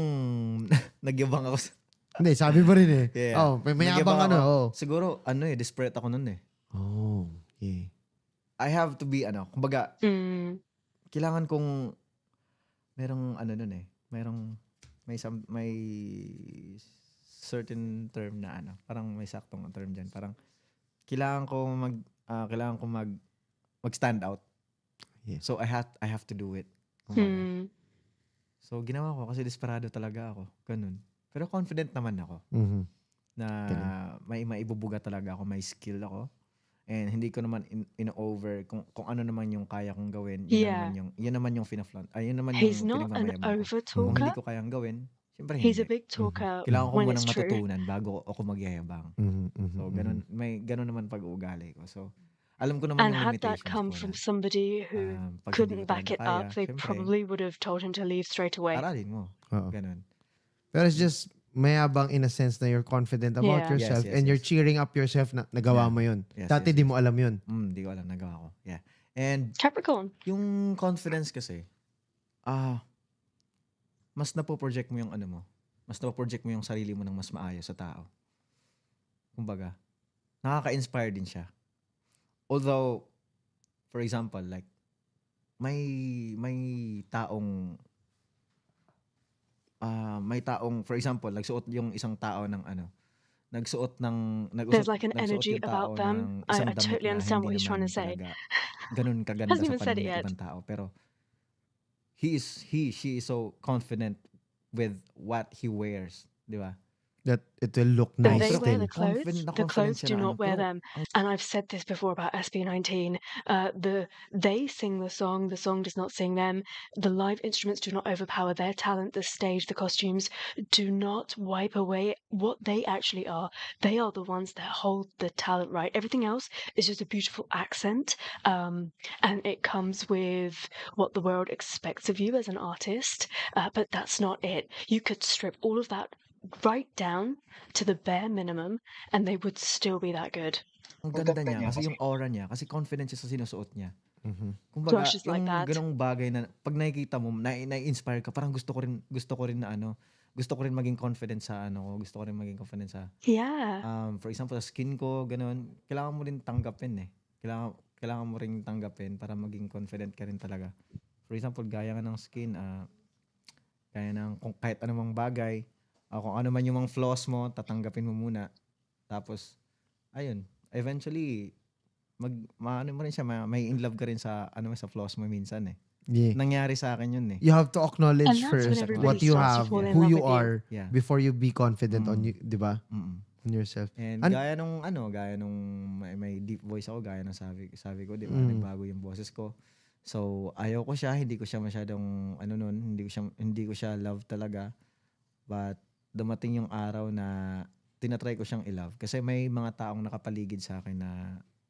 Speaker 3: nagyabang ako sa...
Speaker 2: Hindi, sabi mo rin eh. Yeah. Oh, may mayabang ano. oh.
Speaker 3: Siguro, ano eh, desperate ako nun eh. Oh, yeah. I have to be, ano, kumbaga, mm. kailangan kong, merong ano nun eh, merong, may, some, may certain term na ano, parang may saktong term diyan. Parang kailangan ko mag uh, kailangan ko mag mag stand out. Yeah. So I have I have to do it. hmm. So ginawa ko kasi desperado talaga ako. Ganun. Pero confident naman ako. Mm-hmm. Na may maibubuga talaga ako, may skill ako. And hindi ko naman in, in over kung kung ano naman yung kaya kong gawin. Yun yeah. naman yung yun naman yung fina-flaunt. Ah, Ay, naman He's yung not an Kung hindi ko kayang gawin, Siyempre, He's a big talker.
Speaker 1: Mm-hmm. Kailangan ko munang matutunan
Speaker 3: true. bago ako magyayabang. Mm-hmm, so, mm-hmm, ganun, mm-hmm. may ganun naman pag-uugali ko. So, alam ko naman and had that
Speaker 1: come from na. somebody who um, couldn't back it up, they syempre, probably would have told him to leave straight away. Aralin
Speaker 3: mo. Uh-oh. Ganun. Pero
Speaker 2: it's just mayabang in a sense na you're confident about yeah. yourself yes, yes, and yes. you're cheering up yourself na nagawa yeah. mo yun. Yes, Dati yes, di mo alam yun.
Speaker 3: Mm, di ko alam, nagawa ko. Yeah. And Capricorn. Yung confidence kasi, ah, uh, mas napoproject mo yung ano mo. Mas napoproject mo yung sarili mo ng mas maayos sa tao. Kumbaga, nakaka-inspire din siya. Although, for example, like, may, may taong, uh, may taong, for example, nagsuot yung isang tao ng ano, nagsuot ng, nagsuot, There's like an energy about them. I, I totally understand what he's trying to say. ganun kaganda sa paningin ng tao. Pero, he is he she is so confident with what he wears, di ba? that it look nice. they wear the clothes.
Speaker 1: The clothes do not wear them. And I've said this before about SB19. Uh, the they sing the song. The song does not sing them. The live instruments do not overpower their talent. The stage, the costumes do not wipe away what they actually are. They are the ones that hold the talent right. Everything else is just a beautiful accent, um, and it comes with what the world expects of you as an artist. Uh, but that's not it. You could strip all of that right down to the bare minimum and they would still be that good.
Speaker 3: Ang ganda niya kasi yung aura niya, kasi confidence siya sa sinusuot niya. Mm-hmm. Kung baga, Crushes like yung that. ganong bagay na pag nakikita mo, na, na-inspire ka, parang gusto ko rin, gusto ko rin na ano, gusto ko rin maging confident sa ano, gusto ko rin maging confident sa Yeah. Um, for example, sa skin ko, ganun, kailangan mo rin tanggapin eh. Kailangan kailangan mo rin tanggapin para maging confident ka rin talaga. For example, gaya nga ng skin, uh, gaya ng kung kahit anumang bagay, o ah, kung ano man yung mga flaws mo, tatanggapin mo muna. Tapos, ayun, eventually, mag, maano mo rin siya, may, in love ka rin sa, ano, sa flaws mo minsan eh. Yeah. Nangyari sa akin yun eh.
Speaker 2: You have to acknowledge first what you have, yeah. who you are, yeah. before you be confident mm. on you, di ba? Mm-mm. On yourself.
Speaker 3: And An- gaya nung, ano, gaya nung may, may deep voice ako, gaya nung sabi, sabi ko, di ba, mm. nagbago yung boses ko. So, ayaw ko siya, hindi ko siya masyadong, ano nun, hindi ko siya, hindi ko siya love talaga. But, dumating yung araw na tinatry ko siyang i-love. Kasi may mga taong nakapaligid sa akin na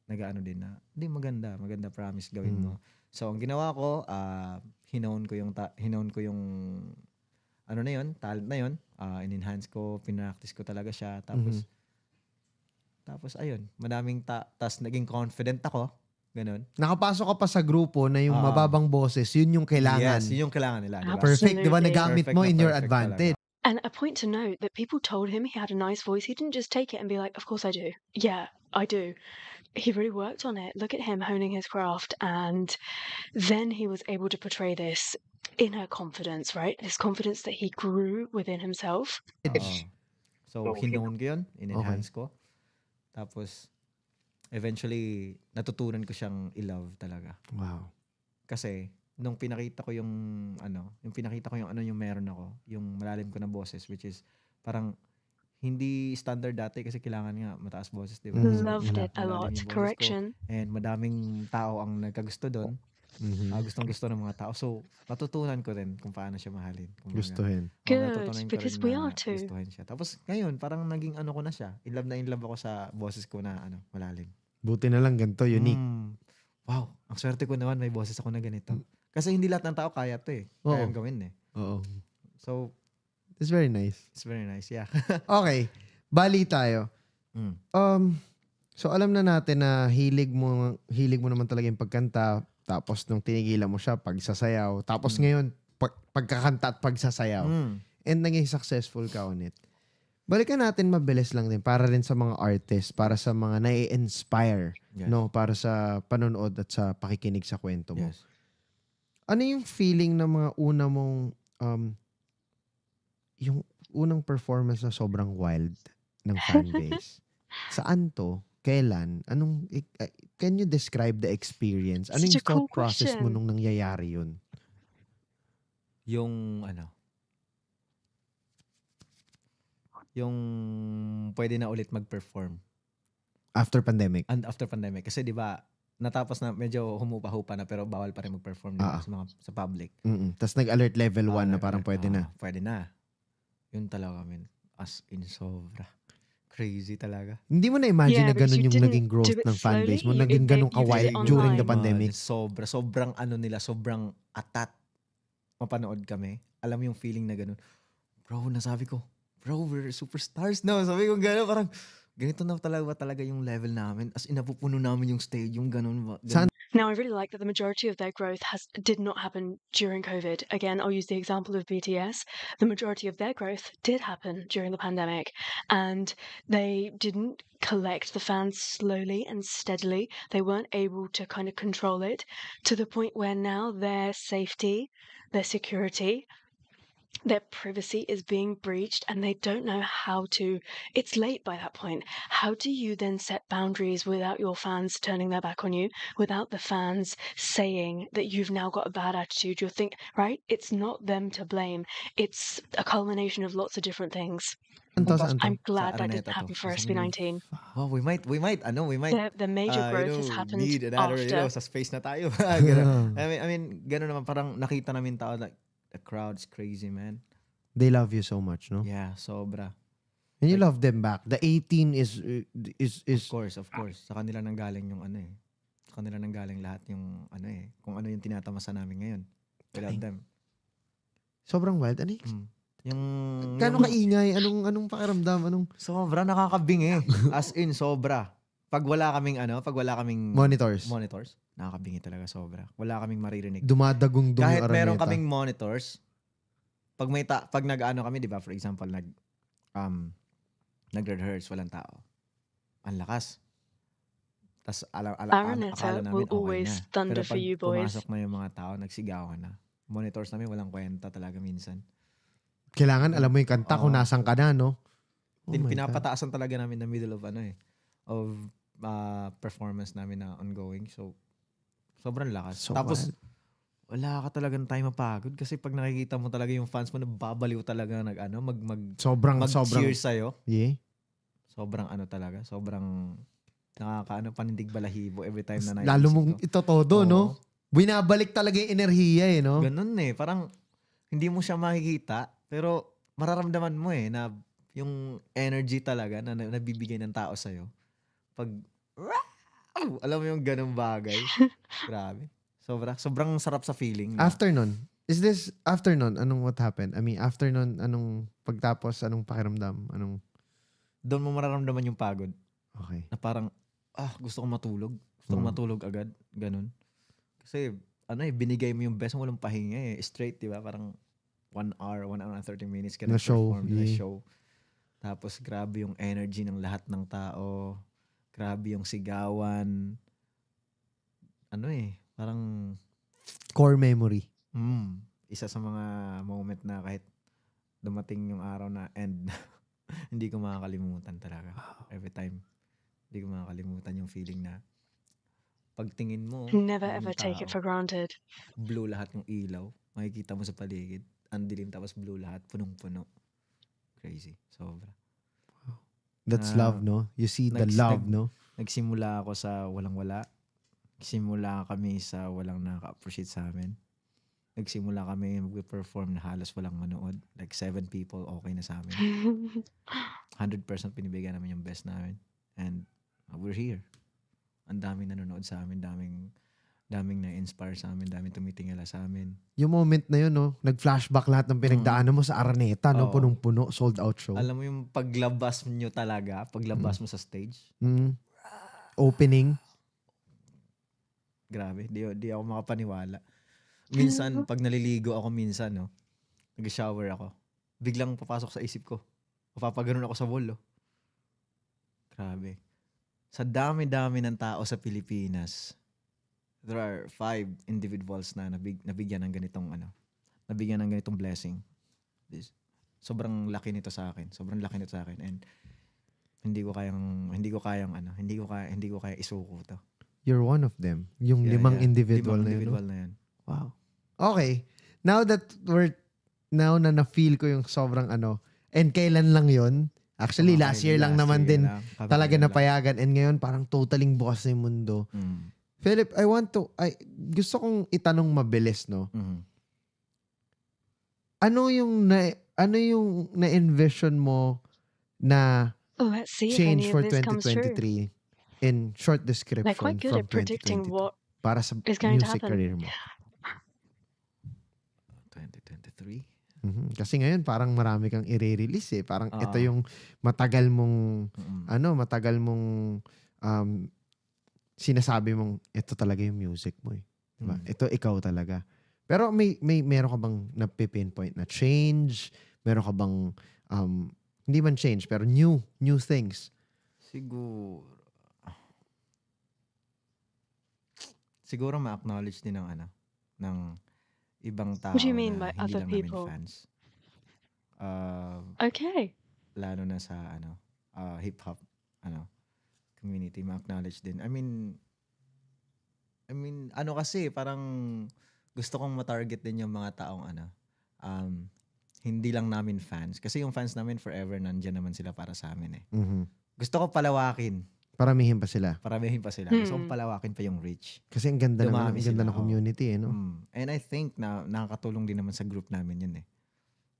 Speaker 3: nagaano din na, hindi maganda, maganda promise gawin mo. Mm. So ang ginawa ko, uh, hinown ko yung ta- hinown ko yung ano na yon, talent na yon. Uh, ah, in-enhance ko, pinractice ko talaga siya. Tapos mm-hmm. Tapos ayun, madaming ta- tas naging confident ako. Ganun.
Speaker 2: Nakapasok ka pa sa grupo na yung uh, mababang boses, yun yung kailangan. Yes, yun
Speaker 3: yung kailangan nila. Diba? Perfect, di ba? Nagamit mo in your advantage. And a point
Speaker 1: to note that people told him he had a nice voice. He didn't just take it and be like, Of course I do. Yeah, I do. He really worked on it. Look at him honing his craft. And then he was able to portray this inner confidence, right? This confidence that he grew within himself.
Speaker 3: Uh, so, hinoon ko in enhance ko. Tapos, eventually, natutunan ko siyang ilove talaga. Wow. Kasi, nung pinakita ko yung ano, yung pinakita ko yung ano yung meron ako, yung malalim ko na boses which is parang hindi standard dati kasi kailangan nga mataas boses, di ba? Mm-hmm. Loved it a lot. Correction. Ko. And madaming tao ang nagkagusto doon. Mm-hmm. Uh, gustong gusto ng mga tao. So, natutunan ko rin kung paano siya mahalin. Kung gustuhin. Mga, ah, Good, oh, because we are too. Gustuhin siya. Tapos, ngayon, parang naging ano ko na siya. In love na in love ako sa boses ko na ano, malalim.
Speaker 2: Buti na lang ganito, unique.
Speaker 3: Mm, wow, ang swerte ko naman may boses ako na ganito. Mm. Kasi hindi lahat ng tao kaya to eh. Kaya gawin eh. Oo. So, It's very nice. it's very nice. Yeah.
Speaker 2: Okay. Bali tayo. Mm. Um, so alam na natin na hilig mo hilig mo naman talaga yung pagkanta tapos nung tinigilan mo siya pagsasayaw tapos mm. ngayon pag, pagkakanta at pagsasayaw Mm. and naging successful ka on it. Balikan natin mabilis lang din para rin sa mga artist, para sa mga nai-inspire, Yes. no, para sa panonood at sa pakikinig sa kwento mo. Yes. Ano yung feeling ng mga una mong, um, yung unang performance na sobrang wild ng fanbase? Saan to? Kailan? Anong, can you describe the experience? Ano yung thought process mo nung nangyayari yun?
Speaker 3: Yung, ano, yung pwede na ulit mag-perform.
Speaker 2: After pandemic? And
Speaker 3: after pandemic. Kasi di ba natapos na medyo humupa-hupa na pero bawal pa rin mag-perform ah. sa mga sa public.
Speaker 2: Mm-mm. Tapos nag-alert level 1 ah, na parang pwede ah, na.
Speaker 3: Pwede na. Yun talaga, man. As in sobra. Crazy talaga. Hindi mo na-imagine yeah, na ganun yung naging growth ng fanbase mo. Naging ganun kawaii during the pandemic. Man, sobra. Sobrang ano nila, sobrang atat. Mapanood kami. Alam yung feeling na ganun. Bro, nasabi ko, bro, we're superstars now. Sabi ko gano'n, parang, ganito na talaga talaga yung level namin. As namin yung ganun ba. Ganun.
Speaker 1: Now, I really like that the majority of their growth has did not happen during COVID. Again, I'll use the example of BTS. The majority of their growth did happen during the pandemic, and they didn't collect the fans slowly and steadily. They weren't able to kind of control it to the point where now their safety, their security, their privacy is being breached and they don't know how to it's late by that point how do you then set boundaries without your fans turning their back on you without the fans saying that you've now got a bad attitude you will think right it's not them to blame it's a culmination of lots of different things
Speaker 3: I'm glad that didn't happen for SB19. Oh, we might, we might, I know we might. The, the major uh, growth you know, has happened need after. know, sa space na tayo. I mean, I mean, ganun naman, parang nakita namin tao, like, the crowd's crazy, man.
Speaker 2: They love you so much, no?
Speaker 3: Yeah, sobra. And you love them back. The 18 is uh, is is Of course, of course. Sa kanila nang galing yung ano eh. Sa kanila nang galing lahat yung ano eh. Kung ano yung tinatamasa namin ngayon. love them. Sobrang wild. Ano mm. Yung... Kano kaingay? Anong, anong pakiramdam? Anong... Sobra, nakakabing eh. As in, sobra pag wala kaming ano, pag wala kaming monitors. Monitors. Nakakabingi talaga sobra. Wala kaming maririnig. Dumadagong dumi Kahit meron kaming monitors, pag may ta- pag nag-ano kami, 'di ba? For example, nag um nag-rehearse, walang tao. Ang lakas. Tas ala ala Araneta akala namin will always na. thunder Pero pag for you boys. pumasok na yung mga tao, nagsigawan na. Monitors namin, walang kwenta talaga minsan.
Speaker 2: Kailangan alam mo yung kanta Oo. kung nasan ka na, no?
Speaker 3: Oh Din, my God. pinapataasan talaga namin na middle of ano eh. Of uh, performance namin na ongoing. So, sobrang lakas. So Tapos, wild. wala ka talagang time mapagod kasi pag nakikita mo talaga yung fans mo, nababaliw talaga nag, ano, mag, mag, sobrang, mag sobrang, cheer sa'yo. Yeah. Sobrang ano talaga, sobrang nakakaano panindig balahibo every time na naiisip Lalo mong
Speaker 2: ito todo, no?
Speaker 3: Binabalik talaga yung enerhiya eh, no? Ganun eh. Parang hindi mo siya makikita, pero mararamdaman mo eh na yung energy talaga na nabibigay ng tao sa'yo. Pag, wow! alam mo yung ganung bagay. Grabe. Sobra, sobrang sarap sa feeling. Na. After
Speaker 2: is this, afternoon anong what happened? I mean, afternoon anong pagtapos, anong
Speaker 3: pakiramdam? Anong? Doon mo mararamdaman yung pagod. Okay. Na parang, ah, gusto kong matulog. Gusto kong hmm. matulog agad. Ganun. Kasi, ano eh, binigay mo yung best mo, walang pahinga eh. Straight, di ba? Parang, one hour, one hour and 30 minutes ka na-perform na show. Na show. Tapos grabe yung energy ng lahat ng tao. Grabe yung sigawan. Ano eh, parang...
Speaker 2: Core memory.
Speaker 3: Mm, isa sa mga moment na kahit dumating yung araw na end, hindi ko makakalimutan talaga. Every time, hindi ko makakalimutan yung feeling na pagtingin mo, never ever tao, take it for granted. Blue lahat ng ilaw. Makikita mo sa paligid. Ang dilim tapos blue lahat. Punong-puno. Crazy. Sobra. That's uh, love, no? You see the nags, love, nag, no? Nagsimula ako sa walang-wala. Nagsimula kami sa walang naka-appreciate sa amin. Nagsimula kami, we-perform na halos walang manood. Like seven people, okay na sa amin. 100% pinibigyan namin yung best namin. And uh, we're here. Ang daming nanonood sa amin, daming daming na-inspire sa amin, daming tumitingala sa amin.
Speaker 2: Yung moment na yun, no? nag-flashback lahat ng pinagdaanan mo sa Araneta, no? Oo. punong-puno, sold-out show. Alam
Speaker 3: mo yung paglabas nyo talaga, paglabas mm. mo sa stage,
Speaker 2: Mm. Opening.
Speaker 3: grabe, di, di ako makapaniwala. Minsan, pag naliligo ako minsan, no, nag-shower ako, biglang papasok sa isip ko, papapaganon ako sa wall, oh. Grabe. Sa dami-dami ng tao sa Pilipinas, there are five individuals na nabig, nabigyan ng ganitong ano, nabigyan ng ganitong blessing. This, sobrang laki nito sa akin. Sobrang laki nito sa akin and hindi ko kayang hindi ko kayang ano, hindi ko kaya hindi ko kaya isuko to.
Speaker 2: You're one of them. Yung yeah, limang yeah. individual, limang na, individual yun, na yan. Wow. Okay. Now that we're now na na-feel ko yung sobrang ano, and kailan lang yun? Actually, okay, last year lang naman year din lang. talaga napayagan. And ngayon, parang totaling boss na yung mundo. Mm. Philip, I want to, I, gusto kong itanong mabilis, no? Mm-hmm. Ano yung na, ano yung na-envision mo na oh, let's see change for 2023 in short description like quite good from at predicting what
Speaker 3: para sa is going music to happen. career mo? 2023?
Speaker 2: Mm-hmm. Kasi ngayon parang marami kang i-release eh. Parang uh, ito ah. yung matagal mong mm-hmm. ano, matagal mong um, sinasabi mong ito talaga yung music mo eh. Diba? Mm. Ito ikaw talaga. Pero may may meron ka bang na-pinpoint na change? Meron ka bang um hindi man change pero new new things?
Speaker 3: Siguro Siguro ma-acknowledge din ng ano ng ibang tao. What do you mean by other people? Fans. Uh, okay. Lalo na sa ano uh, ah, hip hop ano community ma-acknowledge din. I mean, I mean, ano kasi, parang gusto kong ma-target din yung mga taong ano, um, hindi lang namin fans. Kasi yung fans namin forever, nandiyan naman sila para sa amin eh. Mm-hmm. Gusto ko palawakin.
Speaker 2: Paramihin pa sila.
Speaker 3: Paramihin pa sila. hmm Gusto kong hmm. palawakin pa yung reach.
Speaker 2: Kasi ang ganda ng, ang ganda ng community eh, no? Mm.
Speaker 3: And I think na nakakatulong din naman sa group namin yun eh.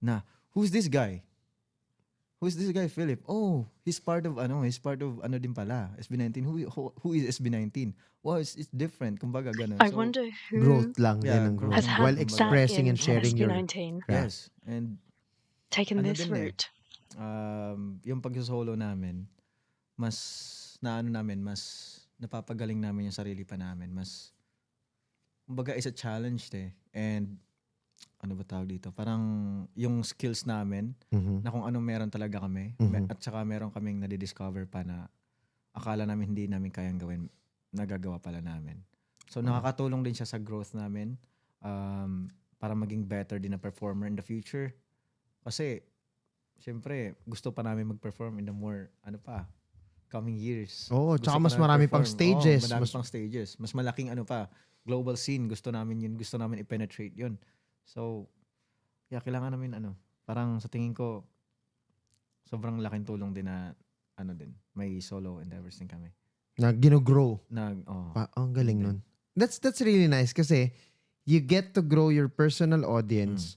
Speaker 3: Na, who's this guy? who's this guy Philip? Oh, he's part of ano, he's part of ano din pala, SB19. Who who, who is SB19? Wow, it's, it's different. Kumbaga ganun. I so, wonder who growth lang yeah, yan ang growth. While expressing and sharing SB19. your Yes. And taken ano this eh, route. Eh, um, yung pag-solo namin, mas naano namin, mas napapagaling namin yung sarili pa namin. Mas kumbaga is a challenge eh. And ano ba tawag dito? Parang yung skills namin mm-hmm. na kung anong meron talaga kami mm-hmm. at saka meron kaming nadidiscover pa na akala namin hindi namin kayang gawin, nagagawa pala namin. So mm-hmm. nakakatulong din siya sa growth namin um, para maging better din na performer in the future. Kasi syempre gusto pa namin mag-perform in the more ano pa coming years. Oo, oh, gusto tsaka mas marami perform. pang stages. Oo, oh, marami mas... pang stages. Mas malaking ano pa, global scene. Gusto namin yun. Gusto namin i-penetrate yun. So, yeah, kailangan namin ano, parang sa tingin ko, sobrang laking tulong din na ano din, may solo endeavors din kami.
Speaker 2: Na gino-grow.
Speaker 3: Nag, oh.
Speaker 2: Pa, ang galing nun. That's, that's really nice kasi you get to grow your personal audience mm.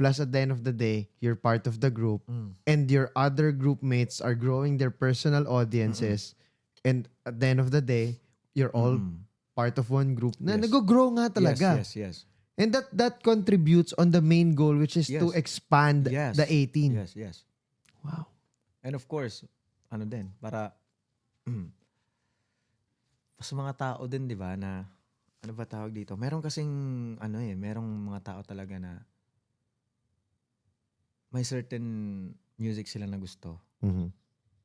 Speaker 2: plus at the end of the day, you're part of the group mm. and your other group mates are growing their personal audiences Mm-mm. and at the end of the day, you're all mm. part of one group na yes. nag-grow nga talaga. Yes, yes, yes. And that that contributes on the main goal which is yes. to expand yes. the 18. Yes,
Speaker 3: yes. Wow. And of course, ano din, para sa mga tao din, di ba, na ano ba tawag dito? Meron kasing ano eh, merong mga tao talaga na may certain music sila na gusto. Mm-hmm.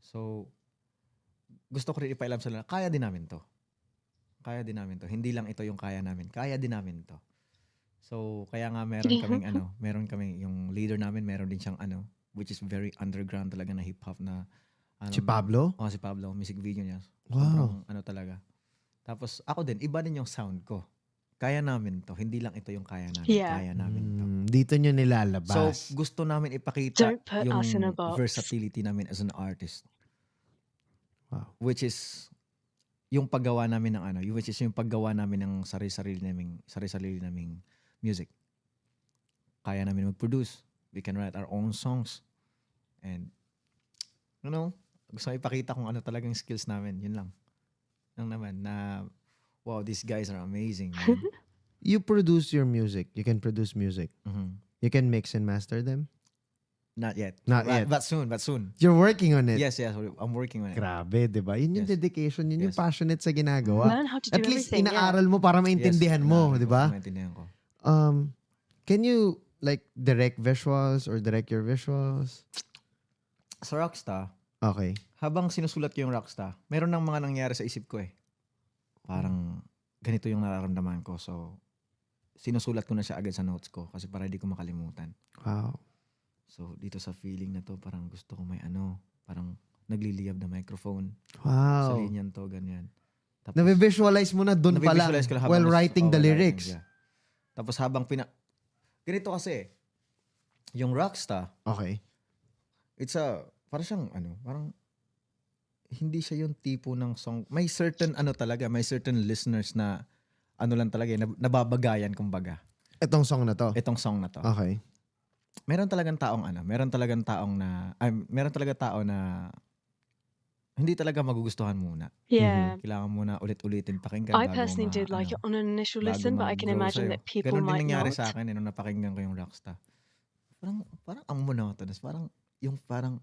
Speaker 3: So, gusto ko rin ipailam sa nila, kaya din namin to. Kaya din namin to. Hindi lang ito yung kaya namin. Kaya din namin to. So, kaya nga meron yeah. kaming ano, meron kaming yung leader namin, meron din siyang ano, which is very underground talaga na hip hop na ano, Si Pablo? Oh, si Pablo, music video niya. Wow. Sobrang, ano talaga. Tapos ako din, iba din yung sound ko. Kaya namin to. Hindi lang ito yung kaya namin. Yeah. Kaya namin to. Mm, dito nyo nilalabas. So, gusto namin ipakita yung versatility namin as an artist. Wow. Which is, yung paggawa namin ng ano, which is yung paggawa namin ng sarili-sarili naming, sarili-sarili naming music. Kaya namin mag-produce. We can write our own songs. And, you know, gusto ko ipakita kung ano talagang skills namin. Yun lang. Lang naman na, wow, these guys are amazing.
Speaker 2: you produce your music. You can produce music. Mm-hmm. You can mix and master them?
Speaker 3: Not yet. Not but, yet. But soon, but soon. You're
Speaker 2: working on it. Yes,
Speaker 3: yes. I'm working on it.
Speaker 2: Grabe, di ba? Yun yung yes. dedication, yun yes. yung passionate sa ginagawa. Learn how to do At least inaaral yeah. mo para maintindihan yes, mo, di ba? Maintindihan ko. Um, can you like direct visuals or direct your visuals?
Speaker 3: Sa Rockstar, Okay. habang sinusulat ko yung Rockstar, meron nang mga nangyari sa isip ko eh. Parang ganito yung nararamdaman ko. So, sinusulat ko na siya agad sa notes ko kasi para hindi ko makalimutan. Wow. So, dito sa feeling na to, parang gusto ko may ano, parang nagliliyab na microphone. Sa Wow. linyan to, ganyan. Tapos, nabe mo na doon pa visualize ko lang habang oh, while writing the while lyrics. yeah. Tapos habang pina... Ganito kasi, yung Rockstar, Okay. it's a, parang siyang, ano, parang, hindi siya yung tipo ng song. May certain, ano talaga, may certain listeners na, ano lang talaga, eh, nababagayan kumbaga, Itong song na to. itong song na to. Okay. meron talagang taong ano, meron talagang taong na, ay, meron talaga tao na hindi talaga magugustuhan muna. Yeah. Mm-hmm. Kailangan muna ulit-ulitin pakinggan. I personally ma,
Speaker 1: did like ano, it on an initial listen, but I can imagine sa'yo. that people might not. Ganun din nangyari sa
Speaker 3: akin eh, nung napakinggan ko yung Rockstar. Parang, parang ang monotonous. Parang, yung parang,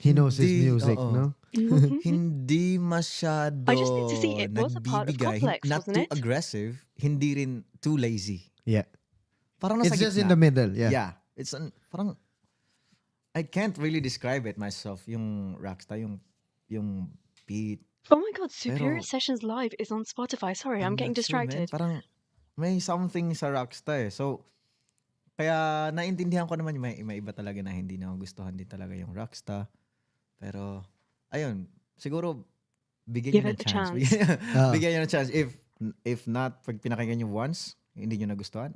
Speaker 3: He knows his music, uh-oh. no? Mm-hmm. hindi masyado I just need to see it was a part of complex, not wasn't too it? aggressive, hindi rin too lazy. Yeah. Parang nasa It's just gitna. in the middle, yeah. Yeah. It's an, parang, I can't really describe it myself, yung Rockstar, yung yung beat.
Speaker 1: Oh my God, Superior Pero, Sessions Live is on Spotify. Sorry, I'm, getting distracted. man. Parang
Speaker 3: may something sa Rockstar eh. So, kaya naintindihan ko naman yung may, may iba talaga na hindi na gustuhan din talaga yung Rockstar. Pero, ayun, siguro, bigyan Give nyo ng chance. chance. bigyan, uh. nyo ng chance. If, if not, pag pinakinggan nyo once, hindi nyo nagustuhan,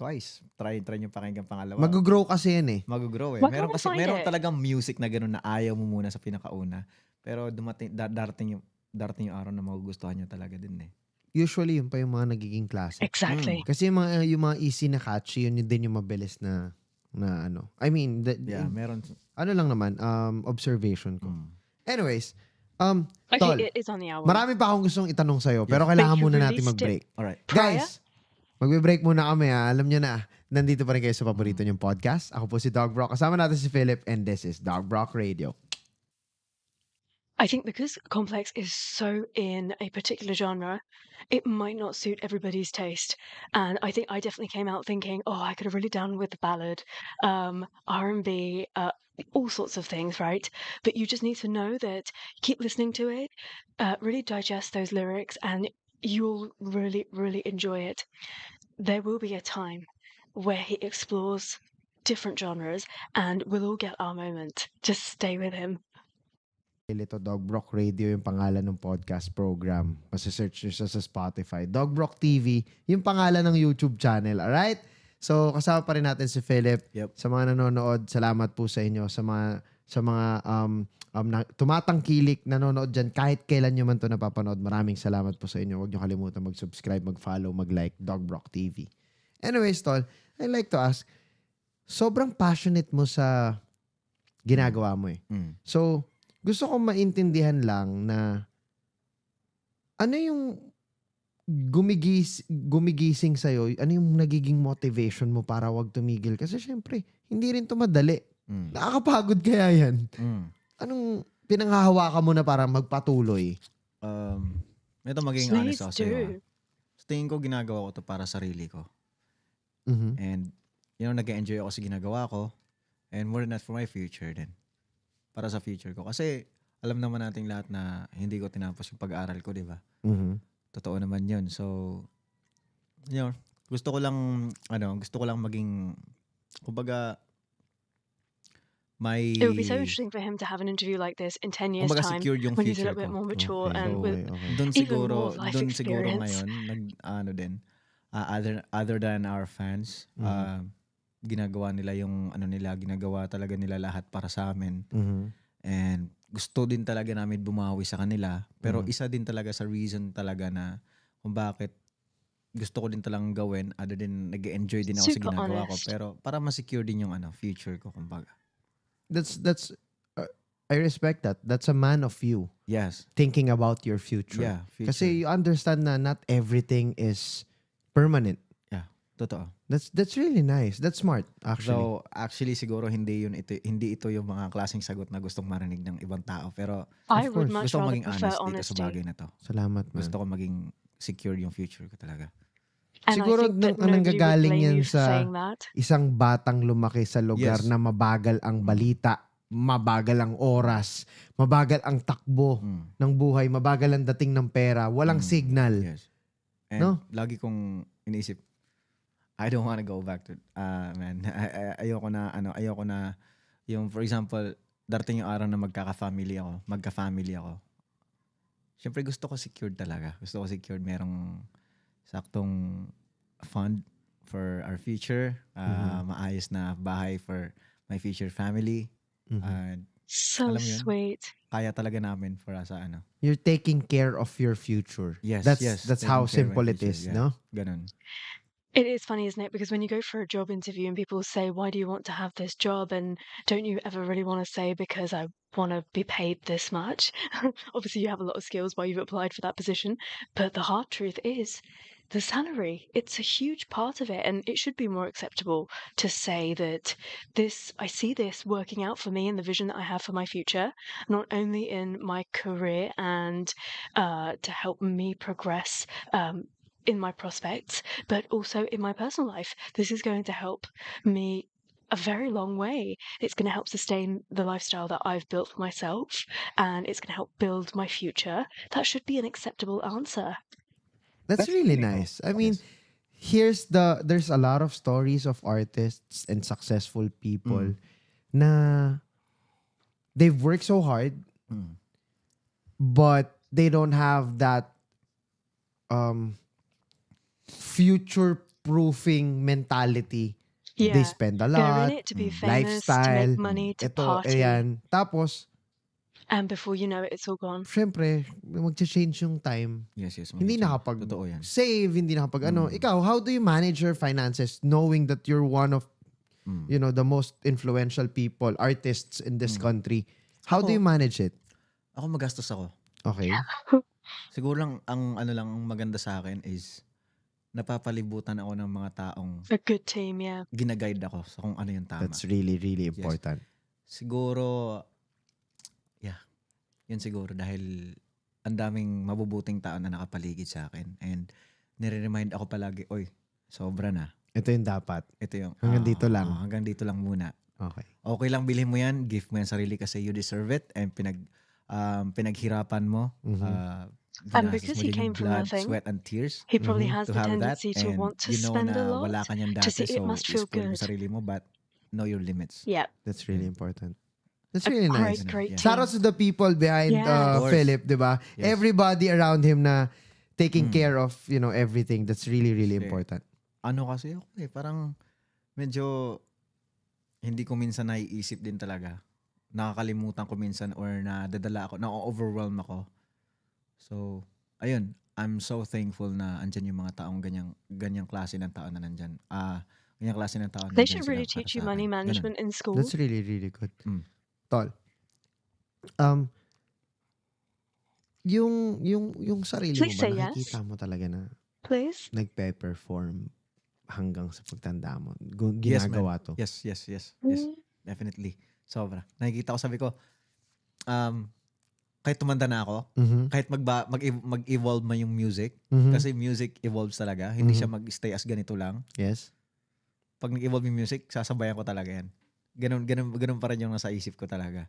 Speaker 3: twice. Try try niyo pakinggan pangalawa. Mag-grow kasi yan eh. Mag-grow eh. meron kasi meron it. Eh. talagang music na ganun na ayaw mo muna sa pinakauna. Pero dumating dar- darating yung darating yung araw na magugustuhan niyo talaga din eh.
Speaker 2: Usually yun pa yung mga nagiging classic. Exactly. Mm. Kasi yung mga yung mga easy na catchy yun, yun din yung mabilis na na ano. I mean, the, yeah, meron ano lang naman um observation ko. Mm. Anyways, um okay, Tol,
Speaker 1: it's on the album. Marami
Speaker 2: pa akong gustong itanong sa yeah. pero kailangan muna natin mag-break. All right. Guys, Magbe-break muna kami ha. Ah. Alam nyo na, nandito pa rin kayo sa paborito nyong podcast. Ako po si Dog Brock. Kasama natin si Philip and this is Dog Brock Radio.
Speaker 1: I think because Complex is so in a particular genre, it might not suit everybody's taste. And I think I definitely came out thinking, oh, I could have really done with the ballad, um, R&B, uh, all sorts of things, right? But you just need to know that keep listening to it, uh, really digest those lyrics, and you'll really, really enjoy it. There will be a time where he explores different genres and we'll all get our moment. Just stay with him.
Speaker 2: Little Dog Brock Radio yung pangalan ng podcast program. Masa-search nyo siya sa Spotify. Dog Brock TV, yung pangalan ng YouTube channel. Alright? So, kasama pa rin natin si Philip. Yep. Sa mga nanonood, salamat po sa inyo. Sa mga sa mga um, um, na, tumatangkilik, nanonood dyan, kahit kailan nyo man to napapanood. Maraming salamat po sa inyo. Huwag nyo kalimutan mag-subscribe, mag-follow, mag-like Dog Brock TV. Anyways, Tol, I like to ask, sobrang passionate mo sa ginagawa mo eh. Mm. So, gusto ko maintindihan lang na ano yung gumigis, gumigising sa'yo, ano yung nagiging motivation mo para wag tumigil? Kasi syempre, hindi rin to madali. Mm. Nakakapagod kaya yan. Mm. Anong pinanghahawakan mo na para magpatuloy? Um,
Speaker 3: ito maging honest ako sa'yo. Ha? Ah. Sa tingin ko, ginagawa ko to para sarili ko. Mm-hmm. And, you know, nag-enjoy ako sa ginagawa ko. And more than that, for my future din. Para sa future ko. Kasi, alam naman nating lahat na hindi ko tinapos yung pag-aaral ko, di ba? Mm-hmm. Totoo naman yun. So, you know, gusto ko lang, ano, gusto ko lang maging, kumbaga, my it would be so interesting
Speaker 1: for him to have an interview like this in 10 years time yung when he's a little bit more mature okay. and with okay. okay. Dun siguro, even more life dun experience. siguro ngayon
Speaker 3: nag ano din uh, other other than our fans mm-hmm. uh, ginagawa nila yung ano nila ginagawa talaga nila lahat para sa amin mm-hmm. and gusto din talaga namin bumawi sa kanila pero mm-hmm. isa din talaga sa reason talaga na kung bakit gusto ko din talang gawin other than nag-enjoy din ako Super sa ginagawa honest. ko pero para ma-secure din yung ano future ko kumbaga
Speaker 2: that's that's uh, I respect that. That's a man of you. Yes. Thinking about your future. Yeah. Future. Kasi you understand na not everything is permanent.
Speaker 3: Yeah. Totoo.
Speaker 2: That's that's really nice. That's
Speaker 3: smart actually. So actually siguro hindi yun ito hindi ito yung mga klaseng sagot na gustong marinig ng ibang tao pero I of would course, much gusto kong maging honest dito sa bagay na to. Salamat man. Gusto ko maging secure yung future ko talaga. And Siguro nang, nanggagaling yan sa
Speaker 2: isang batang lumaki sa lugar yes. na mabagal ang mm. balita, mabagal ang oras, mabagal ang takbo mm. ng buhay, mabagal ang dating ng pera, walang mm. signal. Yes.
Speaker 3: And no? lagi kong iniisip, I don't want to go back to uh, man. Ay- ay- ayoko na ano, ayoko na yung for example, darating yung araw na magkaka-family ako, magka-family ako. Siyempre gusto ko secured talaga. Gusto ko secured merong saktong fund for our future, uh, mm-hmm. maayos na bahay for my future family. Mm-hmm. Ah, so alam yun, sweet. Kaya talaga namin for sa ano.
Speaker 2: You're taking care of your
Speaker 3: future. Yes, that's, yes. That's how simple it is, yeah. no? Ganun.
Speaker 1: It is funny, isn't it? Because when you go for a job interview and people say, Why do you want to have this job? And don't you ever really want to say, Because I want to be paid this much? Obviously, you have a lot of skills while you've applied for that position. But the hard truth is, the salary. It's a huge part of it, and it should be more acceptable to say that this, I see this working out for me in the vision that I have for my future, not only in my career and uh, to help me progress um, in my prospects, but also in my personal life. This is going to help me a very long way. It's going to help sustain the lifestyle that I've built for myself and it's going to help build my future. That should be an acceptable answer.
Speaker 2: That's, That's really nice. I mean, here's the there's a lot of stories of artists and successful people mm. na they've worked so hard mm. but they don't have that um future proofing mentality yeah. they spend a lot, it to be famous, lifestyle, to make money, to ito, party. Ayan. Tapos,
Speaker 1: And before you know it, it's all gone.
Speaker 2: Siyempre, mag-change yung time.
Speaker 3: Yes, yes. Hindi nakapag Totoo yan.
Speaker 2: save, hindi nakapag ano. mm. ano. Ikaw, how do you manage your finances knowing that you're one of mm. you know, the most influential people, artists in this mm.
Speaker 3: country? How ako, do you manage it? Ako magastos ako. Okay. Siguro lang ang ano lang maganda sa akin is napapalibutan ako ng mga taong a
Speaker 1: good team, yeah.
Speaker 3: Ginaguide ako sa kung ano yung tama.
Speaker 2: That's really really important. Yes.
Speaker 3: Siguro yun siguro dahil ang daming mabubuting tao na nakapaligid sa akin. And nire-remind ako palagi, oy, sobra na. Ito yung dapat. Ito yung, hanggang oh, dito lang. Oh, hanggang dito lang muna. Okay. Okay lang bilhin mo yan, gift mo yan sarili kasi you deserve it and pinag um, pinaghirapan mo. Mm-hmm. Uh, And because he came from blood, nothing, sweat and tears, he probably mm-hmm. has to the tendency to want to you know spend a lot. Wala dati, to see it so must feel good. Mo sarili mo, but know your limits. Yeah. That's really important.
Speaker 2: That's really nice. Great, great Shout out to the people behind yeah. uh, Philip, di ba? Yes. Everybody around him na taking mm. care of, you know, everything. That's really, really kasi, important.
Speaker 3: Ano kasi ako eh, parang medyo hindi ko minsan naiisip din talaga. Nakakalimutan ko minsan or na dadala ako, na-overwhelm ako. So, ayun, I'm so thankful na andyan yung mga taong ganyang, ganyang klase ng tao na nandyan. Ah, uh, ganyang klase ng tao na They should really teach you money management Ganun. in school. That's really, really good. Mm. Tol. Um,
Speaker 2: yung, yung, yung sarili Please mo ba, nakikita yes? mo talaga na Please? nagpe-perform hanggang sa
Speaker 3: pagtanda mo. Ginagawa yes, to. Yes, yes, yes. Yes, mm. definitely. Sobra. Nakikita ko, sabi ko, um, kahit tumanda na ako, mm-hmm. kahit magba, mag, mag-evolve man yung music, mm-hmm. kasi music evolves talaga. Hindi mm-hmm. siya mag-stay as ganito lang. Yes. Pag nag-evolve yung music, sasabayan ko talaga yan. Ganun, ganun, ganun pa rin yung nasa isip ko talaga.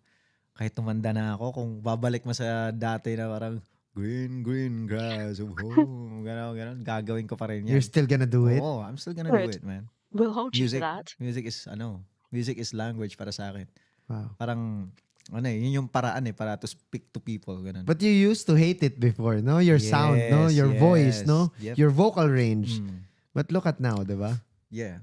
Speaker 3: Kahit tumanda na ako, kung babalik mo sa dati na parang, green, green grass of home, ganun, ganun, gagawin ko pa rin yan. You're still gonna do it? Oo, I'm still gonna Word. do it, man. We'll hold music, you to that. Music is, ano, music is language para sa akin. Wow. Parang, ano eh, yun yung paraan eh, para to speak to people. Ganun. But
Speaker 2: you used to hate it before, no? Your yes, sound, no? Your yes, voice, no? Yep. Your vocal range. Mm. But look at now, di ba?
Speaker 3: Yeah.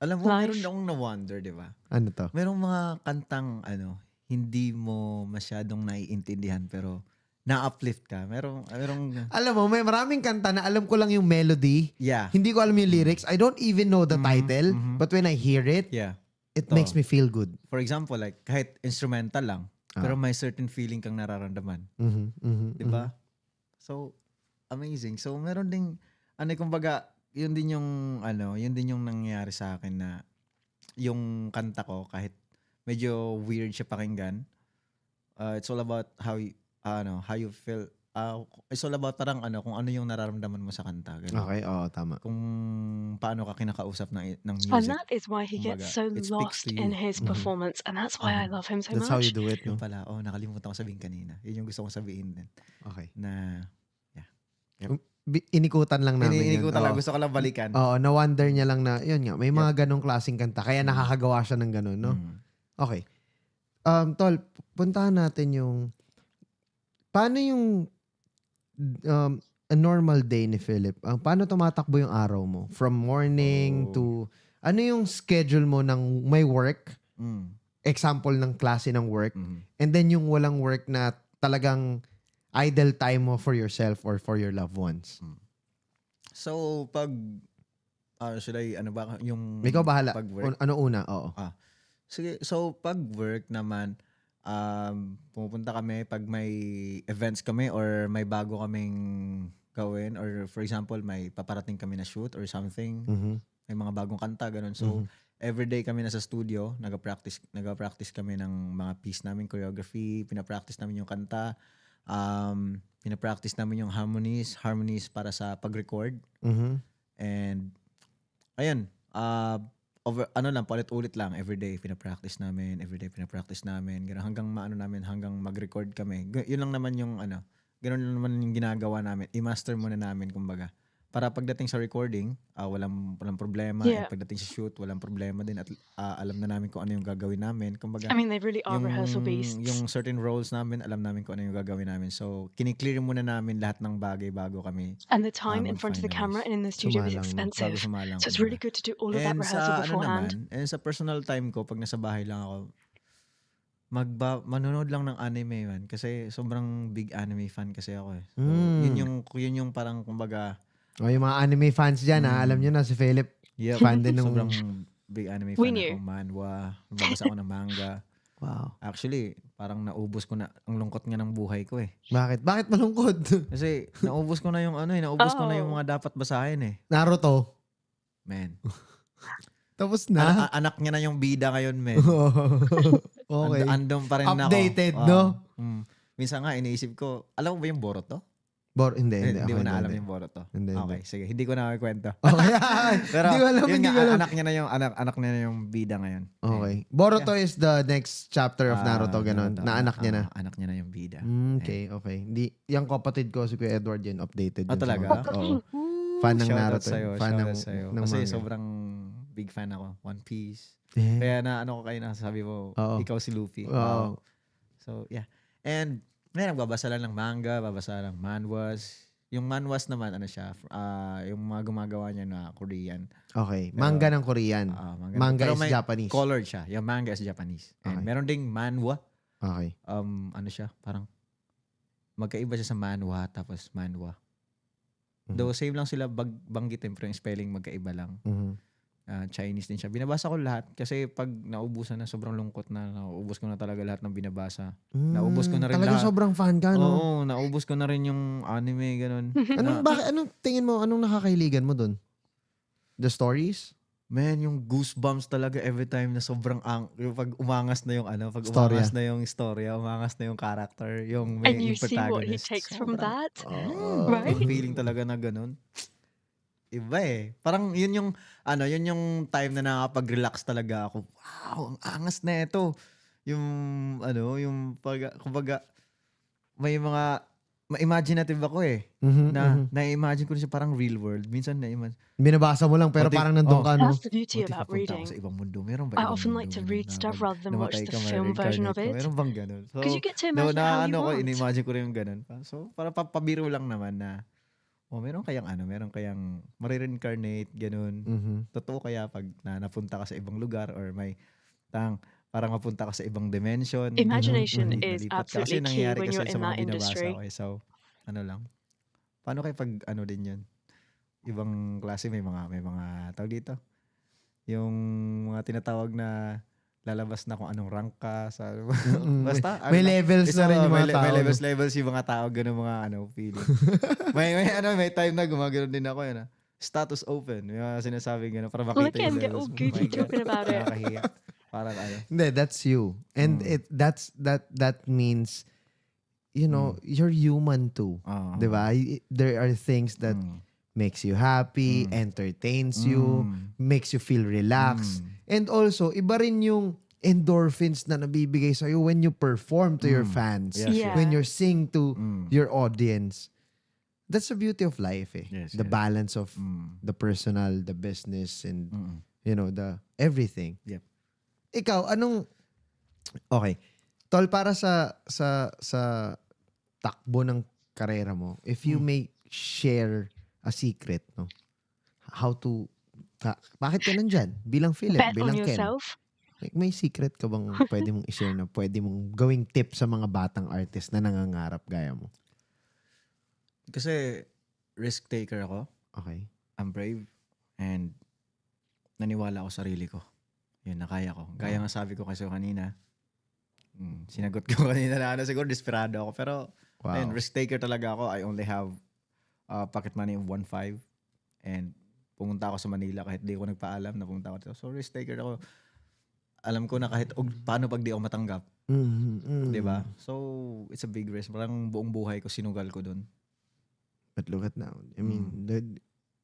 Speaker 3: Alam mo, Life. meron akong na-wonder, di ba? Ano to? Merong mga kantang, ano, hindi mo masyadong naiintindihan, pero na-uplift ka. Merong, merong... Alam mo, may maraming kanta na alam ko lang yung melody. Yeah. Hindi ko alam yung mm-hmm. lyrics. I don't even know the mm-hmm,
Speaker 2: title, mm-hmm. but when I hear it, yeah. it Ito. makes me feel good.
Speaker 3: For example, like, kahit instrumental lang, ah. pero may certain feeling kang nararamdaman. Mm-hmm,
Speaker 2: mm-hmm, di ba?
Speaker 3: Mm-hmm. So, amazing. So, meron ding, ano kumbaga, 'Yun din yung ano, 'yun din yung nangyari akin na yung kanta ko kahit medyo weird siya pakinggan, Uh, it's all about how you ah, ano, how you feel, Uh, it's all about parang ano, kung ano yung nararamdaman mo sa kanta, gano'n. Okey, oo, tama. Kung paano ka kinakausap ng i ng And music. that is why he gets so lost in you. his Mhm.
Speaker 1: performance, and that's why I mm-hmm. love him so That's how you
Speaker 3: do it, Yun 'no? pala, oo, oh, nakalimutan ko sabihin kanina. Yun yung gusto kong sabihin din Okay. na yeah, yep.
Speaker 2: Um, inikutan lang namin. Inikutan yun. lang. Oh. Gusto ko lang balikan. Oo, oh, na-wonder niya lang na, yun nga, may mga yeah. ganong klaseng kanta. Kaya mm. nakakagawa siya ng ganun, no? Mm. Okay. Um, Tol, puntahan natin yung, paano yung um, a normal day ni Philip? Uh, paano tumatakbo yung araw mo? From morning oh. to, ano yung schedule mo ng may work? Mm. Example ng klase ng work. Mm-hmm. And then yung walang work na talagang idle time mo for yourself or for your loved ones? Hmm.
Speaker 3: So, pag, uh, should I, ano ba, yung... Ikaw bahala. Pag work? Ano, ano
Speaker 2: una? Oo. Ah.
Speaker 3: Sige, so pag work naman, um, pumupunta kami pag may events kami or may bago kaming gawin or for example, may paparating kami na shoot or something. Mm-hmm. May mga bagong kanta, ganun. So, mm-hmm. everyday kami nasa studio, nag-practice, nag-practice kami ng mga piece namin, choreography, pinapractice namin yung kanta. Um, pinapractice namin yung harmonies, harmonies para sa pag-record. Mm-hmm. And, ayun, uh, over, ano lang, paulit-ulit lang, everyday pinapractice namin, everyday pinapractice namin, ganun, hanggang maano namin, hanggang mag-record kami. G- yun lang naman yung ano, ganun lang naman yung ginagawa namin. I-master muna namin, kumbaga para pagdating sa recording, uh, walang walang problema. Yeah. And pagdating sa shoot, walang problema din at uh, alam na namin kung ano yung gagawin namin. Kumbaga, I mean, they really are rehearsal based. Yung certain roles namin, alam namin kung ano yung gagawin namin. So, kiniklear muna namin lahat ng bagay bago kami. And the time uh, in front of the camera
Speaker 1: and in the studio is expensive. Sumalang, so, it's really good to do all of and that rehearsal sa, beforehand. Ano
Speaker 3: naman, and sa personal time ko, pag nasa bahay lang ako, magba manonood lang ng anime man kasi sobrang big anime fan kasi ako eh. So, mm. Yun yung yun yung parang kumbaga
Speaker 2: o, yung mga anime fans dyan, mm. Ah, ha? alam hmm. nyo na si Philip. Yep. Fan din ng... Sobrang
Speaker 3: big anime fan Winner. ako. Manwa. Nagbabasa ako ng manga. Wow. Actually, parang naubos ko na ang lungkot nga ng buhay ko eh.
Speaker 2: Bakit? Bakit malungkot?
Speaker 3: Kasi naubos ko na yung ano eh, naubos oh. ko na yung oh. mga dapat basahin eh.
Speaker 2: Naruto.
Speaker 3: Man. Tapos na. An- anak niya na yung bida ngayon, men. Oh. okay. And- andom pa rin Updated, ako. Updated, wow. no? Mm. Minsan nga, iniisip ko, alam mo ba yung Boruto?
Speaker 2: Bor, hindi, eh, hindi. hindi mo na alam yung
Speaker 3: Boruto. Hindi, okay, sige. Hindi ko na kwento. Okay. Pero hindi ko alam, hindi ko alam. Anak niya na yung, anak, anak niya na yung bida ngayon. Okay. Boruto
Speaker 2: is the next chapter of ah, Naruto, ganun. Na anak niya na. Ah, anak niya na yung bida. Mm, okay, okay. Hindi, yung kapatid ko, si Kuya Edward yun,
Speaker 3: updated. Ah, talaga? Oo. Fan ng Naruto. Eh. Sa'yo, fan ng, ng Kasi sobrang big fan ako. One Piece. Yeah. Kaya na ano ko kayo nasasabi mo, ikaw si Luffy. Oo. So, yeah. And may nagbabasa lang ng manga, babasa lang manwas. Yung manwas naman, ano siya, uh, yung mga gumagawa niya na Korean. Okay. Pero, manga ng Korean. Uh, ah, manga manga ng, is Japanese. Colored siya. Yung manga is Japanese. And okay. meron ding manwa. Okay. Um, ano siya, parang magkaiba siya sa manwa tapos manwa. Mm-hmm. Though same lang sila bag- banggitin pero yung spelling magkaiba lang. Mm-hmm. Uh, Chinese din siya. Binabasa ko lahat kasi pag naubusan na sobrang lungkot na Naubos ko na talaga lahat ng binabasa. Mm, naubos ko na rin talaga lahat. sobrang fan ka, no? Oo, naubos ko na rin yung anime, ganun. anong, na, anong tingin mo, anong nakakahiligan mo dun? The stories? Man, yung goosebumps talaga every time na sobrang ang pag umangas na yung ano, pag storya. umangas na yung storya, umangas na yung character, yung main protagonist. And you see what he
Speaker 1: takes from that, oh, right? Yung feeling
Speaker 3: talaga na ganun iba eh. Parang yun yung ano, yun yung time na nakapag relax talaga ako. Wow, ang angas na ito. Yung ano, yung pag kumbaga may mga ma-imaginative ako eh. Mm-hmm, na mm-hmm. na-imagine ko na siya parang real world. Minsan na-imagine. Binabasa mo lang pero Buti, parang nandun oh, ka no. That's the beauty about reading. Sa ibang mundo. Meron ba I
Speaker 1: often like to read stuff rather than watch the film version of it. Meron
Speaker 3: bang ganun? So, you get to imagine no, na, how you ano, want. Ko, in-imagine ko rin yung ganun. So, para papabiro lang naman na oh, meron kayang ano, meron kayang marireincarnate, ganun. Mm-hmm. Totoo kaya pag na, napunta ka sa ibang lugar or may tang parang mapunta ka sa ibang dimension. Imagination mm-hmm. is Nalipat absolutely ka. Kasi key when you're in that eh. industry. Okay, so, ano lang. Paano kay pag ano din yun? Ibang klase may mga, may mga tao dito. Yung mga tinatawag na lalabas na kung anong rank ka sa basta may, ano, may levels na rin yung mga may, tao may levels levels yung mga tao ganun mga ano feeling may may ano may time na gumagano din ako yun eh, ha? status open yung mga sinasabi ganun para makita well, yung levels oh, you joking about it parang ano
Speaker 2: hindi that's you and mm. it that's that that means you know mm. you're human too uh-huh. di ba there are things that mm. makes you happy mm. entertains mm. you makes you feel relaxed mm And also, iba rin yung endorphins na nabibigay sa you when you perform to mm. your fans, yes, yeah. when you're sing to mm. your audience. That's the beauty of life, eh. Yes, the yes. balance of mm. the personal, the business, and mm. you know, the everything. Yep. Ikaw, anong Okay. Tol, para sa sa sa takbo ng karera mo, if you mm. may share a secret, no? How to Ha, bakit ka nandyan? Bilang Philip, Bet bilang Ken. Like, may secret ka bang pwede mong i-share na pwede mong gawing tip sa mga batang artist na nangangarap gaya mo?
Speaker 3: Kasi risk taker ako. Okay. I'm brave and naniwala ako sa sarili ko. Yun, nakaya ko. Gaya nga sabi ko kasi kanina, mm, sinagot ko kanina na ano, siguro desperado ako. Pero, wow. risk taker talaga ako. I only have uh, pocket money of 1.5 and pumunta ako sa Manila kahit di ko nagpaalam na pumunta ako So risk taker ako. Alam ko na kahit og, paano pag di ako matanggap.
Speaker 4: Mm-hmm. 'Di
Speaker 3: ba? So it's a big risk. Parang buong buhay ko sinugal ko doon. But
Speaker 2: look at now. I mean, mm. the,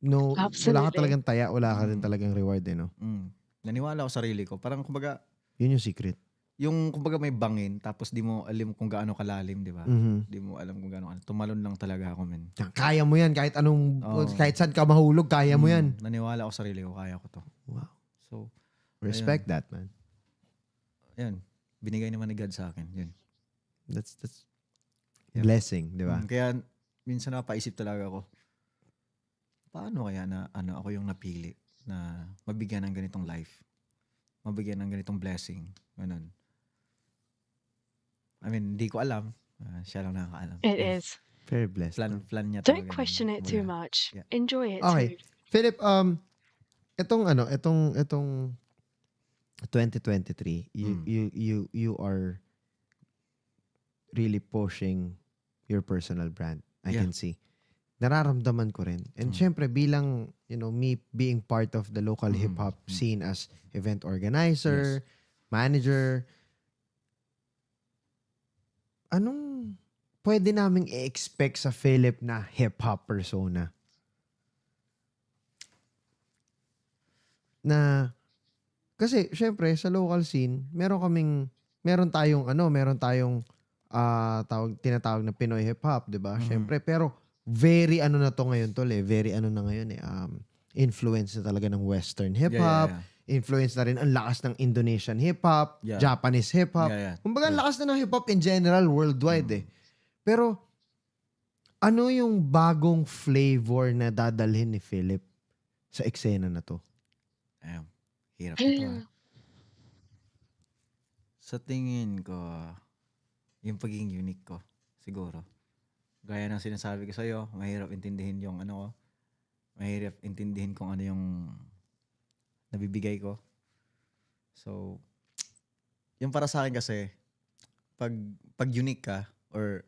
Speaker 2: no, Absolutely. wala ka talagang taya, wala ka mm. rin talagang reward eh, no?
Speaker 3: Mm. Naniwala ako sarili ko. Parang kumbaga... Yun yung secret yung kumbaga may bangin tapos di mo alam kung gaano kalalim, di ba? Mm-hmm. Di mo alam kung gaano. Tumalon lang talaga ako, men. Kaya
Speaker 2: mo 'yan kahit anong oh. kahit saan ka mahulog, kaya mm, mo 'yan.
Speaker 3: Naniwala ako sa sarili ko, kaya ko 'to. Wow. So, respect ayun. that, man. Yan. Binigay naman ni God sa akin, yun.
Speaker 2: That's that's yeah. blessing, di ba? Mm,
Speaker 3: kaya minsan napaisip talaga ako. Paano kaya na ano ako yung napili na mabigyan ng ganitong life? Mabigyan ng ganitong blessing? Ganun. I mean, hindi ko alam. Uh, siya lang nakakaalam. It yeah. is. Very blessed. Plan, plan niya Don't
Speaker 1: question it too much. Yeah. Enjoy it. Okay. Too.
Speaker 3: Philip, um,
Speaker 2: itong ano, itong, itong 2023, you, mm. you, you, you are really pushing your personal brand. I yeah. can see. Nararamdaman ko rin. And mm. syempre bilang, you know, me being part of the local mm. hip hop hmm. scene as event organizer, yes. manager, anong pwede naming i-expect sa Philip na hip-hop persona? Na, kasi syempre sa local scene, meron kaming, meron tayong ano, meron tayong uh, tawag, tinatawag na Pinoy hip-hop, di ba? Mm-hmm. Syempre, pero very ano na to ngayon tol eh, very ano na ngayon eh, um, influence na talaga ng western hip-hop. Yeah, yeah, yeah influence na rin ang lakas ng Indonesian hip-hop, yeah. Japanese hip-hop. Yeah, yeah. Kumbaga, ang lakas na ng hip-hop in general worldwide mm. eh. Pero, ano yung bagong flavor na dadalhin ni Philip sa eksena na to?
Speaker 3: Ayun. Hirap ito. Ah. Sa tingin ko, yung pagiging unique ko, siguro. Gaya ng sinasabi ko sa'yo, mahirap intindihin yung ano ko. Mahirap intindihin kung ano yung nabibigay ko. So, yung para sa akin kasi, pag, pag unique ka, or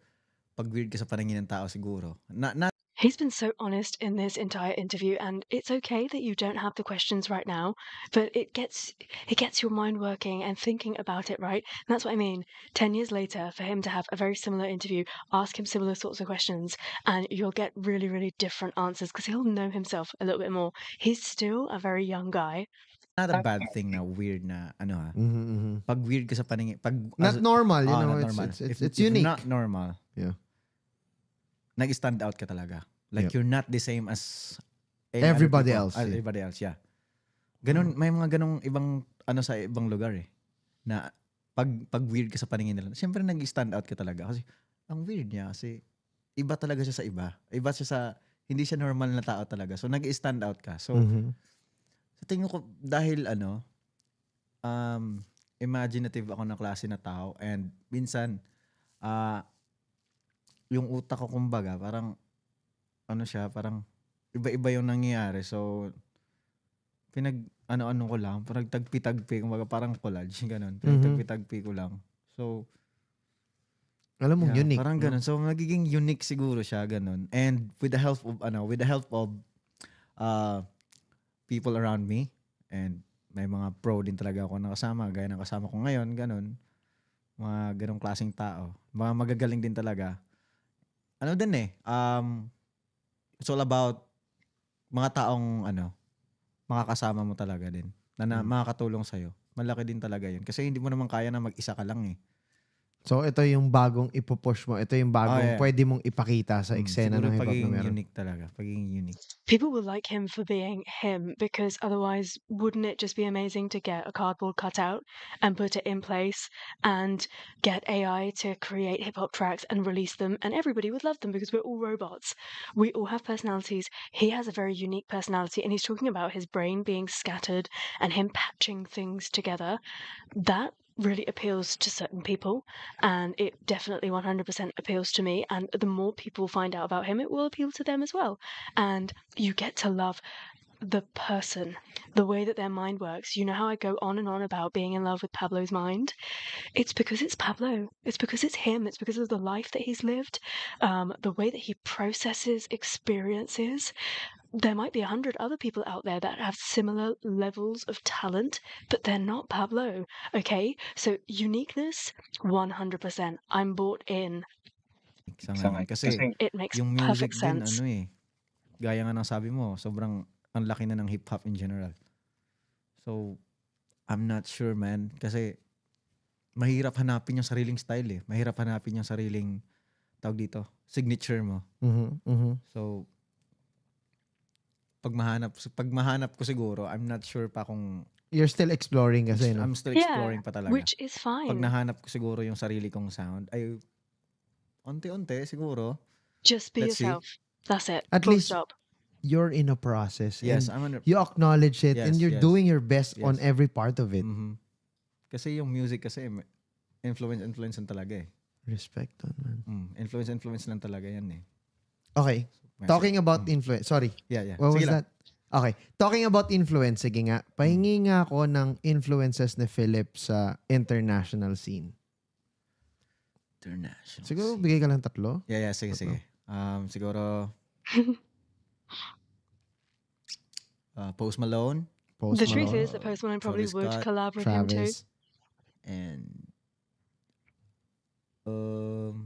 Speaker 3: pag weird ka sa paningin ng tao siguro, na, na
Speaker 1: He's been so honest in this entire interview, and it's okay that you don't have the questions right now, but it gets it gets your mind working and thinking about it, right? And that's what I mean. Ten years later, for him to have a very similar interview, ask him similar sorts of questions, and you'll get really, really different answers because he'll know himself a little bit more. He's still a very young guy.
Speaker 3: Not a bad thing na weird na ano ha. Ah, mm-hmm, mm-hmm. Pag weird ka sa paningin, pag not as, normal, you oh, know, it's, normal. It's, it's, it's, if, it's unique. not normal. Yeah. nag-stand out ka talaga. Like yep. you're not the same as everybody people, else. Uh, everybody else, yeah. Ganun, may mga ganong ibang ano sa ibang lugar eh. Na pag pag weird ka sa paningin nila, syempre nag-stand out ka talaga kasi ang weird niya kasi iba talaga siya sa iba. Iba siya sa hindi siya normal na tao talaga. So nag-stand out ka. So mm-hmm. sa tingin ko dahil ano um imaginative ako na klase na tao and minsan uh, yung utak ko kumbaga, parang ano siya, parang iba-iba yung nangyayari. So, pinag ano-ano ko lang, parang tagpi-tagpi, kumbaga parang collage, ganun. Mhm. Pinag tagpi-tagpi ko lang. So, alam mo, yeah, unique. Parang ganun. So, magiging unique siguro siya, ganun. And with the help of, ano, with the help of uh, people around me, and may mga pro din talaga ako nakasama, gaya ng kasama ko ngayon, ganun. Mga ganong klaseng tao. Mga magagaling din talaga ano din eh, um, it's all about mga taong ano, mga kasama mo talaga din na, na hmm. makakatulong sa'yo. Malaki din talaga yun. Kasi hindi mo naman kaya na mag-isa ka lang eh.
Speaker 2: So ito yung bagong ipopush mo. Ito yung bagong oh, yeah. pwede mong ipakita sa hmm, eksena mm, ng hip-hop na meron. unique
Speaker 3: talaga. Pagiging unique.
Speaker 1: People will like him for being him because otherwise wouldn't it just be amazing to get a cardboard cutout and put it in place and get AI to create hip-hop tracks and release them and everybody would love them because we're all robots. We all have personalities. He has a very unique personality and he's talking about his brain being scattered and him patching things together. That really appeals to certain people and it definitely 100% appeals to me and the more people find out about him it will appeal to them as well and you get to love the person, the way that their mind works. You know how I go on and on about being in love with Pablo's mind? It's because it's Pablo. It's because it's him. It's because of the life that he's lived, um, the way that he processes experiences. There might be a hundred other people out there that have similar levels of talent, but they're not Pablo. Okay? So, uniqueness, 100%. I'm bought in.
Speaker 3: kasi it makes yung music perfect din, sense. ano eh, gaya nga ng sabi mo, sobrang ang laki na ng hip-hop in general. So, I'm not sure, man. Kasi, mahirap hanapin yung sariling style eh. Mahirap hanapin yung sariling, tawag dito, signature mo.
Speaker 4: Mm-hmm, mm-hmm.
Speaker 3: So, pag mahanap, pag mahanap ko siguro, I'm not sure pa kung
Speaker 2: you're still exploring kasi, no? I'm still exploring yeah, pa talaga. Which is
Speaker 3: fine. Pag nahanap ko siguro yung sarili kong sound, ay, unti-unti siguro. Just be yourself. See. That's it. At Full least, stop
Speaker 2: you're in a process. Yes, I'm under, You acknowledge it yes, and you're yes. doing your best yes. on every part of it. Mm-hmm.
Speaker 3: Kasi yung music kasi influence influence lang talaga eh.
Speaker 2: Respect on
Speaker 3: man. Mm, influence influence lang talaga yan eh.
Speaker 2: Okay. Talking about mm. influence. Sorry. Yeah, yeah. What Sige was lang. that? Okay. Talking about influence, sige nga. Pahingi nga ako ng influences ni Philip sa international scene.
Speaker 3: International Siguro scene. bigay ka lang tatlo. Yeah, yeah. Sige, tatlo. sige. Um, siguro Uh, Post Malone. Post the Malone, truth is that Post Malone probably Scott, would collab with Travis, him too. And um,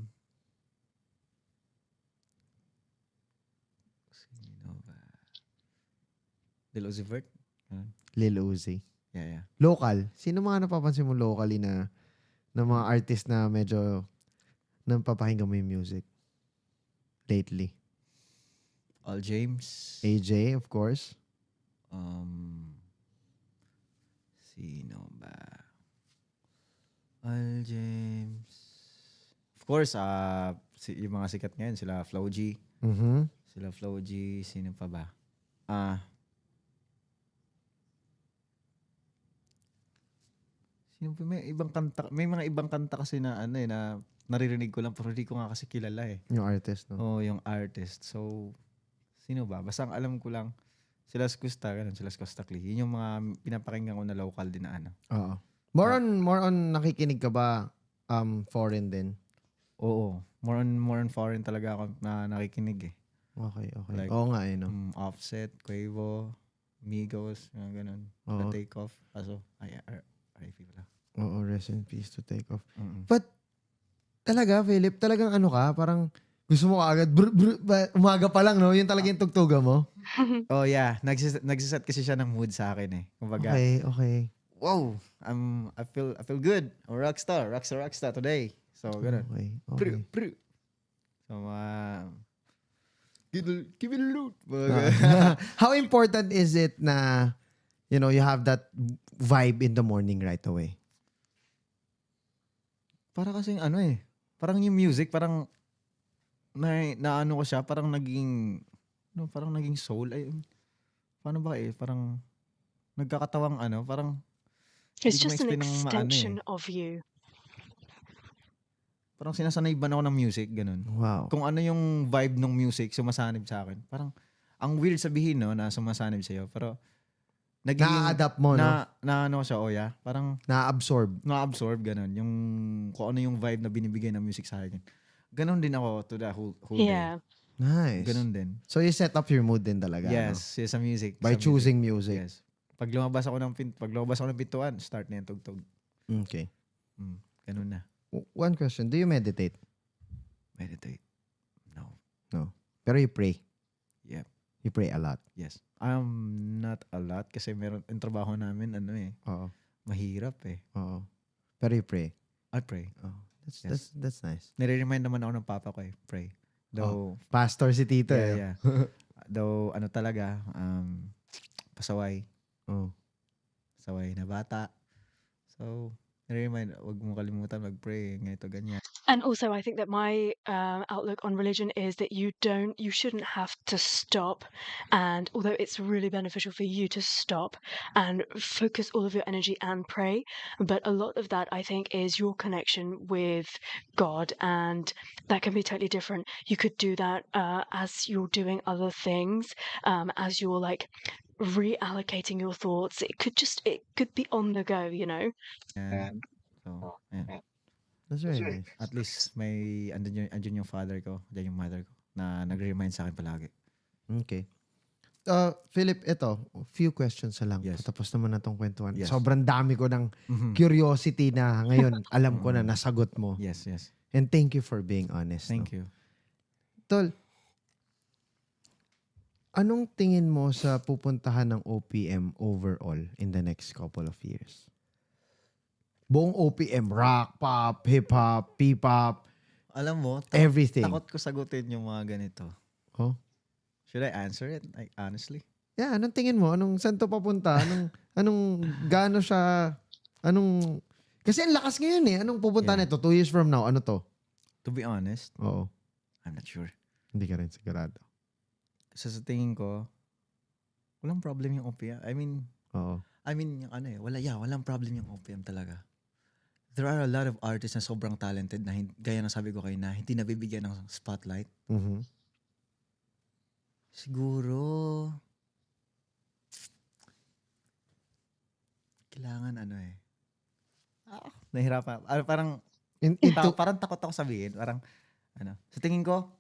Speaker 3: Lil Uzi Vert. Uh,
Speaker 2: Lil Uzi. Yeah, yeah. Local. Sino mga napapansin mo locally na na mga artist na medyo nang papakinggan mo yung music lately?
Speaker 3: Al James. AJ, of course. Um, sino ba? Al James. Of course, uh, si, yung mga sikat ngayon, sila Flow G. Mm-hmm. Sila Flow G. Sino pa ba? Ah, uh, Yung may ibang kanta, may mga ibang kanta kasi na ano eh na naririnig ko lang pero hindi ko nga kasi kilala eh. Yung artist no. Oh, yung artist. So Sino ba? Basta ang alam ko lang, sila Costa, ganun, sila Costa Clee. Yun yung mga pinapakinggan ko na local din na ano. Oo. More on, more on nakikinig ka ba um, foreign din? Oo. More on, more on foreign talaga ako na nakikinig eh. Okay, okay. Like, Oo nga eh, no? Mm, offset, Quavo, Migos, mga ganun. Oo. The Take Off. Aso, ay, ar- RIP pala.
Speaker 2: Oo, rest in peace to Take Off. Mm-mm. But, talaga, Philip, talagang ano ka, parang gusto mo agad, brr, brr, umaga pa lang, no? Yun talaga yung tugtuga mo?
Speaker 3: oh yeah, nagsis- nagsiset kasi siya ng mood sa akin eh. Kumbaga, Okay, okay. wow, I'm, I feel, I feel good. I'm a rockstar, rockstar, rockstar today. So, ganun. Okay, okay. Pru, pru. So, uh, give, it- give it a loot. Ah.
Speaker 2: How important is it na, you know, you have that
Speaker 3: vibe in the morning right away? Para kasing ano eh, parang yung music, parang na, ano ko siya, parang naging, no, parang naging soul. Ay, paano ba eh? Parang, nagkakatawang ano, parang, It's just an extension
Speaker 1: maano, eh. of you.
Speaker 3: Parang sinasanay ba ako ng music, ganun. Wow. Kung ano yung vibe ng music, sumasanib sa akin. Parang, ang weird sabihin, no, na sumasanib sa'yo. Pero, naging, na-adapt mo, na, no? Na, ano siya, oh yeah. Parang, na-absorb. Na-absorb, ganun. Yung, kung ano yung vibe na binibigay ng music sa akin ganun din ako to the whole, whole yeah. day. Nice. Ganun din. So
Speaker 2: you set up your mood din talaga. Yes, no?
Speaker 3: yes, sa music. By sa choosing music. music. Yes. Pag lumabas ako ng pint, pag lumabas ako ng pintuan, start na yung tugtog. Okay. Mm, ganun na.
Speaker 2: One question, do you meditate? Meditate. No. No. Pero you pray. Yeah. You pray a lot. Yes.
Speaker 3: I'm um, not a lot kasi meron yung trabaho namin ano eh. Oo. Mahirap eh. Oo.
Speaker 2: Pero you pray. I pray.
Speaker 3: Oo. That's yes. that's that's nice. Nire-remind naman ako ng papa ko eh, pray. Though, oh, pastor si tito yeah, eh. Yeah. Though ano talaga, um, pasaway. Oh. Pasaway na bata. So, nire-remind, huwag mo kalimutan mag-pray, ganito, ganyan.
Speaker 1: and also i think that my um, outlook on religion is that you don't you shouldn't have to stop and although it's really beneficial for you to stop and focus all of your energy and pray but a lot of that i think is your connection with god and that can be totally different you could do that uh, as you're doing other things um, as you're like reallocating your thoughts it could just it could be on the go you know
Speaker 3: so, yeah. That's very nice. At least may, andun yung, andun yung father ko, andun yung mother ko, na nagre remind sa akin palagi. Okay. Uh, Philip, ito, few questions na lang. Yes. Tapos naman na itong kwentuhan.
Speaker 2: Yes. Sobrang dami ko ng mm-hmm. curiosity na ngayon alam ko na mm-hmm. nasagot mo. Yes, yes. And thank you
Speaker 3: for being honest. Thank no? you.
Speaker 2: Tol, anong tingin mo sa pupuntahan ng OPM overall in the next couple of years? buong OPM, rock, pop, hip-hop, p-pop,
Speaker 3: alam mo, ta- everything. Takot ko sagutin yung mga ganito. Oh? Should I answer it? Like, honestly?
Speaker 2: Yeah, anong tingin mo? Anong saan to papunta? Anong, anong gaano siya, anong, kasi ang lakas ngayon eh. Anong pupunta yeah. nito? Two years from now, ano to?
Speaker 3: To be honest, Oo. I'm not sure. Hindi ka rin sigurado. So, sa tingin ko, walang problem yung OPM. I mean, Oo. I mean, yung ano eh, wala, yeah, walang problem yung OPM talaga there are a lot of artists na sobrang talented na gaya ng sabi ko kayo na hindi nabibigyan ng spotlight. Mm-hmm. Siguro kailangan ano eh. Ah, nahirapan. Ah, parang in, into, parang takot ako sabihin, parang ano. Sa tingin ko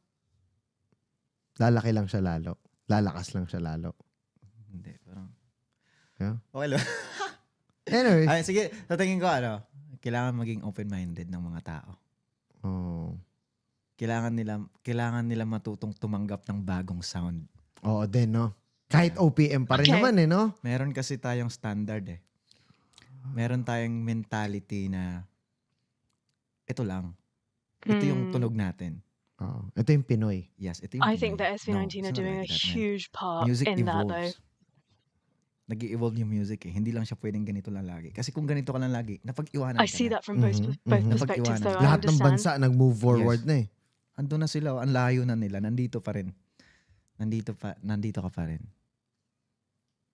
Speaker 2: lalaki lang siya lalo. Lalakas lang siya lalo.
Speaker 3: Hindi, parang Yeah. Okay, anyway. Ay, sige, sa tingin ko ano, kailangan maging open-minded ng mga tao. Oh. Kailangan nila kailangan nila matutong tumanggap ng bagong sound. Oo oh, din, no? Kahit OPM pa rin okay. naman, eh, no? Meron kasi tayong standard, eh. Meron tayong mentality na ito lang.
Speaker 1: Ito yung hmm. tunog
Speaker 3: natin. Oh, ito yung Pinoy. Yes, ito yung I Pinoy. think that SB19 no, are doing like a that, huge part Music in evolves. that, though nag evolve yung music eh. Hindi lang siya pwedeng ganito lang lagi. Kasi kung ganito ka lang lagi, napag-iwanan I ka see na. that from both, mm-hmm. both mm-hmm. perspectives though. Lahat ng bansa nag-move forward yes. na eh. Ando na sila, oh. ang layo na nila, nandito pa rin. Nandito pa, nandito ka pa rin.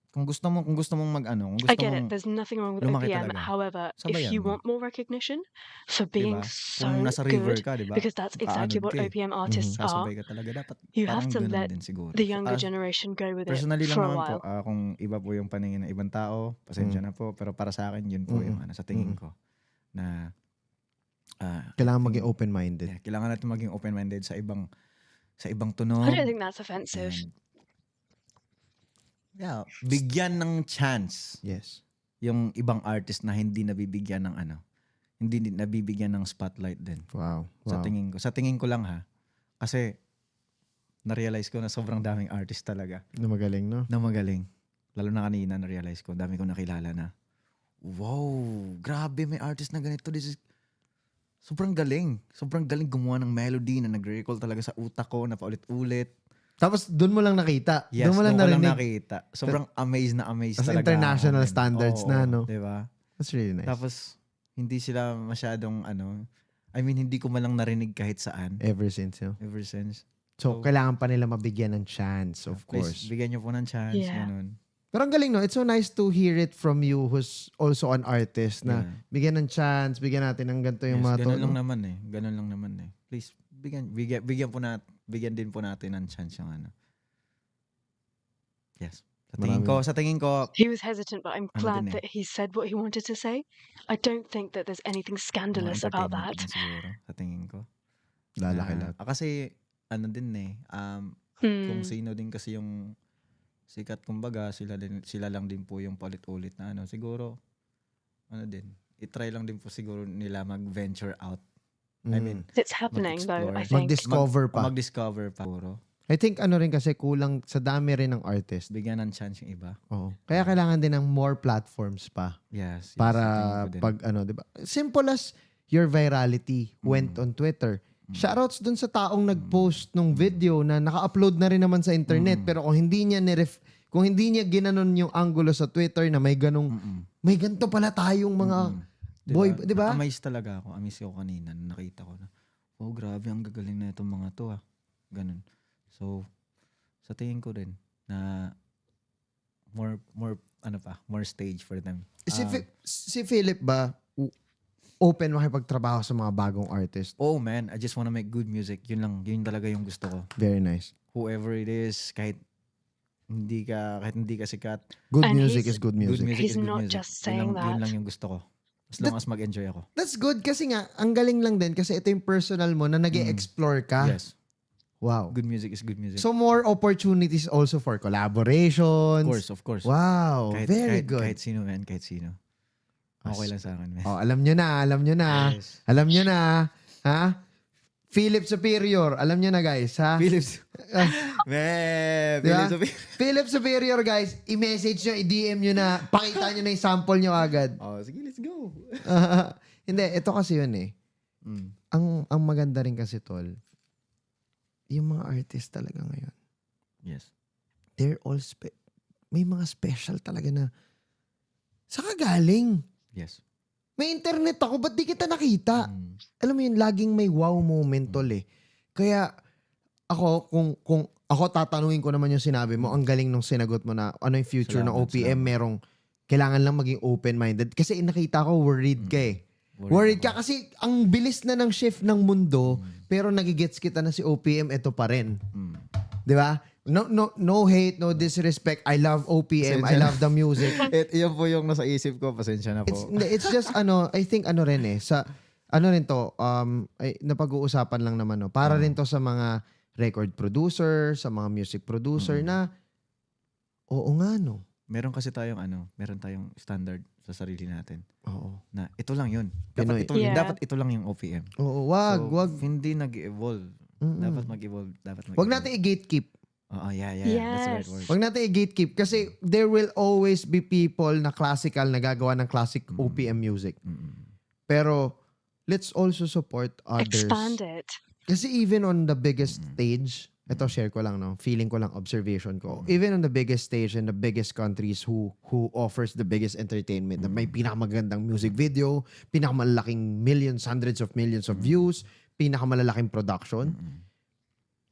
Speaker 3: Kung gusto mo, kung gusto mong mag-ano, kung gusto I get mong, it. There's
Speaker 1: nothing wrong with OPM. Talaga. However, Sabayan if you mo. want more recognition for being diba? so kung nasa river good, ka, diba? because that's exactly what OPM mhm, artists mm-hmm. are, ka talaga.
Speaker 3: Dapat, you have to let din, siguro. the younger ah,
Speaker 1: generation go with personally it for lang a while.
Speaker 3: Po, uh, ah, kung iba po yung paningin ng ibang tao, pasensya mm-hmm. na po. Pero para sa akin, yun po mm-hmm. yung ano, sa tingin mm-hmm. ko. Na, uh, kailangan maging open-minded. Yeah, kailangan natin maging open-minded sa ibang sa ibang tunog. I don't
Speaker 1: think that's offensive. And,
Speaker 3: Yeah, bigyan ng chance Yes. yung ibang artist na hindi nabibigyan ng ano, hindi din nabibigyan ng spotlight din. Wow. wow. Sa tingin ko, sa tingin ko lang ha. Kasi na-realize ko na sobrang daming artist talaga Na magaling, no? na magaling. Lalo na kanina na-realize ko, dami ko nakilala na. Wow, grabe may artist na ganito. This is sobrang galing. Sobrang galing gumawa ng melody na nag-recall talaga sa utak ko na paulit-ulit. Tapos doon mo lang nakita. Yes, doon mo lang doon narinig. Lang nakita. Sobrang Ta- amazed na amazed talaga. international ako. standards Oo, na, no? Di ba? That's really nice. Tapos, hindi sila masyadong, ano, I mean, hindi ko man lang narinig kahit saan. Ever since, no? Ever since. So, so kailangan pa nila mabigyan ng chance, of please, course. Bigyan nyo po ng chance, yeah. ganun. Pero ang galing, no? It's
Speaker 2: so nice to hear it from you who's also an artist na yeah. bigyan ng chance, bigyan natin ng ganito yung yes, mga ganun to. Ganun lang
Speaker 3: naman eh. Ganun lang naman eh. Please, bigyan, bigyan, bigyan po natin bigyan din po natin ng chance yung ano. Yes. Sa tingin ko, sa tingin ko... He was
Speaker 1: hesitant, but I'm ano glad eh. that he said what he wanted to say. I don't think that there's anything scandalous about that.
Speaker 3: sa tingin ko. Lalaki uh, lahat. Ah, kasi, ano din eh, um, hmm. kung sino din kasi yung sikat kumbaga, sila, din, sila lang din po yung palit-ulit na ano. Siguro, ano din, itry lang din po siguro nila mag-venture out Mm. I mean, it's happening though, I think. Mag-discover pa. Mag-discover pa. Puro.
Speaker 2: I think ano rin kasi kulang sa dami rin ng artist.
Speaker 3: Bigyan ng chance yung iba. Oo.
Speaker 2: Kaya kailangan din ng more platforms pa.
Speaker 3: Yes. yes para pag
Speaker 2: ano, 'di ba? Simple as your virality mm. went on Twitter. Mm. Shoutouts dun sa taong mm. nag-post ng video na naka-upload na rin naman sa internet mm. pero kung hindi niya ni kung hindi niya ginanon yung angulo sa Twitter na may ganong Mm-mm. may ganito pala tayong mga Mm-mm Diba? Boy, di ba? Amaze
Speaker 3: talaga ako. Amaze ako kanina. Nakita ko na, oh grabe, ang gagaling na itong mga to ah. Ganun. So, sa tingin ko din, na more, more, ano pa, more stage for them. Eh,
Speaker 2: si, um, ah, Fi- si Philip ba, open makipagtrabaho sa mga bagong artist? Oh
Speaker 3: man, I just wanna make good music. Yun lang, yun talaga yung gusto ko. Very nice. Whoever it is, kahit hindi ka, kahit hindi ka sikat. Good And music is good music. Good music he's is good not music. just saying yun lang, that. Yun lang yung gusto ko. As long that, as mag-enjoy ako.
Speaker 2: That's good kasi nga, ang galing lang din kasi ito yung personal mo na mm. nag explore ka. Yes.
Speaker 3: Wow. Good music is good music. So
Speaker 2: more opportunities also for collaborations. Of course, of course. Wow, kahit, very kahit, good. Kahit
Speaker 3: sino man, kahit sino. Okay lang sa akin, man.
Speaker 2: Oh, alam nyo na, alam nyo na. Yes. Alam nyo na. Ha? Philip Superior. Alam niyo na guys, ha? Philips.
Speaker 3: Me,
Speaker 2: Diba? Philip ah. Superior. Philip Superior, guys. I-message nyo, i-DM nyo na. Pakita nyo na yung sample nyo agad. Oh, sige, let's go. Hindi, ito kasi yun eh. Mm. Ang, ang maganda rin kasi, Tol, yung mga artist talaga ngayon, Yes. they're all, spe- may mga special talaga na, saka galing. Yes. May internet ako, ba't di kita nakita? Mm. Alam mo yun, laging may wow moment hmm. tol eh. Kaya ako, kung, kung ako tatanungin ko naman yung sinabi mo, ang galing nung sinagot mo na ano yung future salamat, ng OPM, salamat. merong kailangan lang maging open-minded. Kasi nakita ko, worried mm. ka eh. Hmm. Worried, worried ka kasi ang bilis na ng shift ng mundo, mm. pero nagigets kita na si OPM, ito pa rin. Mm. 'Di ba? No, no, no hate, no disrespect. I love OPM. Pasensya I love the music.
Speaker 3: It, eh, yun po yung nasa isip ko. Pasensya na po. It's,
Speaker 2: it's just ano, I think ano rin eh. Sa, ano rin to, um, ay, napag-uusapan lang naman. No? Para mm. rin to sa mga record producer, sa mga music producer mm. na, oo nga no.
Speaker 3: Meron kasi tayong ano, meron tayong standard sa sarili natin. Oo. Na ito lang 'yun. Dapat ito yeah. dapat ito lang yung OPM. Oo, wag, so, wag hindi nag-evolve. Mm-mm. Dapat mag-evolve, dapat mag-evolve. Huwag natin i-gatekeep. Oo, yeah, yeah, yeah. That's the right Yes. word.
Speaker 2: Huwag natin i-gatekeep kasi there will always be people na classical, nagagawa ng classic OPM music. Pero let's also support others. Expand it. Kasi even on the biggest mm. stage, ito share ko lang no, feeling ko lang observation ko. Even on the biggest stage in the biggest countries who who offers the biggest entertainment na may pinakamagandang music video, pinakamalaking millions, hundreds of millions of views, pinakamalalaking production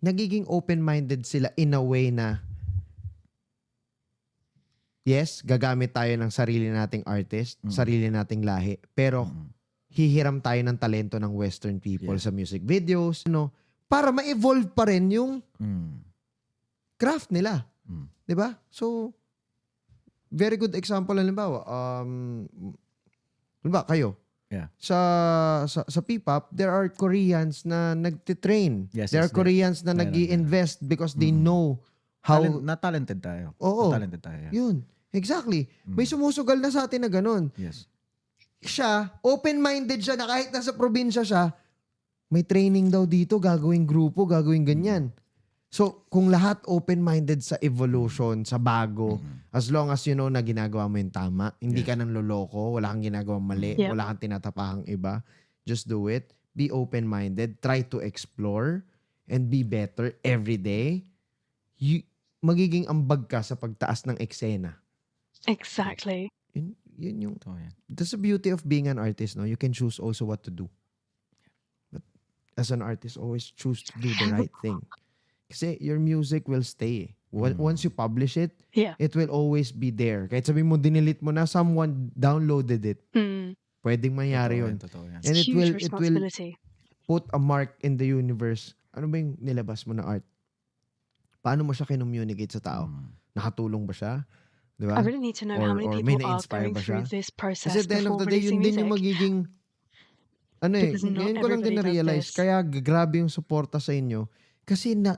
Speaker 2: nagiging open-minded sila in a way na yes, gagamit tayo ng sarili nating artist, mm. sarili nating lahi, pero mm. hihiram tayo ng talento ng western people yeah. sa music videos, no, para ma-evolve pa rin yung mm. craft nila. Mm. 'Di ba? So very good example halimbawa, um ba kayo, Yeah. Sa, sa sa PPAP, there are Koreans na nagte-train. Yes, there yes, are Koreans na nag invest because they mm. know
Speaker 3: how... Talent, na talented tayo. Oo. Na talented tayo. Yeah.
Speaker 2: Yun. Exactly. Mm. May sumusugal na sa atin na ganun. Yes. Siya, open-minded siya na kahit nasa probinsya siya, may training daw dito, gagawing grupo, gagawing ganyan. Mm. So, kung lahat open-minded sa evolution, sa bago, mm-hmm. as long as you know na ginagawa mo yung tama, hindi yes. ka nang loloko, wala kang ginagawang mali, yep. wala kang tinatapahang iba, just do it. Be open-minded, try to explore, and be better every day. You, magiging ambag ka sa pagtaas ng eksena.
Speaker 1: Exactly. Yun, yun yung,
Speaker 3: oh, yeah.
Speaker 2: that's the beauty of being an artist, no? You can choose also what to do. But as an artist, always choose to do the right thing. Kasi your music will stay. Hmm. Once you publish it, yeah. it will always be there. Kahit sabi mo, dinilit mo na, someone downloaded it. Mm. Pwedeng mangyari yun. Totoo, yan. And it will, it will put a mark in the universe. Ano ba yung nilabas mo na art? Paano mo siya kinummunicate sa tao? Mm. Nakatulong ba siya? Diba? I really need to know or, how many people are going through
Speaker 1: this process Kasi at the end of the day, yun din yung
Speaker 2: magiging ano eh, ngayon ko lang din na-realize. Kaya grabe yung suporta sa inyo. Kasi na,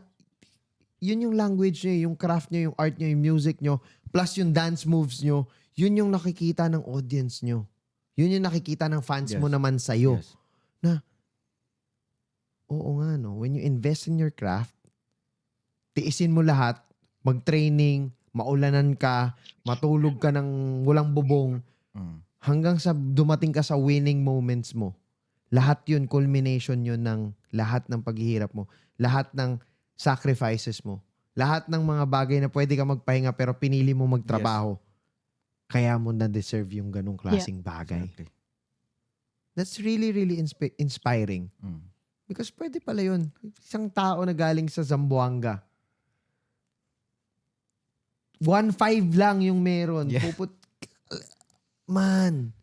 Speaker 2: yun yung language niyo, eh, yung craft niyo, yung art niyo, yung music niyo, plus yung dance moves niyo, yun yung nakikita ng audience niyo. Yun yung nakikita ng fans yes. mo naman sa iyo. Yes. Na Oo nga no, when you invest in your craft, tiisin mo lahat, mag-training, maulanan ka, matulog ka ng walang bubong, mm. hanggang sa dumating ka sa winning moments mo. Lahat yun, culmination yun ng lahat ng paghihirap mo. Lahat ng sacrifices mo. Lahat ng mga bagay na pwede ka magpahinga pero pinili mo magtrabaho. Yes. Kaya mo na-deserve yung ganong klaseng yeah. bagay. Exactly. That's really, really insp- inspiring. Mm. Because pwede pala yun. Isang tao na galing sa Zamboanga. 1.5 lang yung meron. Yeah. Puput Man,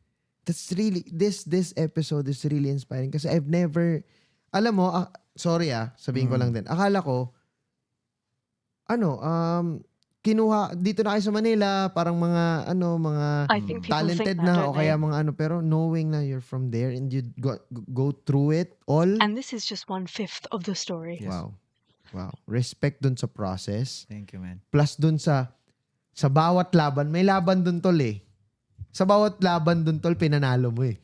Speaker 2: that's really, this this episode is really inspiring. Kasi I've never, alam mo, uh, sorry ah, sabihin ko mm. lang din. Akala ko, ano, um, kinuha, dito na kayo sa Manila, parang mga, ano, mga talented na, o kaya mga ano, pero knowing na you're from there and you go, go through it all, And this is
Speaker 1: just one fifth of the story. Yeah. wow.
Speaker 2: Wow. Respect dun sa process. Thank you, man. Plus dun sa, sa bawat laban, may laban dun tol eh. Sa bawat laban dun tol, pinanalo mo eh.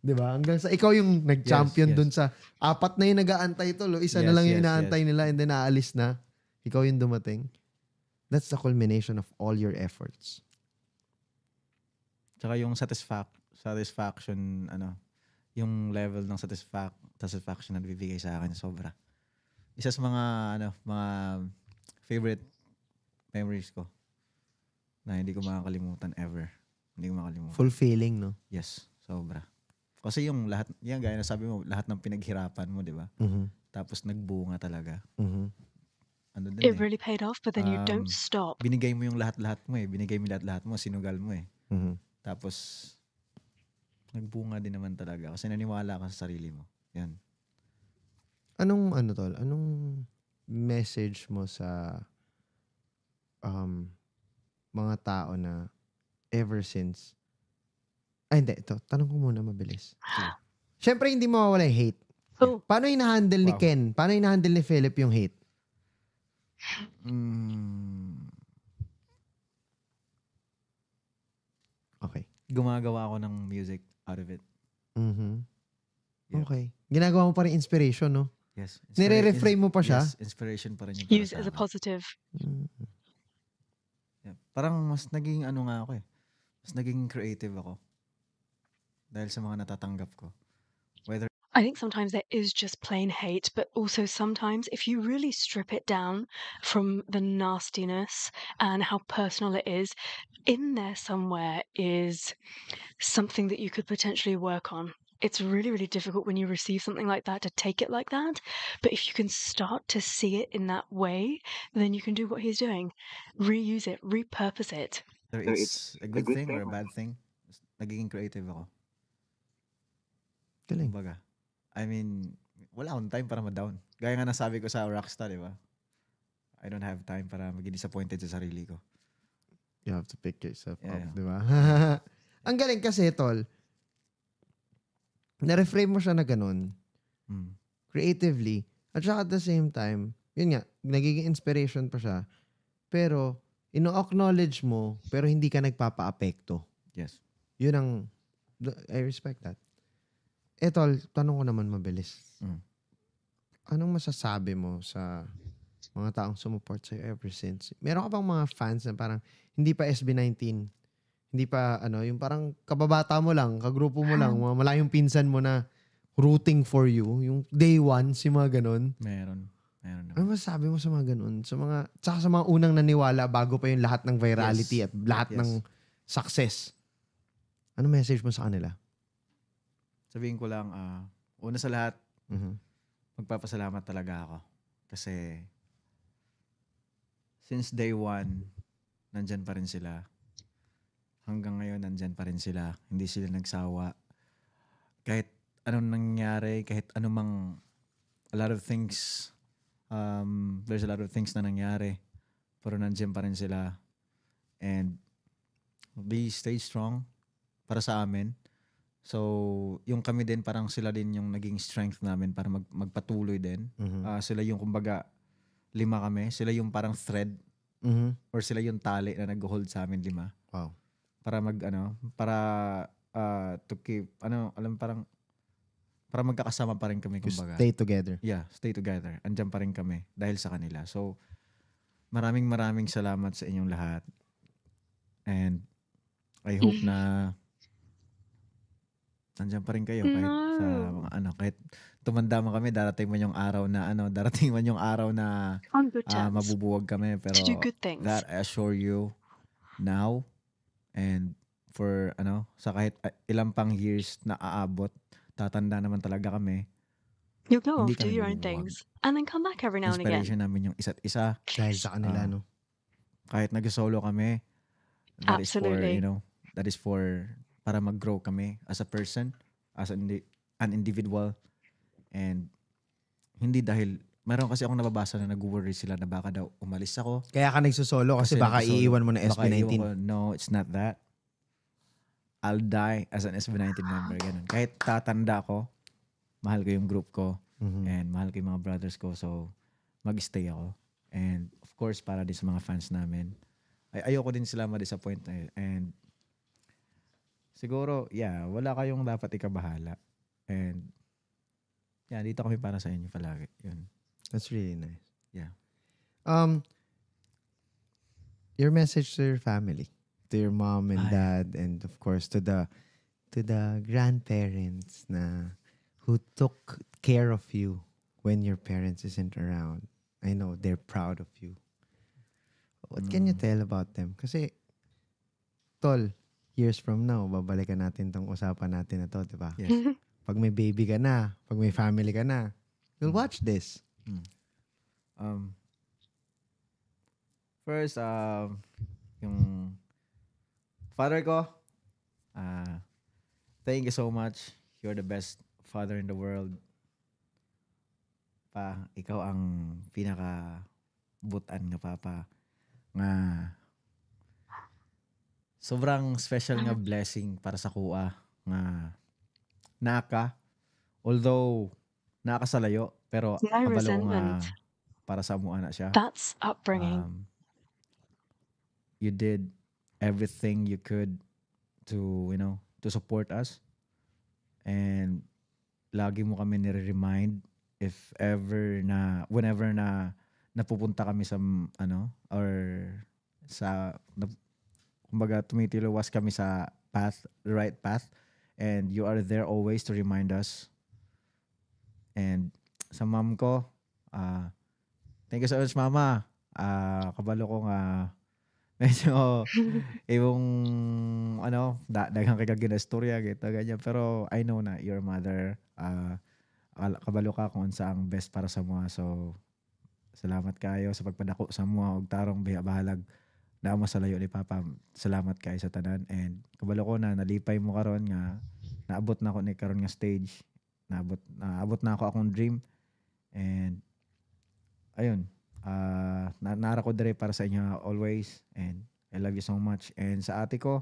Speaker 2: 'Di ba? Hanggang sa ikaw yung nag-champion yes, yes. dun sa apat na yung nag-aantay lo. isa yes, na lang yes, yung inaantay yes. nila and then naalis na. Ikaw yung dumating. That's the culmination of all your efforts.
Speaker 3: Tsaka yung satisfac- satisfaction, ano, yung level ng satisfac- satisfaction na bibigay sa akin sobra. Isa sa mga ano, mga favorite memories ko na hindi ko makakalimutan ever. Hindi ko makalimutan.
Speaker 2: Fulfilling,
Speaker 3: no? Yes, sobra. Kasi yung lahat, yan gaya na sabi mo, lahat ng pinaghirapan mo, di ba? Mm-hmm. Tapos nagbunga talaga. Mm-hmm. Ano din It eh.
Speaker 1: really paid off, but then um, you don't um, stop.
Speaker 3: Binigay mo yung lahat-lahat mo eh. Binigay mo lahat-lahat mo, sinugal mo eh. Mm-hmm. Tapos, nagbunga din naman talaga. Kasi naniwala ka sa sarili mo. Yan.
Speaker 2: Anong, ano tol, anong message mo sa um, mga tao na ever since ay, hindi. Ito, tanong ko muna mabilis. Siyempre, hindi mo mawawala yung hate. So, Paano hinahandle ni Wow. Ken? Paano handle ni Philip yung hate?
Speaker 3: Hmm. Okay. gumagawa ako ng music out of it.
Speaker 2: Mhm. Yeah. Okay. Ginagawa mo pa rin inspiration, no? Yes. inspira- Nire-reframe mo pa siya? Yes, inspiration
Speaker 3: pa rin yung para Use as
Speaker 1: a positive. Mm.
Speaker 3: Yeah. Parang mas naging ano nga ako eh. Mas naging creative ako. dahil sa mga natatanggap ko. Whether
Speaker 1: I think sometimes there is just plain hate, but also sometimes if you really strip it down from the nastiness and how personal it is, in there somewhere is something that you could potentially work on. It's really, really difficult when you receive something like that to take it like that. But if you can start to see it in that way, then you can do what he's doing reuse it, repurpose it.
Speaker 3: it's a good thing or a bad thing, nagiging creative ako. Galing. Baga. I mean, wala akong time para ma-down. Gaya nga nasabi ko sa Rockstar, di ba? I don't have time para maging disappointed sa sarili ko. You have to pick yourself yeah, up, di ba?
Speaker 2: Ang galing kasi, tol. Na-reframe mo siya na ganun. Mm. Creatively. At saka at the same time, yun nga, nagiging inspiration pa siya. Pero, ino-acknowledge mo, pero hindi ka nagpapa-apekto. Yes. Yun ang, I respect that eto, tanong ko naman mabilis. Mm. Anong masasabi mo sa mga taong sumuport sa'yo ever since? Meron ka bang mga fans na parang hindi pa SB19, hindi pa ano, yung parang kababata mo lang, kagrupo mo lang, ah. mga malayong pinsan mo na rooting for you, yung day one, si mga ganun? Meron. Meron naman. Ano masasabi mo sa mga ganun? Sa mga, tsaka sa mga unang naniwala bago pa yung lahat ng virality yes. at lahat yes. ng success. Ano message mo sa kanila?
Speaker 3: sabihin ko lang, uh, una sa lahat, mm-hmm. magpapasalamat talaga ako. Kasi since day one, nandyan pa rin sila. Hanggang ngayon, nandyan pa rin sila. Hindi sila nagsawa. Kahit anong nangyari, kahit anumang a lot of things, um, there's a lot of things na nangyari. Pero nandyan pa rin sila. And we stay strong para sa amin. So, yung kami din, parang sila din yung naging strength namin para mag, magpatuloy din. Mm-hmm. Uh, sila yung, kumbaga, lima kami. Sila yung parang thread mm-hmm. or sila yung tali na nag-hold sa amin lima. Wow. Para mag, ano, para uh, to keep, ano, alam parang, para magkakasama pa rin kami, kumbaga. stay together. Yeah, stay together. Andiyan pa rin kami dahil sa kanila. So, maraming maraming salamat sa inyong lahat. And I hope na nandiyan pa rin kayo kahit no. sa mga ano kahit tumanda man kami darating man yung araw na ano darating man yung araw na
Speaker 4: uh, mabubuwag
Speaker 3: kami pero to do good things. that I assure you now and for ano sa kahit ah, ilang pang years na aabot tatanda naman talaga kami you go off do your own
Speaker 1: things and then come back every now and again inspiration
Speaker 3: namin yung isa't isa dahil sa kanila uh, no ah, kahit nag-solo kami
Speaker 1: that Absolutely. is for you know
Speaker 3: that is for para mag-grow kami as a person, as an, an individual. And hindi dahil meron kasi akong nababasa na nag-worry sila na baka daw umalis ako.
Speaker 2: Kaya ka nagsusolo kasi, kasi baka nagsusolo. iiwan mo na SB19.
Speaker 3: no, it's not that. I'll die as an SB19 member. Ganun. Kahit tatanda ko, mahal ko yung group ko mm-hmm. and mahal ko yung mga brothers ko. So, mag-stay ako. And of course, para din sa mga fans namin. Ay, ayoko din sila ma-disappoint. Eh, and siguro, yeah, wala kayong dapat ikabahala. And, yeah, dito kami para sa inyo palagi. Yun. That's really nice. Yeah. Um,
Speaker 2: your message to your family, to your mom and Ay. dad, and of course to the to the grandparents na who took care of you when your parents isn't around. I know they're proud of you. What mm. can you mm. tell about them? Kasi, tol, years from now, babalikan natin tong usapan natin na to, di ba? Yes. pag may baby ka na, pag may family ka na, you'll watch this. Mm.
Speaker 3: Um, first, um, yung father ko, uh, thank you so much. You're the best father in the world. Pa, ikaw ang pinaka butan nga papa nga sobrang special nga mm. blessing para sa kuha nga naka although naka sa layo pero abalo nga para sa amuha na siya.
Speaker 1: That's upbringing. Um,
Speaker 3: you did everything you could to, you know, to support us. And lagi mo kami nire-remind if ever na, whenever na napupunta kami sa, ano, or sa, kumbaga tumitilawas kami sa path, the right path. And you are there always to remind us. And sa mom ko, uh, thank you so much mama. Uh, kabalo ko nga medyo ibong ano, da, daghang kagagin na storya gito, ganyan. Pero I know na your mother, uh, kabalo ka kung sa ang best para sa mga. So, salamat kayo sa pagpadako sa mga og tarong bihabalag na masalayo layo ni Papa. Salamat kay sa tanan and kabalo ko na nalipay mo karon nga naabot na ko ni karon nga stage. Naabot naabot na ako akong dream and ayun. Uh, na nara ko dire para sa inyo always and I love you so much and sa ate ko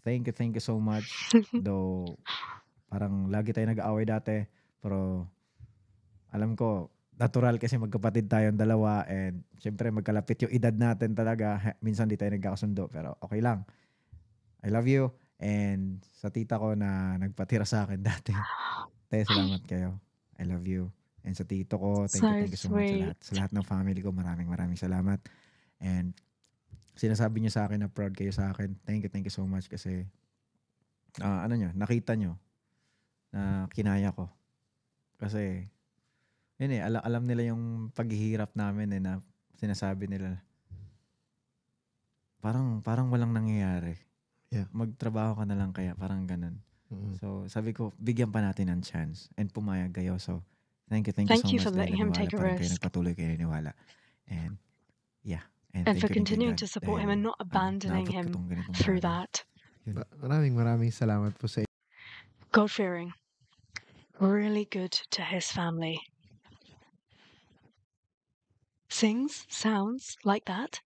Speaker 3: thank you thank you so much though parang lagi tayo nag-aaway dati pero alam ko natural kasi magkapatid tayong dalawa and syempre magkalapit yung edad natin talaga. Minsan di tayo nagkakasundo pero okay lang. I love you. And sa tita ko na nagpatira sa akin dati. Tayo salamat kayo. I love you. And sa tito ko, thank Sorry, you, thank you so much sa lahat. Sa lahat ng family ko, maraming maraming salamat. And sinasabi niyo sa akin na proud kayo sa akin. Thank you, thank you so much kasi uh, ano nyo, nakita nyo na kinaya ko. Kasi yun eh, alam, alam nila yung paghihirap namin eh, na sinasabi nila. Parang, parang walang nangyayari. Yeah. Magtrabaho ka na lang kaya, parang ganun. Mm-hmm. So, sabi ko, bigyan pa natin ng chance. And pumayag kayo. So, thank you, thank, thank you so you much. Thank you for letting him take a risk. Kayo, nagpatuloy kayo niniwala. And, yeah. And, and for continuing to support him and not abandoning him
Speaker 1: through that.
Speaker 3: Maraming maraming
Speaker 2: salamat po sa
Speaker 1: God-fearing. Really good to his family sings, sounds like that,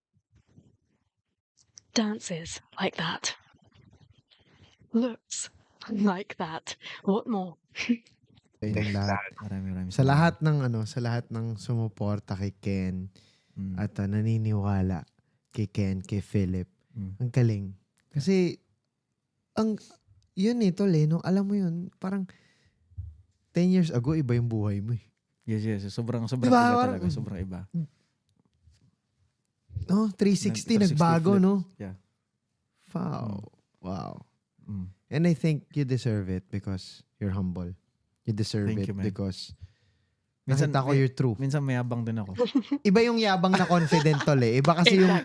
Speaker 1: dances like that, looks like that. What more?
Speaker 3: Thank lahat. Marami, marami. Sa
Speaker 2: lahat ng ano, sa lahat ng sumuporta kay Ken mm. at uh, naniniwala kay Ken, kay Philip. Mm. Ang galing. Kasi ang yun nito, eh, Leno, eh, alam mo yun, parang
Speaker 3: 10 years ago, iba yung buhay mo eh. Yes, yes. Sobrang, sobrang diba? iba talaga. Mm. Sobrang iba.
Speaker 2: No, 360, 360 nagbago, flip. no? Yeah. Wow.
Speaker 3: Wow. Mm. And
Speaker 2: I think you deserve it because you're humble. You deserve Thank it you, man. because minsan ako you're true. Minsan mayabang din ako. iba yung yabang na confident tol eh. Iba kasi yung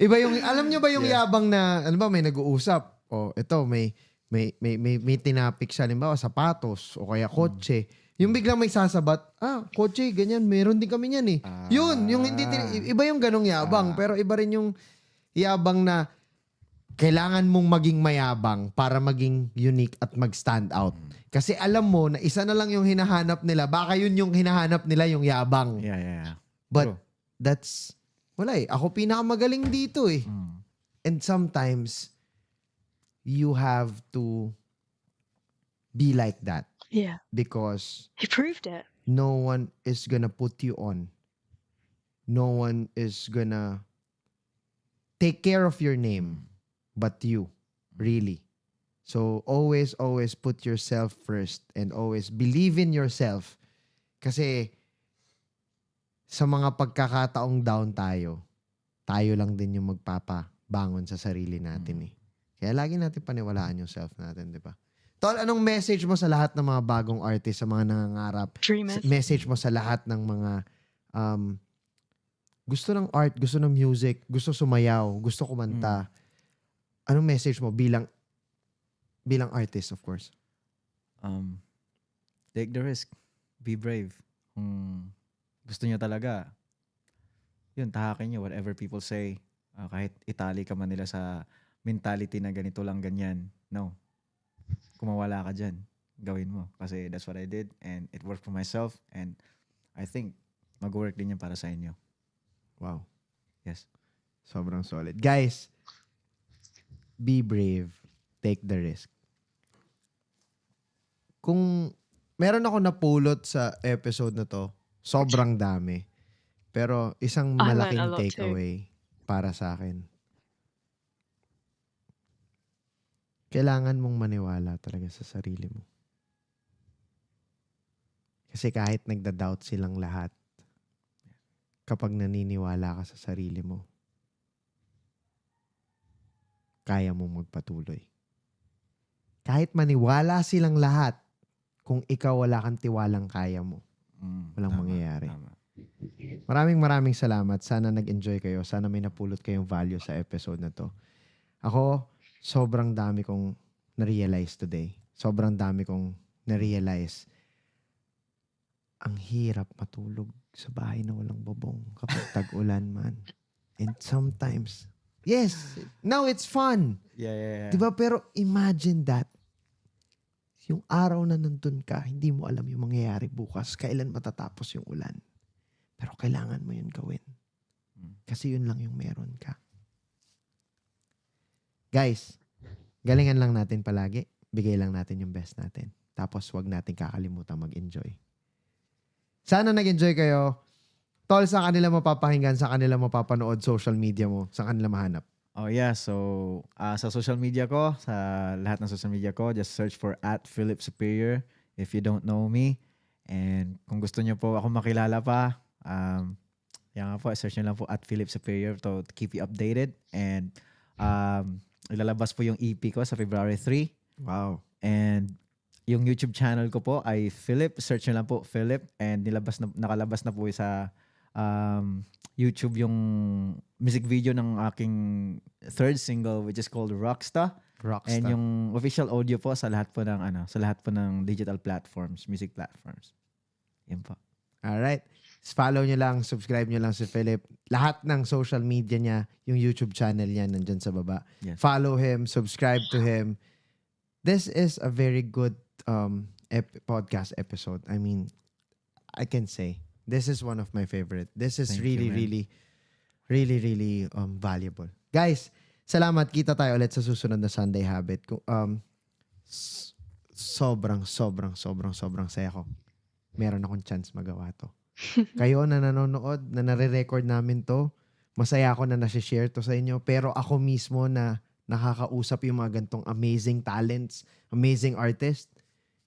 Speaker 2: iba yung alam nyo ba yung yeah. yabang na ano ba may nag-uusap o oh, ito may may may may, may tinapik siya halimbawa sapatos o kaya kotse. Mm yung biglang may sasabat, ah, kotse, ganyan, meron din kami niyan eh. Ah, Yun, yung hindi, iba yung ganong yabang, ah, pero iba rin yung yabang na kailangan mong maging mayabang para maging unique at mag-stand out. Hmm. Kasi alam mo na isa na lang yung hinahanap nila. Baka yun yung hinahanap nila, yung yabang. Yeah, yeah, yeah. But True. that's, wala eh. Ako pinakamagaling dito eh. Mm. And sometimes, you have to be like that. Yeah. Because
Speaker 1: he proved it.
Speaker 2: No one is gonna put you on. No one is gonna take care of your name but you, really. So always always put yourself first and always believe in yourself. Kasi sa mga pagkakataong down tayo, tayo lang din yung magpapabangon sa sarili natin mm. eh. Kaya lagi natin paniwalaan yung self natin, di ba? Tol, anong message mo sa lahat ng mga bagong artist, sa mga nangangarap? Dreamers. Message mo sa lahat ng mga um, gusto ng art, gusto ng music, gusto sumayaw, gusto kumanta. Mm. Anong message mo bilang bilang
Speaker 3: artist, of course? Um, take the risk. Be brave. Kung gusto niyo talaga, yun, tahakin niyo whatever people say. Uh, kahit itali ka man nila sa mentality na ganito lang ganyan. No, kung mawala ka dyan, gawin mo. Kasi that's what I did and it worked for myself and I think mag-work din yan para sa inyo. Wow. Yes. Sobrang solid. Guys, be brave. Take the risk.
Speaker 2: Kung meron ako napulot sa episode na to, sobrang dami. Pero isang ah, malaking takeaway para sa akin kailangan mong maniwala talaga sa sarili mo. Kasi kahit nagda-doubt silang lahat, kapag naniniwala ka sa sarili mo, kaya mo magpatuloy. Kahit maniwala silang lahat, kung ikaw wala kang tiwalang kaya mo, mm, walang tama, mangyayari. Tama. Maraming maraming salamat. Sana nag-enjoy kayo. Sana may napulot kayong value sa episode na to. Ako, sobrang dami kong na-realize today. Sobrang dami kong na-realize ang hirap matulog sa bahay na walang bubong kapag tag-ulan man. And sometimes, yes, now it's fun.
Speaker 3: Yeah, yeah, yeah. Diba?
Speaker 2: Pero imagine that. Yung araw na nandun ka, hindi mo alam yung mangyayari bukas, kailan matatapos yung ulan. Pero kailangan mo yun gawin. Hmm. Kasi yun lang yung meron ka. Guys, galingan lang natin palagi. Bigay lang natin yung best natin. Tapos wag natin kakalimutan mag-enjoy. Sana nag-enjoy kayo. Tol, sa kanila mapapakinggan, sa kanila mapapanood social media mo, sa kanila mahanap.
Speaker 3: Oh yeah, so uh, sa social media ko, sa lahat ng social media ko, just search for at Philip Superior if you don't know me. And kung gusto niyo po ako makilala pa, um, yan nga po, search nyo lang po at Philip Superior to keep you updated. And um, ilalabas po yung EP ko sa February 3. Wow. And yung YouTube channel ko po ay Philip. Search nyo lang po, Philip. And nilabas na, nakalabas na po sa um, YouTube yung music video ng aking third single which is called Rockstar. Rockstar. And yung official audio po sa lahat po ng ano, sa lahat po ng digital platforms, music platforms. Yan po.
Speaker 2: All right follow nyo lang, subscribe nyo lang si Philip. Lahat ng social media niya, yung YouTube channel niya nandyan sa baba. Yes. Follow him, subscribe to him. This is a very good um, ep- podcast episode. I mean, I can say, this is one of my favorite. This is Thank really, you, really, really, really um, valuable. Guys, salamat. Kita tayo ulit sa susunod na Sunday Habit. Um, sobrang, sobrang, sobrang, sobrang saya ko. Meron akong chance magawa to. kayo na nanonood, na nare-record namin to, masaya ako na nasi-share to sa inyo. Pero ako mismo na nakakausap yung mga gantong amazing talents, amazing artists,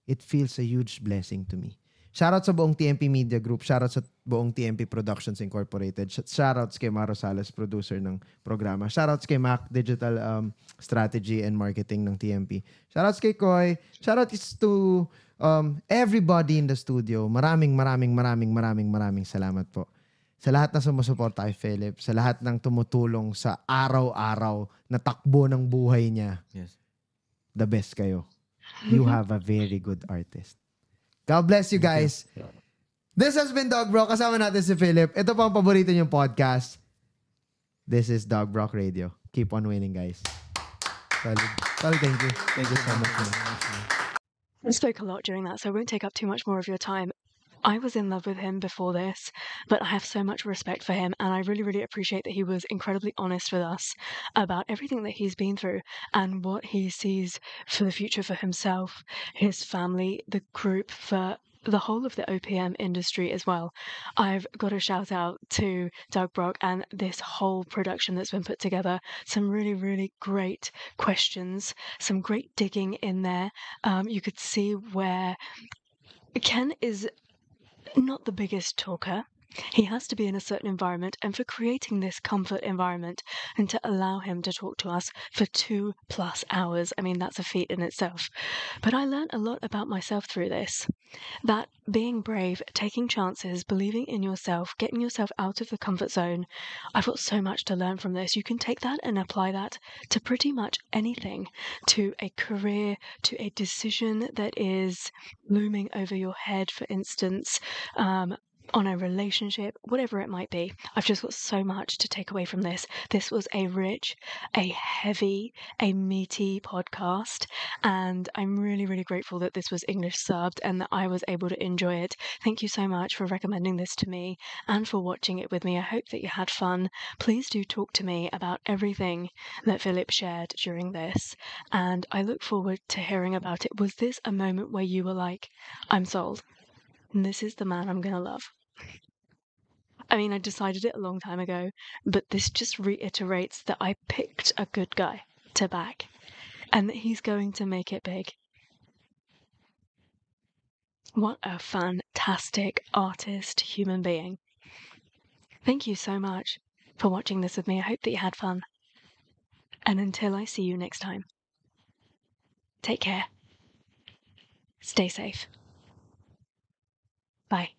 Speaker 2: it feels a huge blessing to me. Shoutout sa buong TMP Media Group. Shoutout sa buong TMP Productions Incorporated. Shoutouts kay Maro Salas, producer ng programa. Shoutouts kay Mac, Digital um, Strategy and Marketing ng TMP. Shoutouts kay Koy. Shoutouts to um, everybody in the studio, maraming maraming maraming maraming maraming salamat po. Sa lahat na sumusuporta kay Philip, sa lahat ng tumutulong sa araw-araw na takbo ng buhay niya. Yes. The best kayo. You have a very good artist. God bless you guys. This has been Dog Bro. Kasama natin si Philip. Ito pa ang paborito niyong podcast. This is Dog Brock Radio. Keep on winning, guys. Solid. thank you. Thank you so much.
Speaker 1: I spoke a lot during that, so I won't take up too much more of your time. I was in love with him before this, but I have so much respect for him, and I really, really appreciate that he was incredibly honest with us about everything that he's been through and what he sees for the future for himself, his family, the group, for the whole of the OPM industry as well. I've got a shout out to Doug Brock and this whole production that's been put together. Some really, really great questions, some great digging in there. Um, you could see where Ken is not the biggest talker. He has to be in a certain environment, and for creating this comfort environment and to allow him to talk to us for two plus hours, I mean, that's a feat in itself. But I learned a lot about myself through this that being brave, taking chances, believing in yourself, getting yourself out of the comfort zone. I've got so much to learn from this. You can take that and apply that to pretty much anything to a career, to a decision that is looming over your head, for instance, um, on a relationship, whatever it might be. I've just got so much to take away from this. This was a rich, a heavy, a meaty podcast, and I'm really, really grateful that this was English subbed and that I was able to enjoy it. Thank you so much for recommending this to me and for watching it with me. I hope that you had fun. Please do talk to me about everything that Philip shared during this, and I look forward to hearing about it. Was this a moment where you were like, I'm sold? And this is the man I'm going to love. I mean, I decided it a long time ago, but this just reiterates that I picked a good guy to back and that he's going to make it big. What a fantastic artist human being. Thank you so much for watching this with me. I hope that you had fun. And until I see you next time, take care.
Speaker 4: Stay safe. Bye.